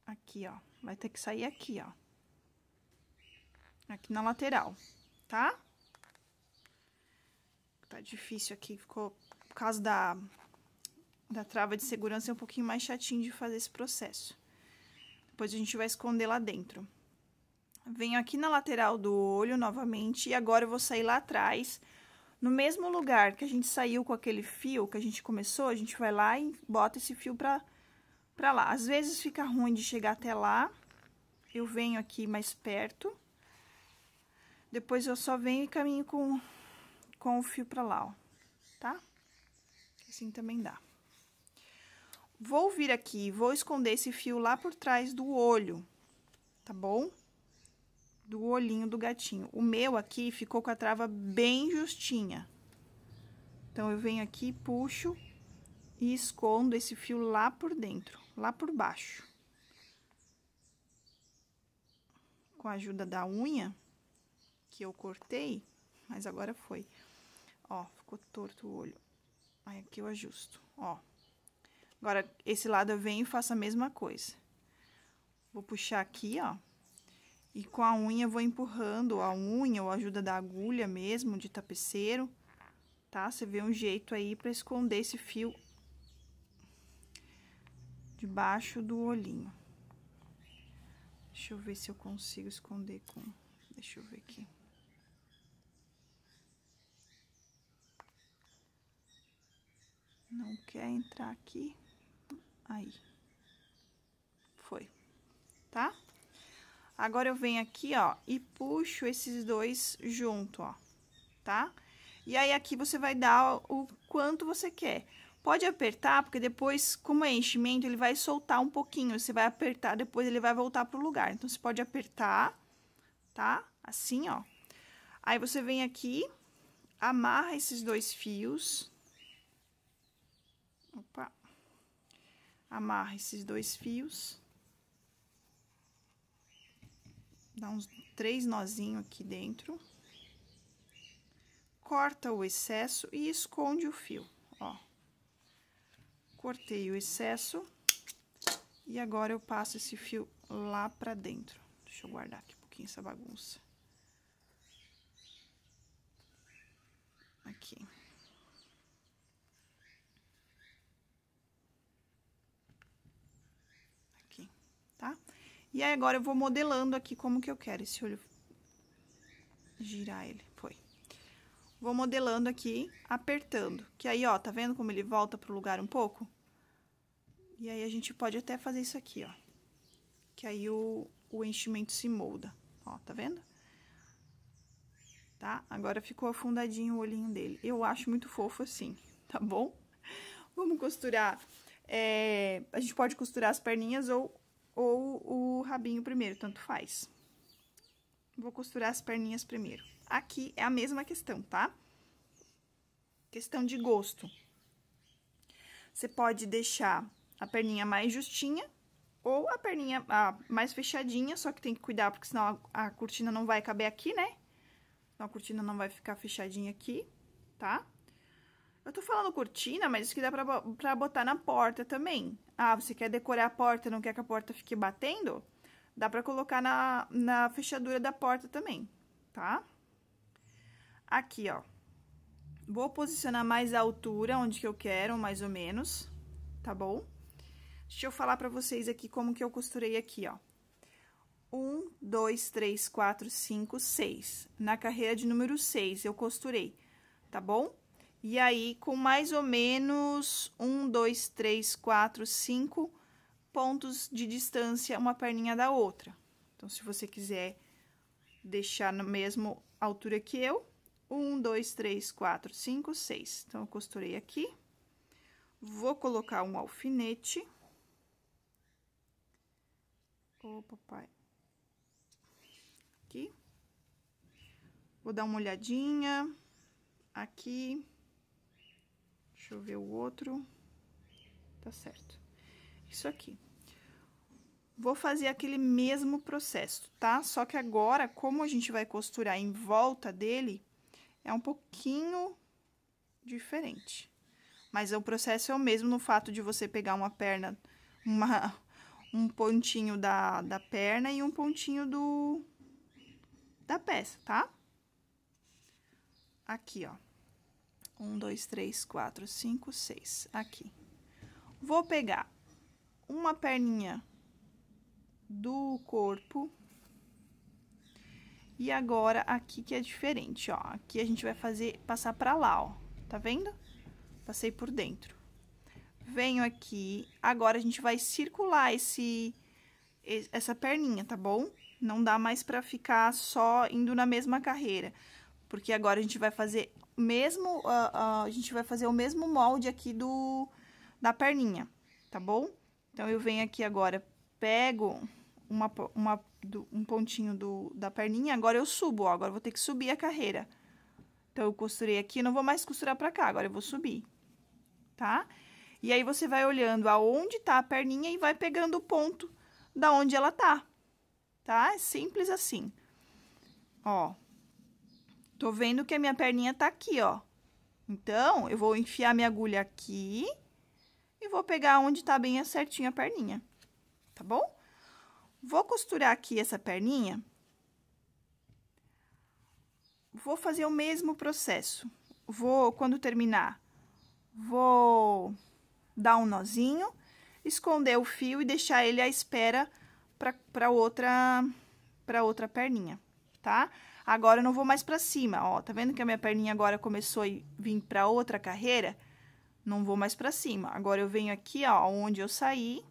Aqui, ó. Vai ter que sair aqui, ó. Aqui na lateral, tá? Tá difícil aqui, ficou... Por causa da, da trava de segurança, é um pouquinho mais chatinho de fazer esse processo. Depois a gente vai esconder lá dentro. Venho aqui na lateral do olho novamente e agora eu vou sair lá atrás. No mesmo lugar que a gente saiu com aquele fio que a gente começou, a gente vai lá e bota esse fio pra, pra lá. Às vezes fica ruim de chegar até lá. Eu venho aqui mais perto. Depois eu só venho e caminho com, com o fio pra lá, ó. Tá? Assim também dá. Vou vir aqui e vou esconder esse fio lá por trás do olho, tá bom? Do olhinho do gatinho. O meu aqui ficou com a trava bem justinha. Então, eu venho aqui, puxo e escondo esse fio lá por dentro, lá por baixo. Com a ajuda da unha que eu cortei, mas agora foi. Ó, ficou torto o olho. Aí, aqui eu ajusto, ó. Agora, esse lado eu venho e faço a mesma coisa. Vou puxar aqui, ó. E com a unha vou empurrando a unha ou a ajuda da agulha mesmo, de tapeceiro, tá? Você vê um jeito aí pra esconder esse fio debaixo do olhinho. Deixa eu ver se eu consigo esconder com... Deixa eu ver aqui. Não quer entrar aqui. Aí. Foi. Tá? Agora eu venho aqui, ó, e puxo esses dois junto, ó. Tá? E aí, aqui você vai dar o quanto você quer. Pode apertar, porque depois, como é enchimento, ele vai soltar um pouquinho. Você vai apertar, depois ele vai voltar pro lugar. Então, você pode apertar, tá? Assim, ó. Aí, você vem aqui, amarra esses dois fios. Opa amarra esses dois fios. Dá uns três nozinhos aqui dentro. Corta o excesso e esconde o fio, ó. Cortei o excesso e agora eu passo esse fio lá pra dentro. Deixa eu guardar aqui um pouquinho essa bagunça. Aqui. E aí agora eu vou modelando aqui como que eu quero esse olho. Girar ele, foi. Vou modelando aqui, apertando. Que aí, ó, tá vendo como ele volta pro lugar um pouco? E aí a gente pode até fazer isso aqui, ó. Que aí o, o enchimento se molda, ó, tá vendo? Tá? Agora ficou afundadinho o olhinho dele. Eu acho muito fofo assim, tá bom? Vamos costurar. É, a gente pode costurar as perninhas ou ou o rabinho primeiro, tanto faz. Vou costurar as perninhas primeiro. Aqui é a mesma questão, tá? Questão de gosto. Você pode deixar a perninha mais justinha ou a perninha a mais fechadinha, só que tem que cuidar, porque senão a, a cortina não vai caber aqui, né? Então, a cortina não vai ficar fechadinha aqui, tá? Tá? Eu tô falando cortina, mas isso que dá pra, pra botar na porta também. Ah, você quer decorar a porta não quer que a porta fique batendo? Dá pra colocar na, na fechadura da porta também, tá? Aqui, ó. Vou posicionar mais a altura, onde que eu quero, mais ou menos, tá bom? Deixa eu falar pra vocês aqui como que eu costurei aqui, ó. Um, dois, três, quatro, cinco, seis. Na carreira de número seis eu costurei, tá bom? E aí, com mais ou menos um, dois, três, quatro, cinco pontos de distância uma perninha da outra. Então, se você quiser deixar na mesma altura que eu, um, dois, três, quatro, cinco, seis. Então, eu costurei aqui. Vou colocar um alfinete. Ô, oh, papai. Aqui. Vou dar uma olhadinha aqui. Deixa eu ver o outro. Tá certo. Isso aqui. Vou fazer aquele mesmo processo, tá? Só que agora, como a gente vai costurar em volta dele, é um pouquinho diferente. Mas o processo é o mesmo no fato de você pegar uma perna, uma, um pontinho da, da perna e um pontinho do da peça, tá? Aqui, ó. Um, dois, três, quatro, cinco, seis. Aqui. Vou pegar uma perninha do corpo. E agora, aqui que é diferente, ó. Aqui a gente vai fazer, passar pra lá, ó. Tá vendo? Passei por dentro. Venho aqui. Agora, a gente vai circular esse, essa perninha, tá bom? Não dá mais pra ficar só indo na mesma carreira. Porque agora a gente vai fazer mesmo, a, ah, ah, a gente vai fazer o mesmo molde aqui do, da perninha, tá bom? Então, eu venho aqui agora, pego uma, uma, um pontinho do, da perninha, agora eu subo, ó, agora vou ter que subir a carreira. Então, eu costurei aqui, não vou mais costurar pra cá, agora eu vou subir, tá? E aí, você vai olhando aonde tá a perninha e vai pegando o ponto da onde ela tá, tá? É simples assim. Ó, Tô vendo que a minha perninha tá aqui, ó. Então, eu vou enfiar minha agulha aqui e vou pegar onde tá bem certinho a perninha, tá bom? Vou costurar aqui essa perninha. Vou fazer o mesmo processo. Vou, quando terminar, vou dar um nozinho, esconder o fio e deixar ele à espera para outra, pra outra perninha, tá? Tá? Agora eu não vou mais para cima, ó. Tá vendo que a minha perninha agora começou a vir para outra carreira? Não vou mais para cima. Agora eu venho aqui, ó, onde eu saí.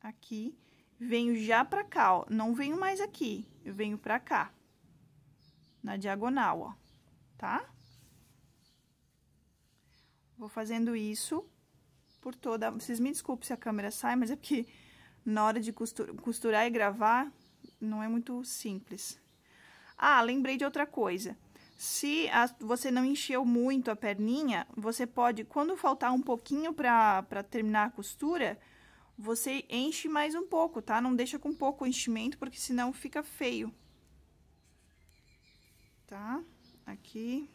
Aqui, venho já para cá, ó. Não venho mais aqui, eu venho para cá. Na diagonal, ó. Tá? Vou fazendo isso por toda... Vocês me desculpem se a câmera sai, mas é porque na hora de costurar e gravar, não é muito simples. Ah, lembrei de outra coisa. Se a, você não encheu muito a perninha, você pode, quando faltar um pouquinho para terminar a costura, você enche mais um pouco, tá? Não deixa com pouco enchimento, porque senão fica feio. Tá? Aqui.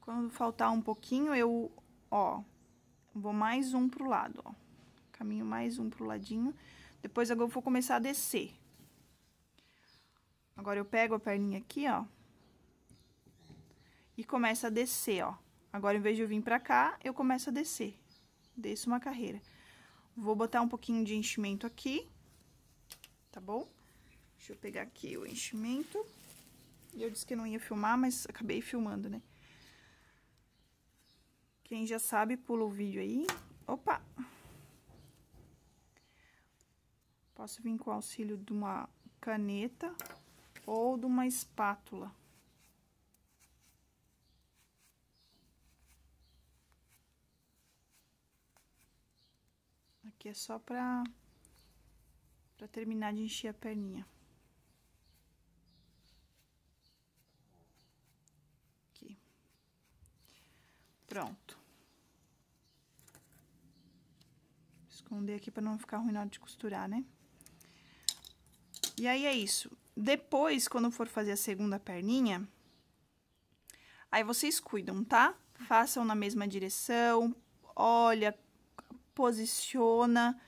Quando faltar um pouquinho, eu, ó, vou mais um pro lado, ó. Caminho mais um pro ladinho. Depois agora eu vou começar a descer. Agora eu pego a perninha aqui, ó. E começa a descer, ó. Agora, em vez de eu vir pra cá, eu começo a descer. Desço uma carreira. Vou botar um pouquinho de enchimento aqui, tá bom? Deixa eu pegar aqui o enchimento. Eu disse que não ia filmar, mas acabei filmando, né? Quem já sabe, pula o vídeo aí. Opa! Opa! Posso vir com o auxílio de uma caneta ou de uma espátula. Aqui é só pra, pra terminar de encher a perninha. Aqui. Pronto. Esconder aqui pra não ficar ruim na hora de costurar, né? E aí, é isso. Depois, quando for fazer a segunda perninha, aí vocês cuidam, tá? Façam na mesma direção, olha, posiciona.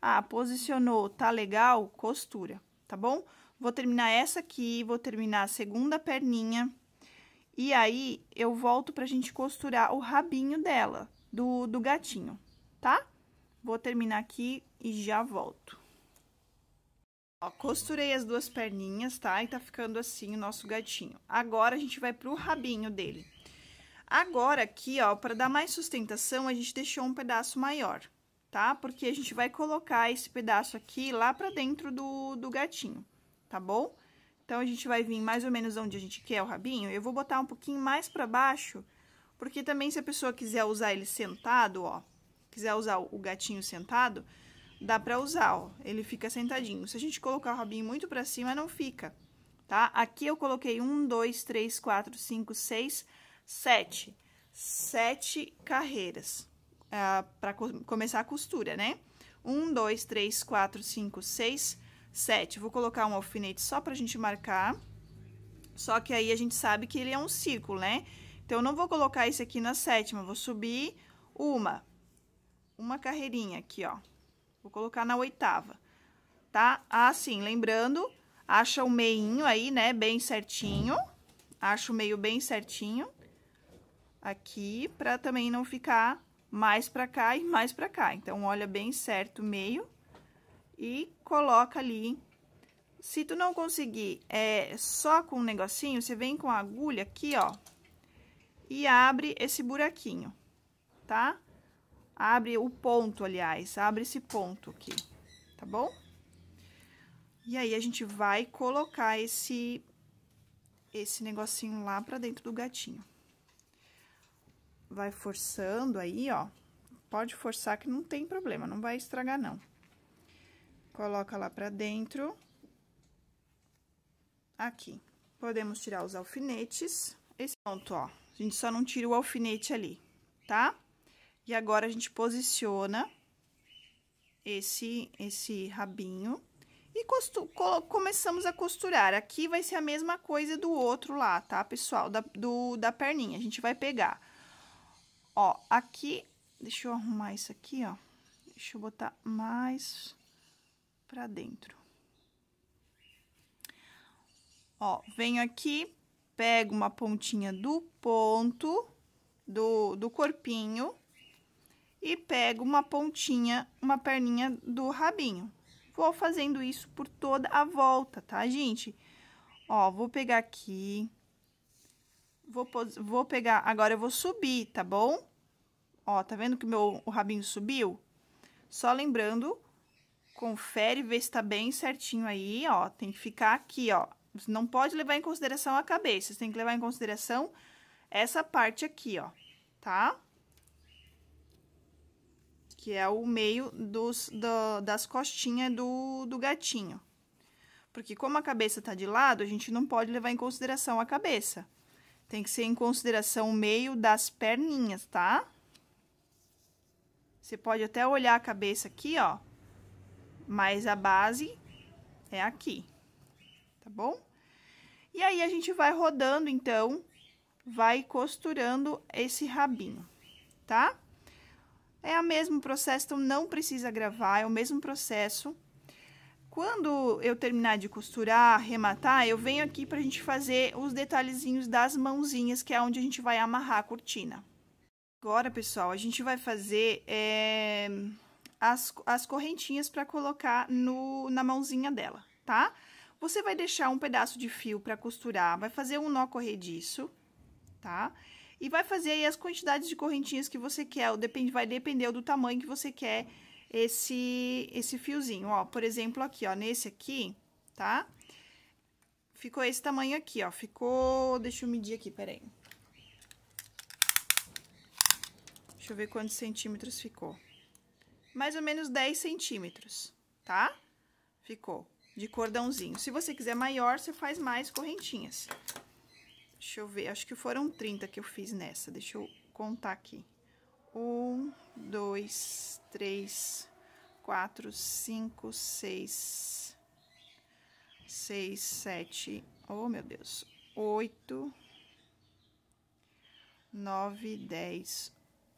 Ah, posicionou, tá legal? Costura, tá bom? Vou terminar essa aqui, vou terminar a segunda perninha. E aí, eu volto pra gente costurar o rabinho dela, do, do gatinho, tá? Vou terminar aqui e já volto. Ó, costurei as duas perninhas, tá? E tá ficando assim o nosso gatinho. Agora, a gente vai pro rabinho dele. Agora, aqui, ó, para dar mais sustentação, a gente deixou um pedaço maior, tá? Porque a gente vai colocar esse pedaço aqui lá pra dentro do, do gatinho, tá bom? Então, a gente vai vir mais ou menos onde a gente quer o rabinho. Eu vou botar um pouquinho mais pra baixo, porque também se a pessoa quiser usar ele sentado, ó, quiser usar o gatinho sentado dá pra usar, ó. Ele fica sentadinho. Se a gente colocar o rabinho muito pra cima, não fica, tá? Aqui eu coloquei um, dois, três, quatro, cinco, seis, sete. Sete carreiras uh, pra co começar a costura, né? Um, dois, três, quatro, cinco, seis, sete. Vou colocar um alfinete só pra gente marcar. Só que aí a gente sabe que ele é um círculo, né? Então, eu não vou colocar esse aqui na sétima, vou subir uma, uma carreirinha aqui, ó. Vou colocar na oitava, tá? Assim, lembrando, acha o meinho aí, né, bem certinho. Acha o meio bem certinho aqui, pra também não ficar mais pra cá e mais pra cá. Então, olha bem certo o meio e coloca ali. Se tu não conseguir é, só com um negocinho, você vem com a agulha aqui, ó, e abre esse buraquinho, tá? Tá? Abre o ponto, aliás, abre esse ponto aqui, tá bom? E aí, a gente vai colocar esse, esse negocinho lá pra dentro do gatinho. Vai forçando aí, ó. Pode forçar que não tem problema, não vai estragar, não. Coloca lá pra dentro. Aqui. Podemos tirar os alfinetes. Esse ponto, ó. A gente só não tira o alfinete ali, tá? E agora, a gente posiciona esse, esse rabinho e começamos a costurar. Aqui vai ser a mesma coisa do outro lá, tá, pessoal? Da, do, da perninha, a gente vai pegar. Ó, aqui, deixa eu arrumar isso aqui, ó. Deixa eu botar mais pra dentro. Ó, venho aqui, pego uma pontinha do ponto, do, do corpinho, e pego uma pontinha, uma perninha do rabinho. Vou fazendo isso por toda a volta, tá, gente? Ó, vou pegar aqui, vou, vou pegar, agora eu vou subir, tá bom? Ó, tá vendo que meu, o rabinho subiu? Só lembrando, confere, vê se tá bem certinho aí, ó, tem que ficar aqui, ó. Você não pode levar em consideração a cabeça, você tem que levar em consideração essa parte aqui, ó, tá? Tá? que é o meio dos, do, das costinhas do, do gatinho. Porque como a cabeça tá de lado, a gente não pode levar em consideração a cabeça. Tem que ser em consideração o meio das perninhas, tá? Você pode até olhar a cabeça aqui, ó. Mas a base é aqui, tá bom? E aí, a gente vai rodando, então, vai costurando esse rabinho, tá? Tá? É o mesmo processo, então não precisa gravar, é o mesmo processo. Quando eu terminar de costurar, arrematar, eu venho aqui para a gente fazer os detalhezinhos das mãozinhas, que é onde a gente vai amarrar a cortina. Agora, pessoal, a gente vai fazer é, as, as correntinhas para colocar no, na mãozinha dela, tá? Você vai deixar um pedaço de fio para costurar, vai fazer um nó corrediço, tá? E vai fazer aí as quantidades de correntinhas que você quer, depende, vai depender do tamanho que você quer esse, esse fiozinho, ó. Por exemplo, aqui, ó, nesse aqui, tá? Ficou esse tamanho aqui, ó, ficou... Deixa eu medir aqui, peraí. Deixa eu ver quantos centímetros ficou. Mais ou menos 10 centímetros, tá? Ficou de cordãozinho. Se você quiser maior, você faz mais correntinhas. Deixa eu ver, acho que foram 30 que eu fiz nessa. Deixa eu contar aqui. Um, dois, três, quatro, cinco, seis, seis, sete, oh meu Deus, oito, nove, dez,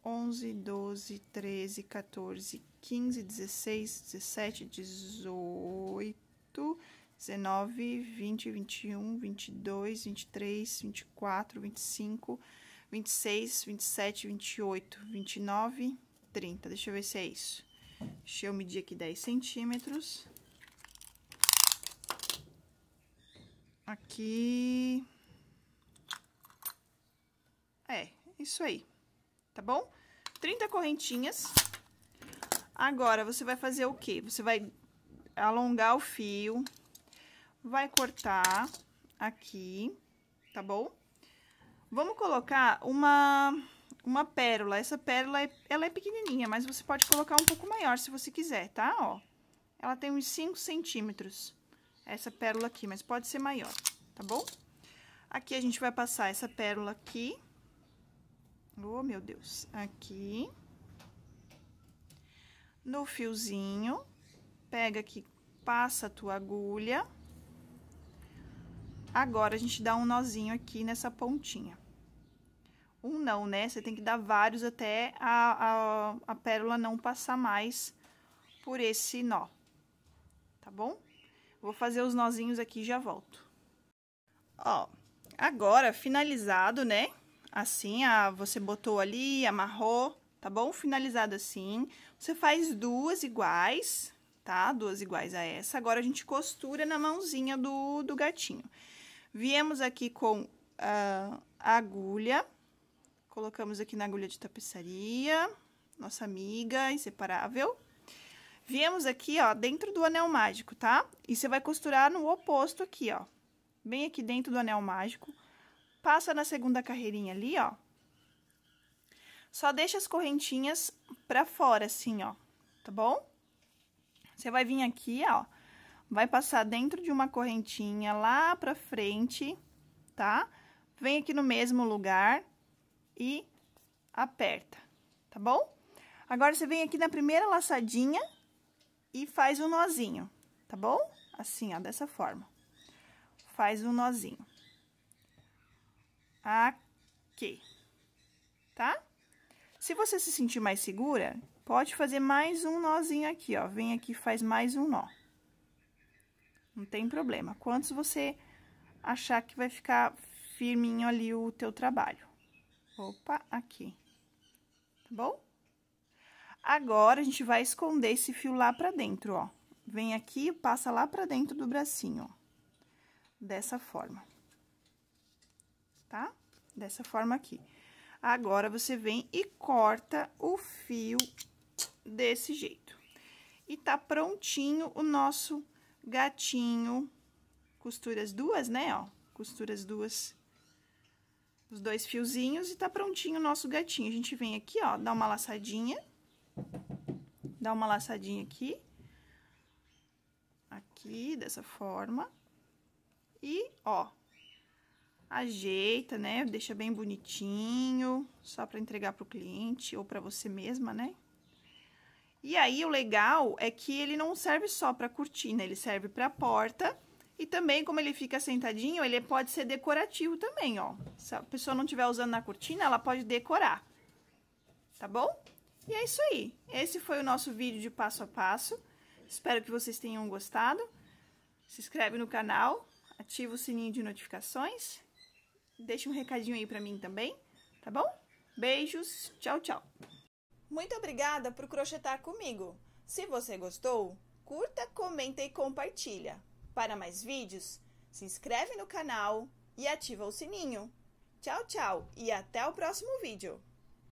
onze, doze, treze, 14, 15, 16, 17, 18, 19, 20, 21, 22, 23, 24, 25, 26, 27, 28, 29, 30. Deixa eu ver se é isso. Deixa eu medir aqui 10 centímetros. Aqui. É, isso aí. Tá bom? 30 correntinhas. Agora, você vai fazer o quê? Você vai alongar o fio, vai cortar aqui, tá bom? Vamos colocar uma, uma pérola. Essa pérola, é, ela é pequenininha, mas você pode colocar um pouco maior se você quiser, tá? Ó, ela tem uns 5 centímetros, essa pérola aqui, mas pode ser maior, tá bom? Aqui a gente vai passar essa pérola aqui. Oh, meu Deus. Aqui. No fiozinho. Pega aqui, passa a tua agulha. Agora, a gente dá um nozinho aqui nessa pontinha. Um não, né? Você tem que dar vários até a, a, a pérola não passar mais por esse nó, tá bom? Vou fazer os nozinhos aqui e já volto. Ó, agora, finalizado, né? Assim, a, você botou ali, amarrou, tá bom? Finalizado assim, você faz duas iguais, tá? Duas iguais a essa. Agora, a gente costura na mãozinha do, do gatinho. Viemos aqui com a agulha, colocamos aqui na agulha de tapeçaria, nossa amiga inseparável. Viemos aqui, ó, dentro do anel mágico, tá? E você vai costurar no oposto aqui, ó. Bem aqui dentro do anel mágico. Passa na segunda carreirinha ali, ó. Só deixa as correntinhas pra fora, assim, ó. Tá bom? Você vai vir aqui, ó vai passar dentro de uma correntinha lá pra frente, tá? Vem aqui no mesmo lugar e aperta, tá bom? Agora, você vem aqui na primeira laçadinha e faz um nozinho, tá bom? Assim, ó, dessa forma. Faz um nozinho. Aqui, tá? Se você se sentir mais segura, pode fazer mais um nozinho aqui, ó. Vem aqui e faz mais um nó. Não tem problema. Quantos você achar que vai ficar firminho ali o teu trabalho. Opa, aqui. Tá bom? Agora, a gente vai esconder esse fio lá pra dentro, ó. Vem aqui passa lá pra dentro do bracinho, ó. Dessa forma. Tá? Dessa forma aqui. Agora, você vem e corta o fio desse jeito. E tá prontinho o nosso gatinho, costuras duas, né, ó, costuras duas, os dois fiozinhos e tá prontinho o nosso gatinho. A gente vem aqui, ó, dá uma laçadinha, dá uma laçadinha aqui, aqui, dessa forma, e, ó, ajeita, né, deixa bem bonitinho, só pra entregar pro cliente ou pra você mesma, né, e aí o legal é que ele não serve só para cortina, ele serve para porta. E também, como ele fica sentadinho, ele pode ser decorativo também, ó. Se a pessoa não estiver usando na cortina, ela pode decorar. Tá bom? E é isso aí. Esse foi o nosso vídeo de passo a passo. Espero que vocês tenham gostado. Se inscreve no canal, ativa o sininho de notificações. Deixa um recadinho aí pra mim também, tá bom? Beijos, tchau, tchau! Muito obrigada por crochetar comigo. Se você gostou, curta, comenta e compartilha. Para mais vídeos, se inscreve no canal e ativa o sininho. Tchau, tchau e até o próximo vídeo.